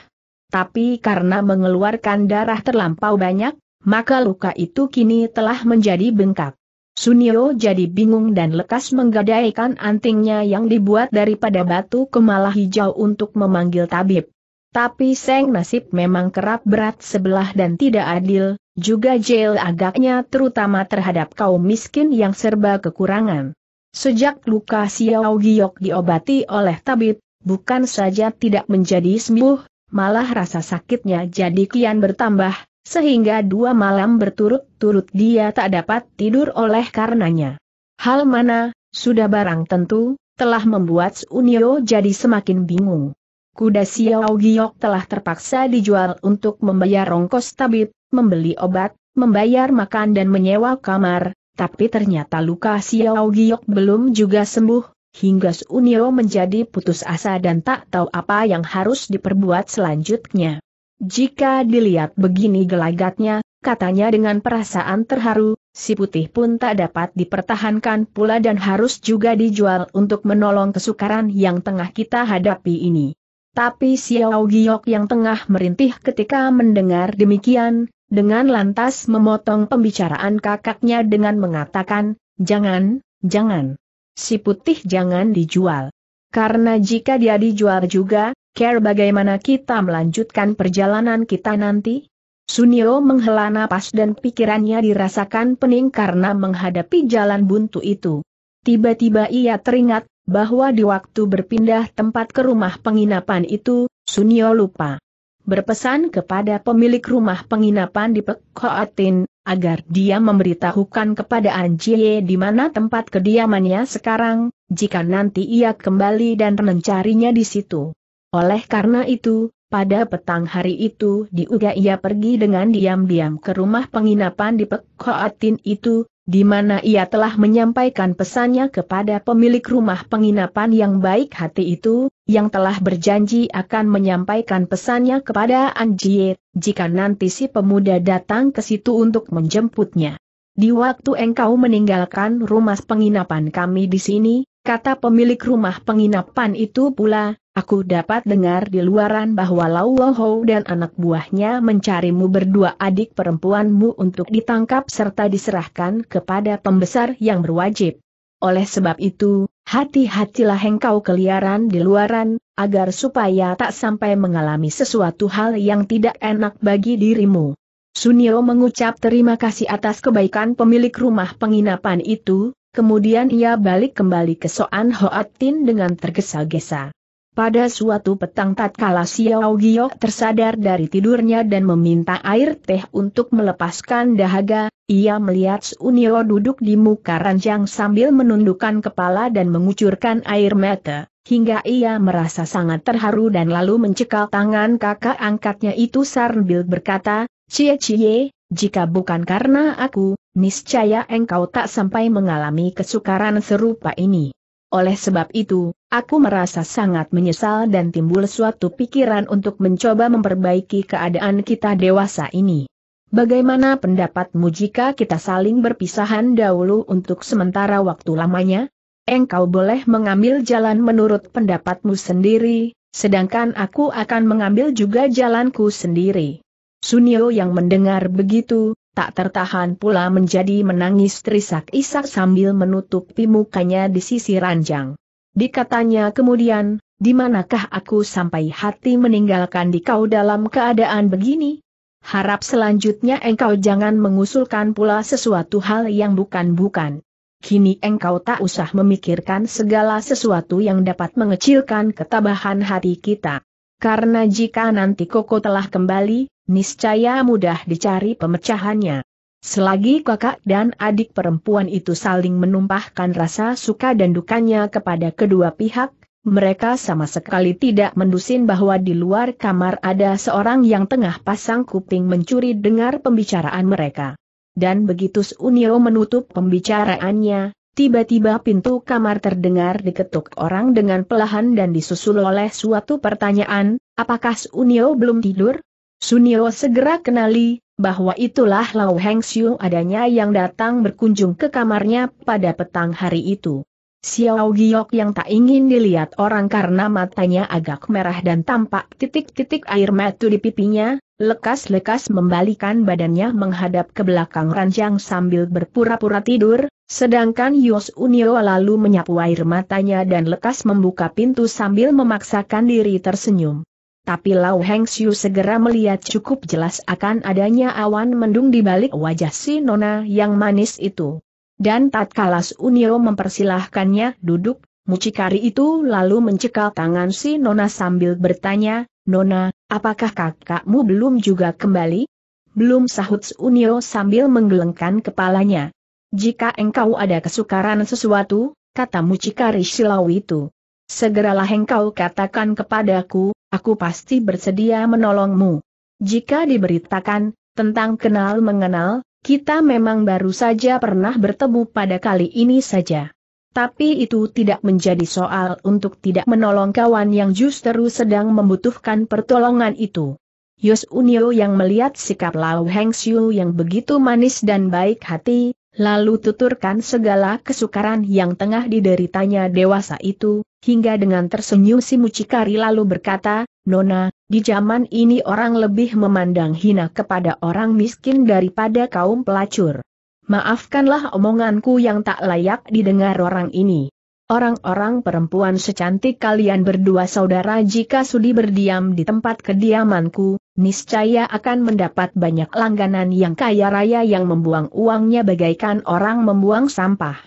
Tapi karena mengeluarkan darah terlampau banyak, maka luka itu kini telah menjadi bengkak. Sunio jadi bingung dan lekas menggadaikan antingnya yang dibuat daripada batu kemala hijau untuk memanggil tabib. Tapi Seng nasib memang kerap berat sebelah dan tidak adil, juga jail agaknya terutama terhadap kaum miskin yang serba kekurangan. Sejak luka Xiao Giok diobati oleh tabib, bukan saja tidak menjadi sembuh, malah rasa sakitnya jadi kian bertambah, sehingga dua malam berturut-turut dia tak dapat tidur oleh karenanya. Hal mana, sudah barang tentu, telah membuat Unio jadi semakin bingung. Kuda Xiao Giok telah terpaksa dijual untuk membayar rongkos tabib, membeli obat, membayar makan dan menyewa kamar, tapi ternyata luka Xiao Giok belum juga sembuh, hingga Sunio menjadi putus asa dan tak tahu apa yang harus diperbuat selanjutnya. Jika dilihat begini gelagatnya, katanya dengan perasaan terharu, si putih pun tak dapat dipertahankan pula dan harus juga dijual untuk menolong kesukaran yang tengah kita hadapi ini. Tapi Xiao Giok yang tengah merintih ketika mendengar demikian, dengan lantas memotong pembicaraan kakaknya dengan mengatakan, jangan, jangan. Si putih jangan dijual. Karena jika dia dijual juga, care bagaimana kita melanjutkan perjalanan kita nanti? Sunio menghela napas dan pikirannya dirasakan pening karena menghadapi jalan buntu itu. Tiba-tiba ia teringat, bahwa di waktu berpindah tempat ke rumah penginapan itu, Sunio lupa berpesan kepada pemilik rumah penginapan di Pekoatin, agar dia memberitahukan kepada Anjie di mana tempat kediamannya sekarang, jika nanti ia kembali dan mencarinya di situ. Oleh karena itu, pada petang hari itu diuga ia pergi dengan diam-diam ke rumah penginapan di Pekoatin itu, di mana ia telah menyampaikan pesannya kepada pemilik rumah penginapan yang baik hati itu, yang telah berjanji akan menyampaikan pesannya kepada Anjie, jika nanti si pemuda datang ke situ untuk menjemputnya. Di waktu engkau meninggalkan rumah penginapan kami di sini, kata pemilik rumah penginapan itu pula, aku dapat dengar di luaran bahwa Lau Loho dan anak buahnya mencarimu berdua adik perempuanmu untuk ditangkap serta diserahkan kepada pembesar yang berwajib. Oleh sebab itu, Hati-hatilah engkau keliaran di luaran, agar supaya tak sampai mengalami sesuatu hal yang tidak enak bagi dirimu. Sunio mengucap terima kasih atas kebaikan pemilik rumah penginapan itu, kemudian ia balik kembali ke Soan Hoatin dengan tergesa-gesa. Pada suatu petang tatkala Xiao Gio tersadar dari tidurnya dan meminta air teh untuk melepaskan dahaga, ia melihat Sunio duduk di muka ranjang sambil menundukkan kepala dan mengucurkan air mata, hingga ia merasa sangat terharu dan lalu mencekal tangan kakak angkatnya itu Sarnbil berkata, Cie Cie, jika bukan karena aku, niscaya engkau tak sampai mengalami kesukaran serupa ini. Oleh sebab itu, Aku merasa sangat menyesal dan timbul suatu pikiran untuk mencoba memperbaiki keadaan kita dewasa ini. Bagaimana pendapatmu jika kita saling berpisahan dahulu untuk sementara waktu lamanya? Engkau boleh mengambil jalan menurut pendapatmu sendiri, sedangkan aku akan mengambil juga jalanku sendiri. Sunio yang mendengar begitu, tak tertahan pula menjadi menangis terisak-isak sambil menutupi mukanya di sisi ranjang. Dikatanya kemudian, di manakah aku sampai hati meninggalkan di kau dalam keadaan begini? Harap selanjutnya engkau jangan mengusulkan pula sesuatu hal yang bukan-bukan. Kini engkau tak usah memikirkan segala sesuatu yang dapat mengecilkan ketabahan hati kita. Karena jika nanti Koko telah kembali, niscaya mudah dicari pemecahannya. Selagi kakak dan adik perempuan itu saling menumpahkan rasa suka dan dukanya kepada kedua pihak, mereka sama sekali tidak mendusin bahwa di luar kamar ada seorang yang tengah pasang kuping mencuri dengar pembicaraan mereka. Dan begitu Sunio menutup pembicaraannya, tiba-tiba pintu kamar terdengar diketuk orang dengan pelahan dan disusul oleh suatu pertanyaan, apakah Unio belum tidur? Sunio segera kenali, bahwa itulah Lau Heng Xiu adanya yang datang berkunjung ke kamarnya pada petang hari itu. Xiao Giok yang tak ingin dilihat orang karena matanya agak merah dan tampak titik-titik air mata di pipinya, lekas-lekas membalikan badannya menghadap ke belakang ranjang sambil berpura-pura tidur, sedangkan Yos Unio lalu menyapu air matanya dan lekas membuka pintu sambil memaksakan diri tersenyum tapi Lau Heng Xiu segera melihat cukup jelas akan adanya awan mendung di balik wajah si Nona yang manis itu. Dan tatkala Unio mempersilahkannya duduk, mucikari itu lalu mencekal tangan si Nona sambil bertanya, Nona, apakah kakakmu belum juga kembali? Belum sahut Unio sambil menggelengkan kepalanya. Jika engkau ada kesukaran sesuatu, kata mucikari silau itu. Segeralah engkau katakan kepadaku, aku pasti bersedia menolongmu. Jika diberitakan, tentang kenal mengenal, kita memang baru saja pernah bertemu pada kali ini saja. Tapi itu tidak menjadi soal untuk tidak menolong kawan yang justru sedang membutuhkan pertolongan itu. Yos Unio yang melihat sikap Lao Heng Xiu yang begitu manis dan baik hati, lalu tuturkan segala kesukaran yang tengah dideritanya dewasa itu, Hingga dengan tersenyum si mucikari lalu berkata, Nona, di zaman ini orang lebih memandang hina kepada orang miskin daripada kaum pelacur. Maafkanlah omonganku yang tak layak didengar orang ini. Orang-orang perempuan secantik kalian berdua saudara jika sudi berdiam di tempat kediamanku, niscaya akan mendapat banyak langganan yang kaya raya yang membuang uangnya bagaikan orang membuang sampah.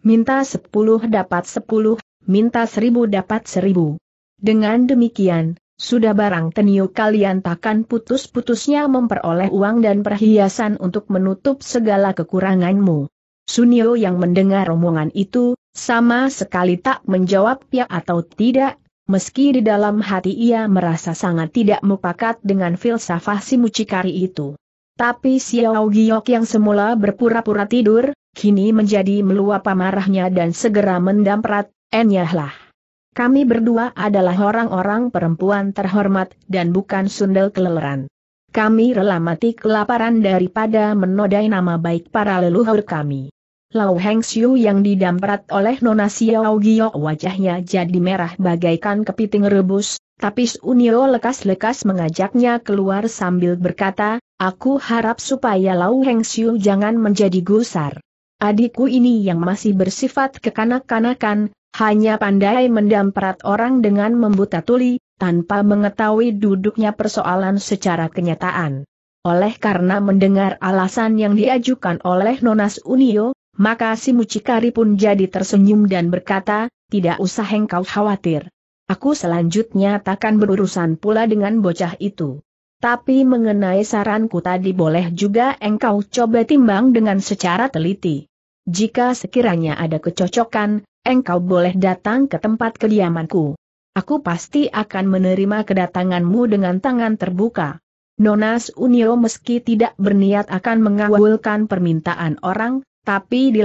Minta sepuluh dapat sepuluh, minta seribu dapat seribu. Dengan demikian, sudah barang tenio kalian takkan putus-putusnya memperoleh uang dan perhiasan untuk menutup segala kekuranganmu. Sunio yang mendengar omongan itu, sama sekali tak menjawab ya atau tidak, meski di dalam hati ia merasa sangat tidak mupakat dengan filsafah si mucikari itu. Tapi Xiao Giok yang semula berpura-pura tidur, kini menjadi meluap amarahnya dan segera mendamprat, Enyahlah. Kami berdua adalah orang-orang perempuan terhormat dan bukan sundel keleleran. Kami rela mati kelaparan daripada menodai nama baik para leluhur kami. Lau Heng Xiu yang didamprat oleh Nona Xiao Gio wajahnya jadi merah bagaikan kepiting rebus, tapi Sunio lekas-lekas mengajaknya keluar sambil berkata, aku harap supaya Lau Heng Xiu jangan menjadi gusar. Adikku ini yang masih bersifat kekanak-kanakan, hanya pandai mendamprat orang dengan membuta tuli, tanpa mengetahui duduknya persoalan secara kenyataan. Oleh karena mendengar alasan yang diajukan oleh Nonas Unio, maka si mucikari pun jadi tersenyum dan berkata, tidak usah engkau khawatir. Aku selanjutnya takkan berurusan pula dengan bocah itu. Tapi mengenai saranku tadi boleh juga engkau coba timbang dengan secara teliti jika sekiranya ada kecocokan, engkau boleh datang ke tempat kediamanku. Aku pasti akan menerima kedatanganmu dengan tangan terbuka. Nonas Unio meski tidak berniat akan mengawulkan permintaan orang, tapi di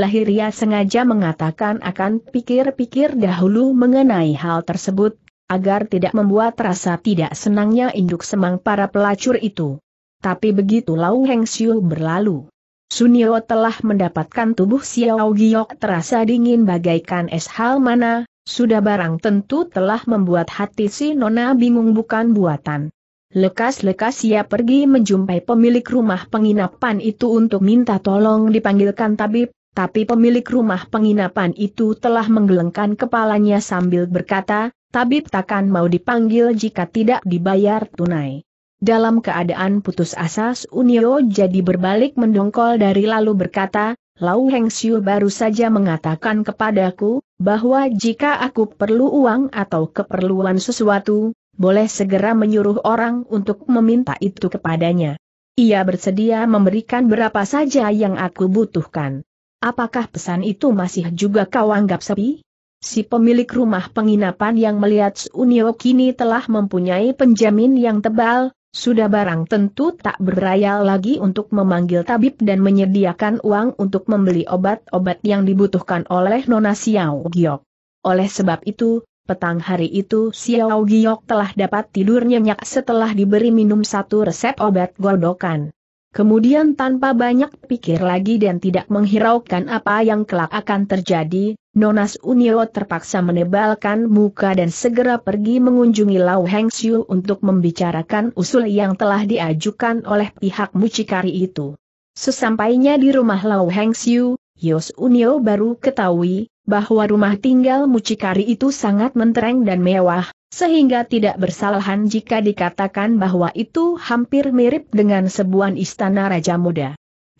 sengaja mengatakan akan pikir-pikir dahulu mengenai hal tersebut, agar tidak membuat rasa tidak senangnya induk semang para pelacur itu. Tapi begitu Lau Heng Siu berlalu. Sunio telah mendapatkan tubuh Xiao Giok terasa dingin bagaikan es hal mana, sudah barang tentu telah membuat hati si Nona bingung bukan buatan. Lekas-lekas ia pergi menjumpai pemilik rumah penginapan itu untuk minta tolong dipanggilkan tabib, tapi pemilik rumah penginapan itu telah menggelengkan kepalanya sambil berkata, tabib takkan mau dipanggil jika tidak dibayar tunai. Dalam keadaan putus asa Unio jadi berbalik mendongkol dari lalu berkata, Lau Heng Xiu baru saja mengatakan kepadaku, bahwa jika aku perlu uang atau keperluan sesuatu, boleh segera menyuruh orang untuk meminta itu kepadanya. Ia bersedia memberikan berapa saja yang aku butuhkan. Apakah pesan itu masih juga kau anggap sepi? Si pemilik rumah penginapan yang melihat Unio kini telah mempunyai penjamin yang tebal, sudah barang tentu tak berayal lagi untuk memanggil tabib dan menyediakan uang untuk membeli obat-obat yang dibutuhkan oleh Nona Xiao Giok. Oleh sebab itu, petang hari itu Xiao Giok telah dapat tidur nyenyak setelah diberi minum satu resep obat godokan. Kemudian tanpa banyak pikir lagi dan tidak menghiraukan apa yang kelak akan terjadi, Nonas Unio terpaksa menebalkan muka dan segera pergi mengunjungi Lau Heng Siu untuk membicarakan usul yang telah diajukan oleh pihak mucikari itu. Sesampainya di rumah Lau Heng Siu, Yos Unio baru ketahui bahwa rumah tinggal mucikari itu sangat mentereng dan mewah, sehingga tidak bersalahan jika dikatakan bahwa itu hampir mirip dengan sebuah istana raja muda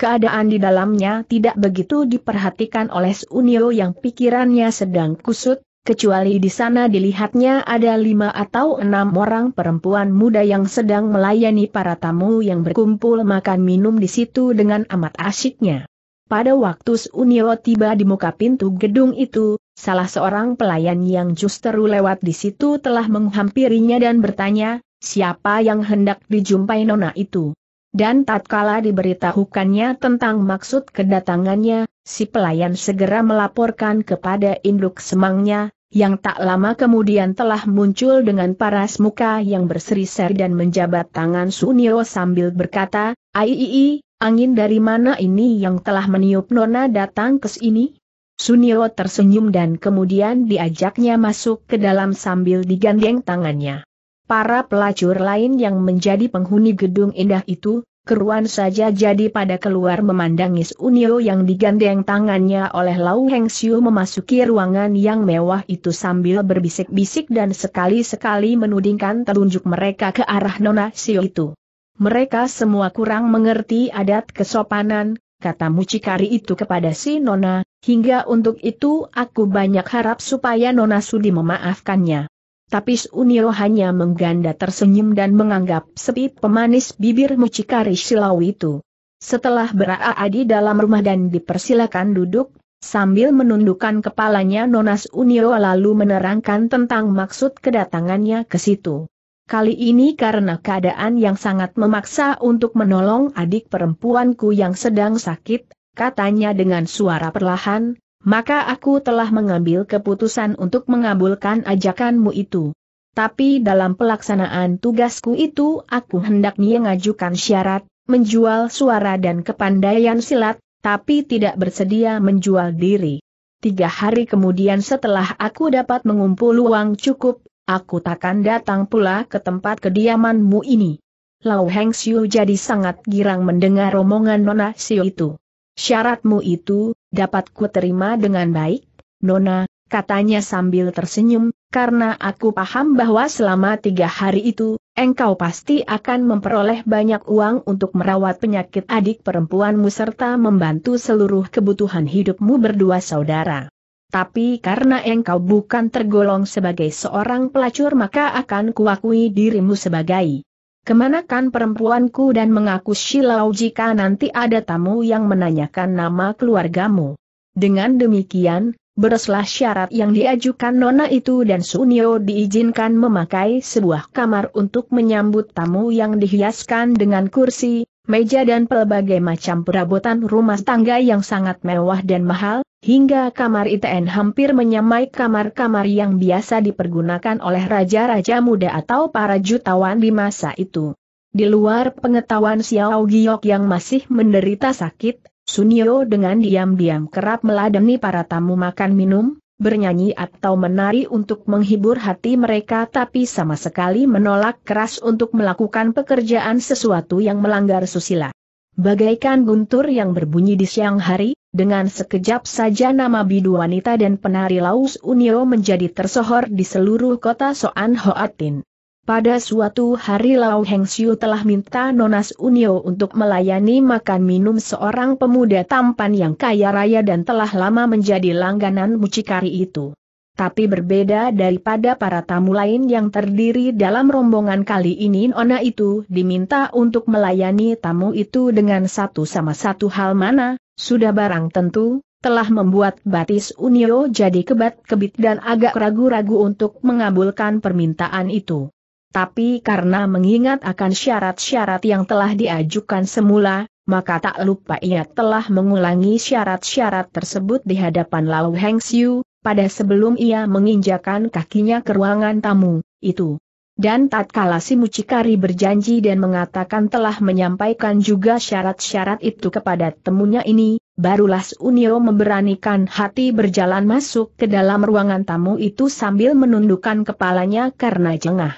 keadaan di dalamnya tidak begitu diperhatikan oleh Sunio yang pikirannya sedang kusut, kecuali di sana dilihatnya ada lima atau enam orang perempuan muda yang sedang melayani para tamu yang berkumpul makan minum di situ dengan amat asyiknya. Pada waktu Sunio tiba di muka pintu gedung itu, salah seorang pelayan yang justru lewat di situ telah menghampirinya dan bertanya, siapa yang hendak dijumpai nona itu? Dan tatkala diberitahukannya tentang maksud kedatangannya, si pelayan segera melaporkan kepada induk semangnya, yang tak lama kemudian telah muncul dengan paras muka yang berseri-seri dan menjabat tangan Sunio sambil berkata, Aiii, angin dari mana ini yang telah meniup Nona datang ke sini? Sunio tersenyum dan kemudian diajaknya masuk ke dalam sambil digandeng tangannya para pelacur lain yang menjadi penghuni gedung indah itu, keruan saja jadi pada keluar memandangi Unio yang digandeng tangannya oleh Lau Heng Siu memasuki ruangan yang mewah itu sambil berbisik-bisik dan sekali-sekali menudingkan telunjuk mereka ke arah Nona Siu itu. Mereka semua kurang mengerti adat kesopanan, kata mucikari itu kepada si Nona, hingga untuk itu aku banyak harap supaya Nona Sudi memaafkannya. Tapi Sunio hanya mengganda tersenyum dan menganggap sepi pemanis bibir mucikari silau itu. Setelah berada di dalam rumah dan dipersilakan duduk, sambil menundukkan kepalanya Nonas Unio lalu menerangkan tentang maksud kedatangannya ke situ. Kali ini karena keadaan yang sangat memaksa untuk menolong adik perempuanku yang sedang sakit, katanya dengan suara perlahan, maka aku telah mengambil keputusan untuk mengabulkan ajakanmu itu. Tapi dalam pelaksanaan tugasku itu aku hendaknya mengajukan syarat, menjual suara dan kepandaian silat, tapi tidak bersedia menjual diri. Tiga hari kemudian setelah aku dapat mengumpul uang cukup, aku takkan datang pula ke tempat kediamanmu ini. Lau Heng Xiu jadi sangat girang mendengar omongan Nona Xiu itu. Syaratmu itu, dapat ku terima dengan baik, Nona, katanya sambil tersenyum, karena aku paham bahwa selama tiga hari itu, engkau pasti akan memperoleh banyak uang untuk merawat penyakit adik perempuanmu serta membantu seluruh kebutuhan hidupmu berdua saudara. Tapi karena engkau bukan tergolong sebagai seorang pelacur maka akan kuakui dirimu sebagai Kemanakan perempuanku dan mengaku silau jika nanti ada tamu yang menanyakan nama keluargamu. Dengan demikian, bereslah syarat yang diajukan Nona itu dan Sunio diizinkan memakai sebuah kamar untuk menyambut tamu yang dihiaskan dengan kursi, meja dan pelbagai macam perabotan rumah tangga yang sangat mewah dan mahal, hingga kamar ITN hampir menyamai kamar-kamar yang biasa dipergunakan oleh raja-raja muda atau para jutawan di masa itu. Di luar pengetahuan Xiao Giok yang masih menderita sakit, Sunio dengan diam-diam kerap meladeni para tamu makan minum, bernyanyi atau menari untuk menghibur hati mereka tapi sama sekali menolak keras untuk melakukan pekerjaan sesuatu yang melanggar susila. Bagaikan guntur yang berbunyi di siang hari, dengan sekejap saja nama bidu wanita dan penari Laus Unio menjadi tersohor di seluruh kota Soan Hoatin. Pada suatu hari Lao Heng Xiu telah minta Nonas Unio untuk melayani makan minum seorang pemuda tampan yang kaya raya dan telah lama menjadi langganan mucikari itu. Tapi berbeda daripada para tamu lain yang terdiri dalam rombongan kali ini Nona itu diminta untuk melayani tamu itu dengan satu sama satu hal mana, sudah barang tentu, telah membuat Batis Unio jadi kebat-kebit dan agak ragu-ragu untuk mengabulkan permintaan itu tapi karena mengingat akan syarat-syarat yang telah diajukan semula, maka tak lupa ia telah mengulangi syarat-syarat tersebut di hadapan Lau Heng Siu, pada sebelum ia menginjakan kakinya ke ruangan tamu, itu. Dan tatkala si mucikari berjanji dan mengatakan telah menyampaikan juga syarat-syarat itu kepada temunya ini, barulah Unio memberanikan hati berjalan masuk ke dalam ruangan tamu itu sambil menundukkan kepalanya karena jengah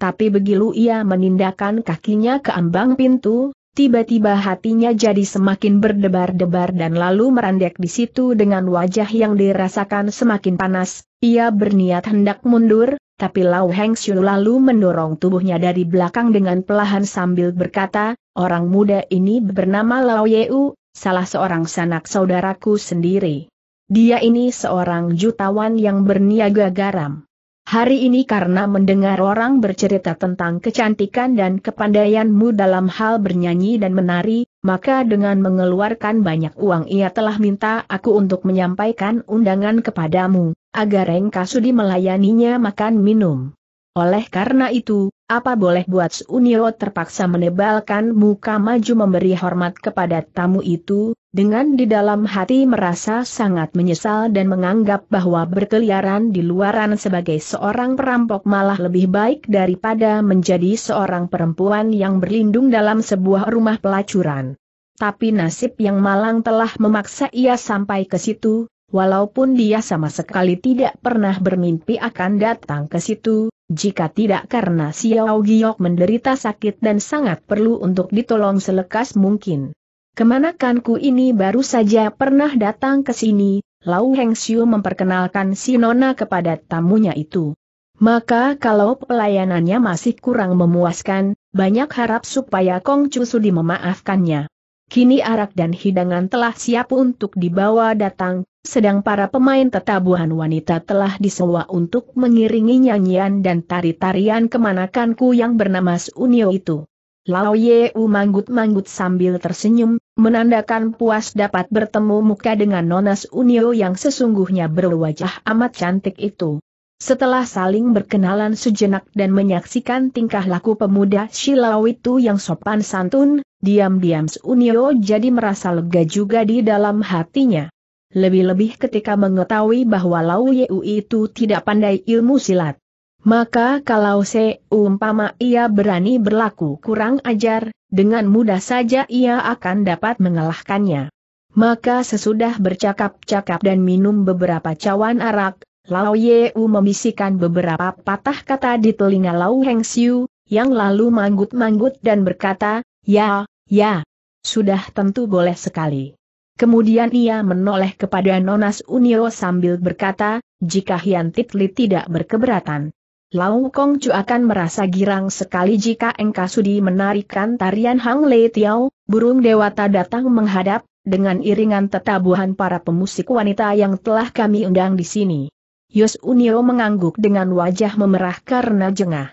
tapi begitu ia menindakkan kakinya ke ambang pintu, tiba-tiba hatinya jadi semakin berdebar-debar dan lalu merandek di situ dengan wajah yang dirasakan semakin panas, ia berniat hendak mundur, tapi Lau Heng Xiu lalu mendorong tubuhnya dari belakang dengan pelahan sambil berkata, orang muda ini bernama Lau Yeu, salah seorang sanak saudaraku sendiri. Dia ini seorang jutawan yang berniaga garam. Hari ini karena mendengar orang bercerita tentang kecantikan dan kepandaianmu dalam hal bernyanyi dan menari, maka dengan mengeluarkan banyak uang ia telah minta aku untuk menyampaikan undangan kepadamu, agar engkau Engkasudi melayaninya makan minum. Oleh karena itu, apa boleh buat Sunio terpaksa menebalkan muka maju memberi hormat kepada tamu itu, dengan di dalam hati merasa sangat menyesal dan menganggap bahwa berkeliaran di luaran sebagai seorang perampok malah lebih baik daripada menjadi seorang perempuan yang berlindung dalam sebuah rumah pelacuran. Tapi nasib yang malang telah memaksa ia sampai ke situ, walaupun dia sama sekali tidak pernah bermimpi akan datang ke situ, jika tidak karena Xiao Giok menderita sakit dan sangat perlu untuk ditolong selekas mungkin. Kemanakanku ini baru saja pernah datang ke sini, Lau Heng Xiu memperkenalkan si Nona kepada tamunya itu. Maka kalau pelayanannya masih kurang memuaskan, banyak harap supaya Kong Chu Sudi memaafkannya. Kini arak dan hidangan telah siap untuk dibawa datang, sedang para pemain tetabuhan wanita telah disewa untuk mengiringi nyanyian dan tari-tarian kemanakanku yang bernama Sunio itu. Lao Ye U manggut-manggut sambil tersenyum, menandakan puas dapat bertemu muka dengan Nonas Unio yang sesungguhnya berwajah amat cantik itu. Setelah saling berkenalan sejenak dan menyaksikan tingkah laku pemuda Silau itu yang sopan santun, diam-diam Unio jadi merasa lega juga di dalam hatinya. Lebih-lebih ketika mengetahui bahwa Lau Yeu itu tidak pandai ilmu silat. Maka kalau seumpama ia berani berlaku kurang ajar, dengan mudah saja ia akan dapat mengalahkannya. Maka sesudah bercakap-cakap dan minum beberapa cawan arak, Lao Ye U membisikkan beberapa patah kata di telinga Lau Heng Siu, yang lalu manggut-manggut dan berkata, ya, ya, sudah tentu boleh sekali. Kemudian ia menoleh kepada Nonas Unio sambil berkata, jika Hian Titli tidak berkeberatan, Lau Kong Chu akan merasa girang sekali jika Engka Sudi menarikan tarian Hang Le Tiao, burung dewata datang menghadap, dengan iringan tetabuhan para pemusik wanita yang telah kami undang di sini. Yos Unio mengangguk dengan wajah memerah karena jengah.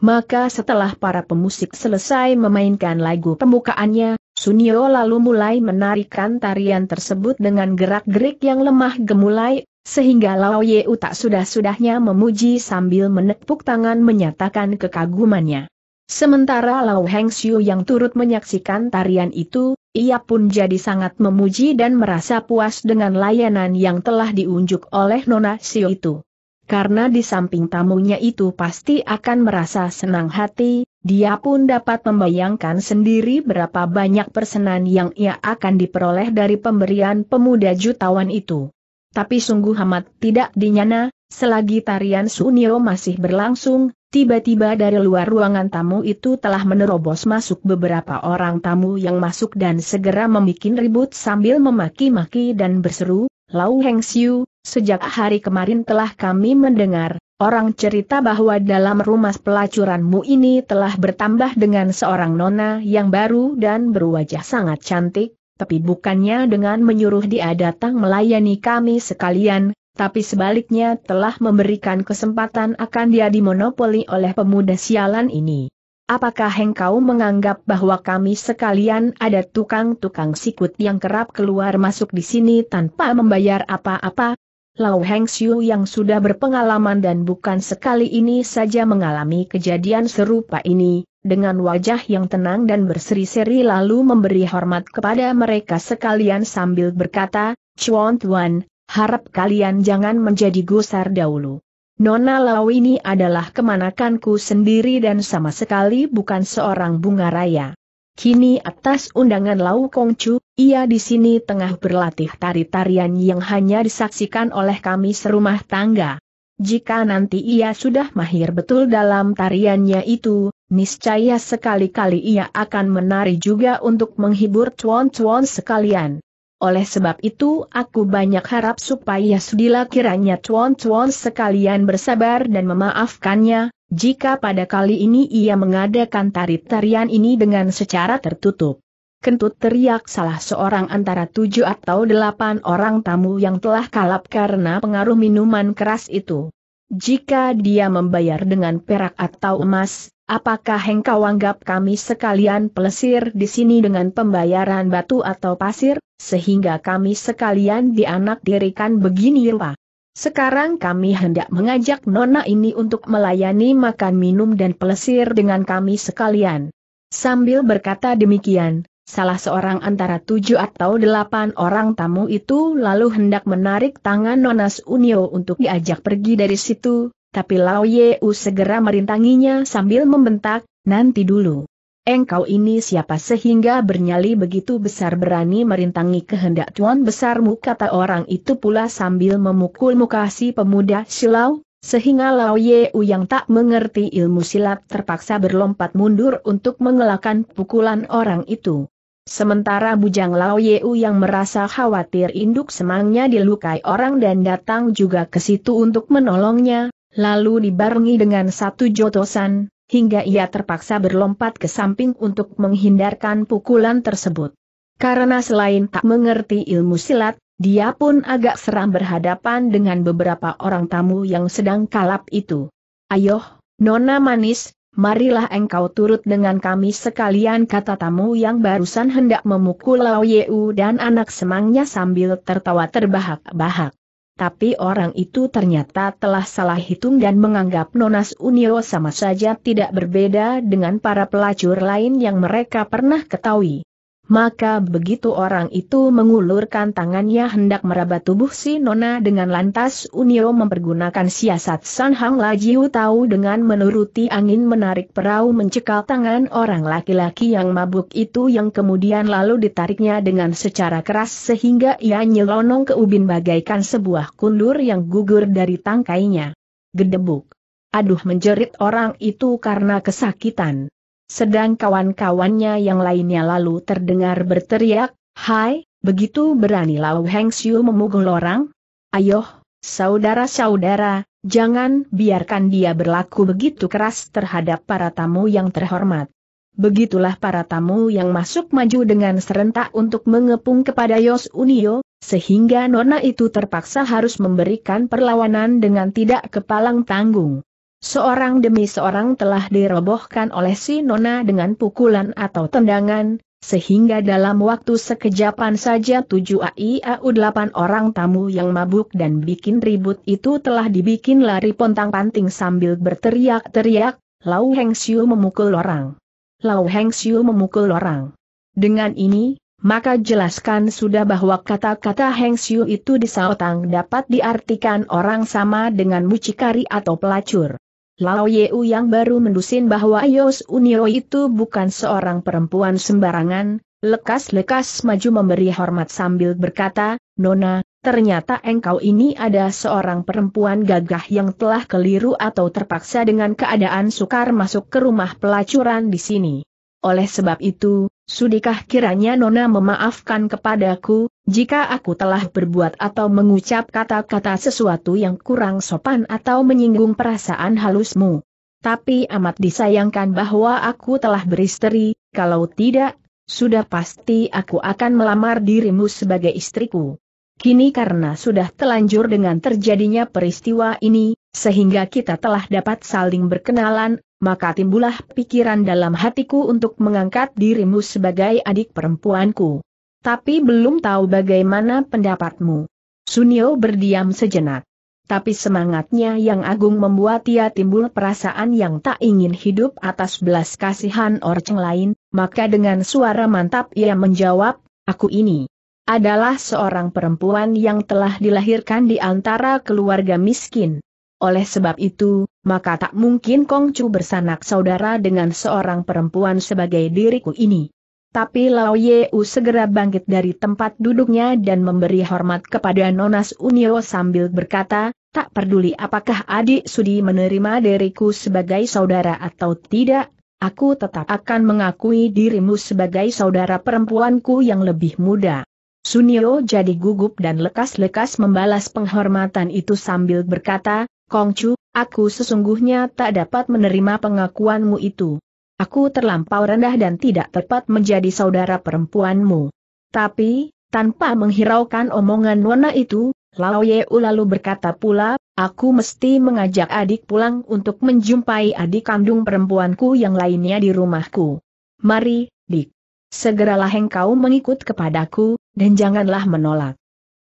Maka setelah para pemusik selesai memainkan lagu pembukaannya, Sunio lalu mulai menarikan tarian tersebut dengan gerak-gerik yang lemah gemulai, sehingga Lao Yeu tak sudah-sudahnya memuji sambil menepuk tangan menyatakan kekagumannya. Sementara Lao Heng Xiu yang turut menyaksikan tarian itu, ia pun jadi sangat memuji dan merasa puas dengan layanan yang telah diunjuk oleh Nona Xiu itu. Karena di samping tamunya itu pasti akan merasa senang hati, dia pun dapat membayangkan sendiri berapa banyak persenan yang ia akan diperoleh dari pemberian pemuda jutawan itu. Tapi sungguh amat tidak dinyana, selagi tarian Sunio masih berlangsung, tiba-tiba dari luar ruangan tamu itu telah menerobos masuk beberapa orang tamu yang masuk dan segera membuat ribut sambil memaki-maki dan berseru, Lau Heng Siu, sejak hari kemarin telah kami mendengar, Orang cerita bahwa dalam rumah pelacuranmu ini telah bertambah dengan seorang nona yang baru dan berwajah sangat cantik, tapi bukannya dengan menyuruh dia datang melayani kami sekalian, tapi sebaliknya telah memberikan kesempatan akan dia dimonopoli oleh pemuda sialan ini. Apakah engkau menganggap bahwa kami sekalian ada tukang-tukang sikut yang kerap keluar masuk di sini tanpa membayar apa-apa? Lau Heng Xiu yang sudah berpengalaman dan bukan sekali ini saja mengalami kejadian serupa ini, dengan wajah yang tenang dan berseri-seri lalu memberi hormat kepada mereka sekalian sambil berkata, Chuan Tuan, harap kalian jangan menjadi gusar dahulu. Nona Lau ini adalah kemanakanku sendiri dan sama sekali bukan seorang bunga raya. Kini atas undangan Lau Kongcu, ia di sini tengah berlatih tari-tarian yang hanya disaksikan oleh kami serumah tangga. Jika nanti ia sudah mahir betul dalam tariannya itu, niscaya sekali-kali ia akan menari juga untuk menghibur cuan-cuan sekalian. Oleh sebab itu aku banyak harap supaya Sudila kiranya cuan-cuan sekalian bersabar dan memaafkannya, jika pada kali ini ia mengadakan tari-tarian ini dengan secara tertutup. Kentut teriak salah seorang antara tujuh atau delapan orang tamu yang telah kalap karena pengaruh minuman keras itu. Jika dia membayar dengan perak atau emas, Apakah engkau anggap kami sekalian pelesir di sini dengan pembayaran batu atau pasir, sehingga kami sekalian dianak dirikan begini rupa? Sekarang kami hendak mengajak nona ini untuk melayani makan minum dan pelesir dengan kami sekalian. Sambil berkata demikian, salah seorang antara tujuh atau delapan orang tamu itu lalu hendak menarik tangan nona Unio untuk diajak pergi dari situ, tapi Lao Yeu segera merintanginya sambil membentak, nanti dulu. Engkau ini siapa sehingga bernyali begitu besar berani merintangi kehendak tuan besarmu kata orang itu pula sambil memukul muka si pemuda silau, sehingga Lao Yeu yang tak mengerti ilmu silat terpaksa berlompat mundur untuk mengelakkan pukulan orang itu. Sementara bujang Lao Yeu yang merasa khawatir induk semangnya dilukai orang dan datang juga ke situ untuk menolongnya, lalu dibarengi dengan satu jotosan, hingga ia terpaksa berlompat ke samping untuk menghindarkan pukulan tersebut. Karena selain tak mengerti ilmu silat, dia pun agak seram berhadapan dengan beberapa orang tamu yang sedang kalap itu. Ayoh, Nona Manis, marilah engkau turut dengan kami sekalian kata tamu yang barusan hendak memukul Lau Yeu dan anak semangnya sambil tertawa terbahak-bahak tapi orang itu ternyata telah salah hitung dan menganggap Nonas Unio sama saja tidak berbeda dengan para pelacur lain yang mereka pernah ketahui. Maka begitu orang itu mengulurkan tangannya hendak meraba tubuh si Nona dengan lantas Unio mempergunakan siasat San Hang Lajiu tahu dengan menuruti angin menarik perahu mencekal tangan orang laki-laki yang mabuk itu yang kemudian lalu ditariknya dengan secara keras sehingga ia nyelonong ke ubin bagaikan sebuah kundur yang gugur dari tangkainya. Gedebuk. Aduh menjerit orang itu karena kesakitan. Sedang kawan-kawannya yang lainnya lalu terdengar berteriak, Hai, begitu berani Lau Heng Siu memukul orang? Ayoh, saudara-saudara, jangan biarkan dia berlaku begitu keras terhadap para tamu yang terhormat. Begitulah para tamu yang masuk maju dengan serentak untuk mengepung kepada Yos Unio, sehingga nona itu terpaksa harus memberikan perlawanan dengan tidak kepalang tanggung. Seorang demi seorang telah dirobohkan oleh si Nona dengan pukulan atau tendangan, sehingga dalam waktu sekejapan saja tujuh AIAU delapan orang tamu yang mabuk dan bikin ribut itu telah dibikin lari pontang-panting sambil berteriak-teriak, Lau Heng Siu memukul orang. Lau Heng Siu memukul orang. Dengan ini, maka jelaskan sudah bahwa kata-kata Heng Siu itu di Saotang dapat diartikan orang sama dengan mucikari atau pelacur. Lao Yeu yang baru mendusin bahwa Yos Uniro itu bukan seorang perempuan sembarangan, lekas-lekas maju memberi hormat sambil berkata, Nona, ternyata engkau ini ada seorang perempuan gagah yang telah keliru atau terpaksa dengan keadaan sukar masuk ke rumah pelacuran di sini. Oleh sebab itu, sudikah kiranya Nona memaafkan kepadaku, jika aku telah berbuat atau mengucap kata-kata sesuatu yang kurang sopan atau menyinggung perasaan halusmu. Tapi amat disayangkan bahwa aku telah beristri, kalau tidak, sudah pasti aku akan melamar dirimu sebagai istriku. Kini karena sudah telanjur dengan terjadinya peristiwa ini, sehingga kita telah dapat saling berkenalan, maka timbullah pikiran dalam hatiku untuk mengangkat dirimu sebagai adik perempuanku. Tapi belum tahu bagaimana pendapatmu. Sunio berdiam sejenak. Tapi semangatnya yang agung membuat ia timbul perasaan yang tak ingin hidup atas belas kasihan orang lain, maka dengan suara mantap ia menjawab, aku ini adalah seorang perempuan yang telah dilahirkan di antara keluarga miskin. Oleh sebab itu, maka tak mungkin Kongcu bersanak saudara dengan seorang perempuan sebagai diriku ini. Tapi Lao Yeu segera bangkit dari tempat duduknya dan memberi hormat kepada Nonas Unio sambil berkata, tak peduli apakah adik Sudi menerima diriku sebagai saudara atau tidak, aku tetap akan mengakui dirimu sebagai saudara perempuanku yang lebih muda. Sunio jadi gugup dan lekas-lekas membalas penghormatan itu sambil berkata, Kongcu, aku sesungguhnya tak dapat menerima pengakuanmu itu. Aku terlampau rendah dan tidak tepat menjadi saudara perempuanmu. Tapi, tanpa menghiraukan omongan Nona itu, Lao U lalu berkata pula, aku mesti mengajak adik pulang untuk menjumpai adik kandung perempuanku yang lainnya di rumahku. Mari, dik. Segeralah engkau mengikut kepadaku, dan janganlah menolak.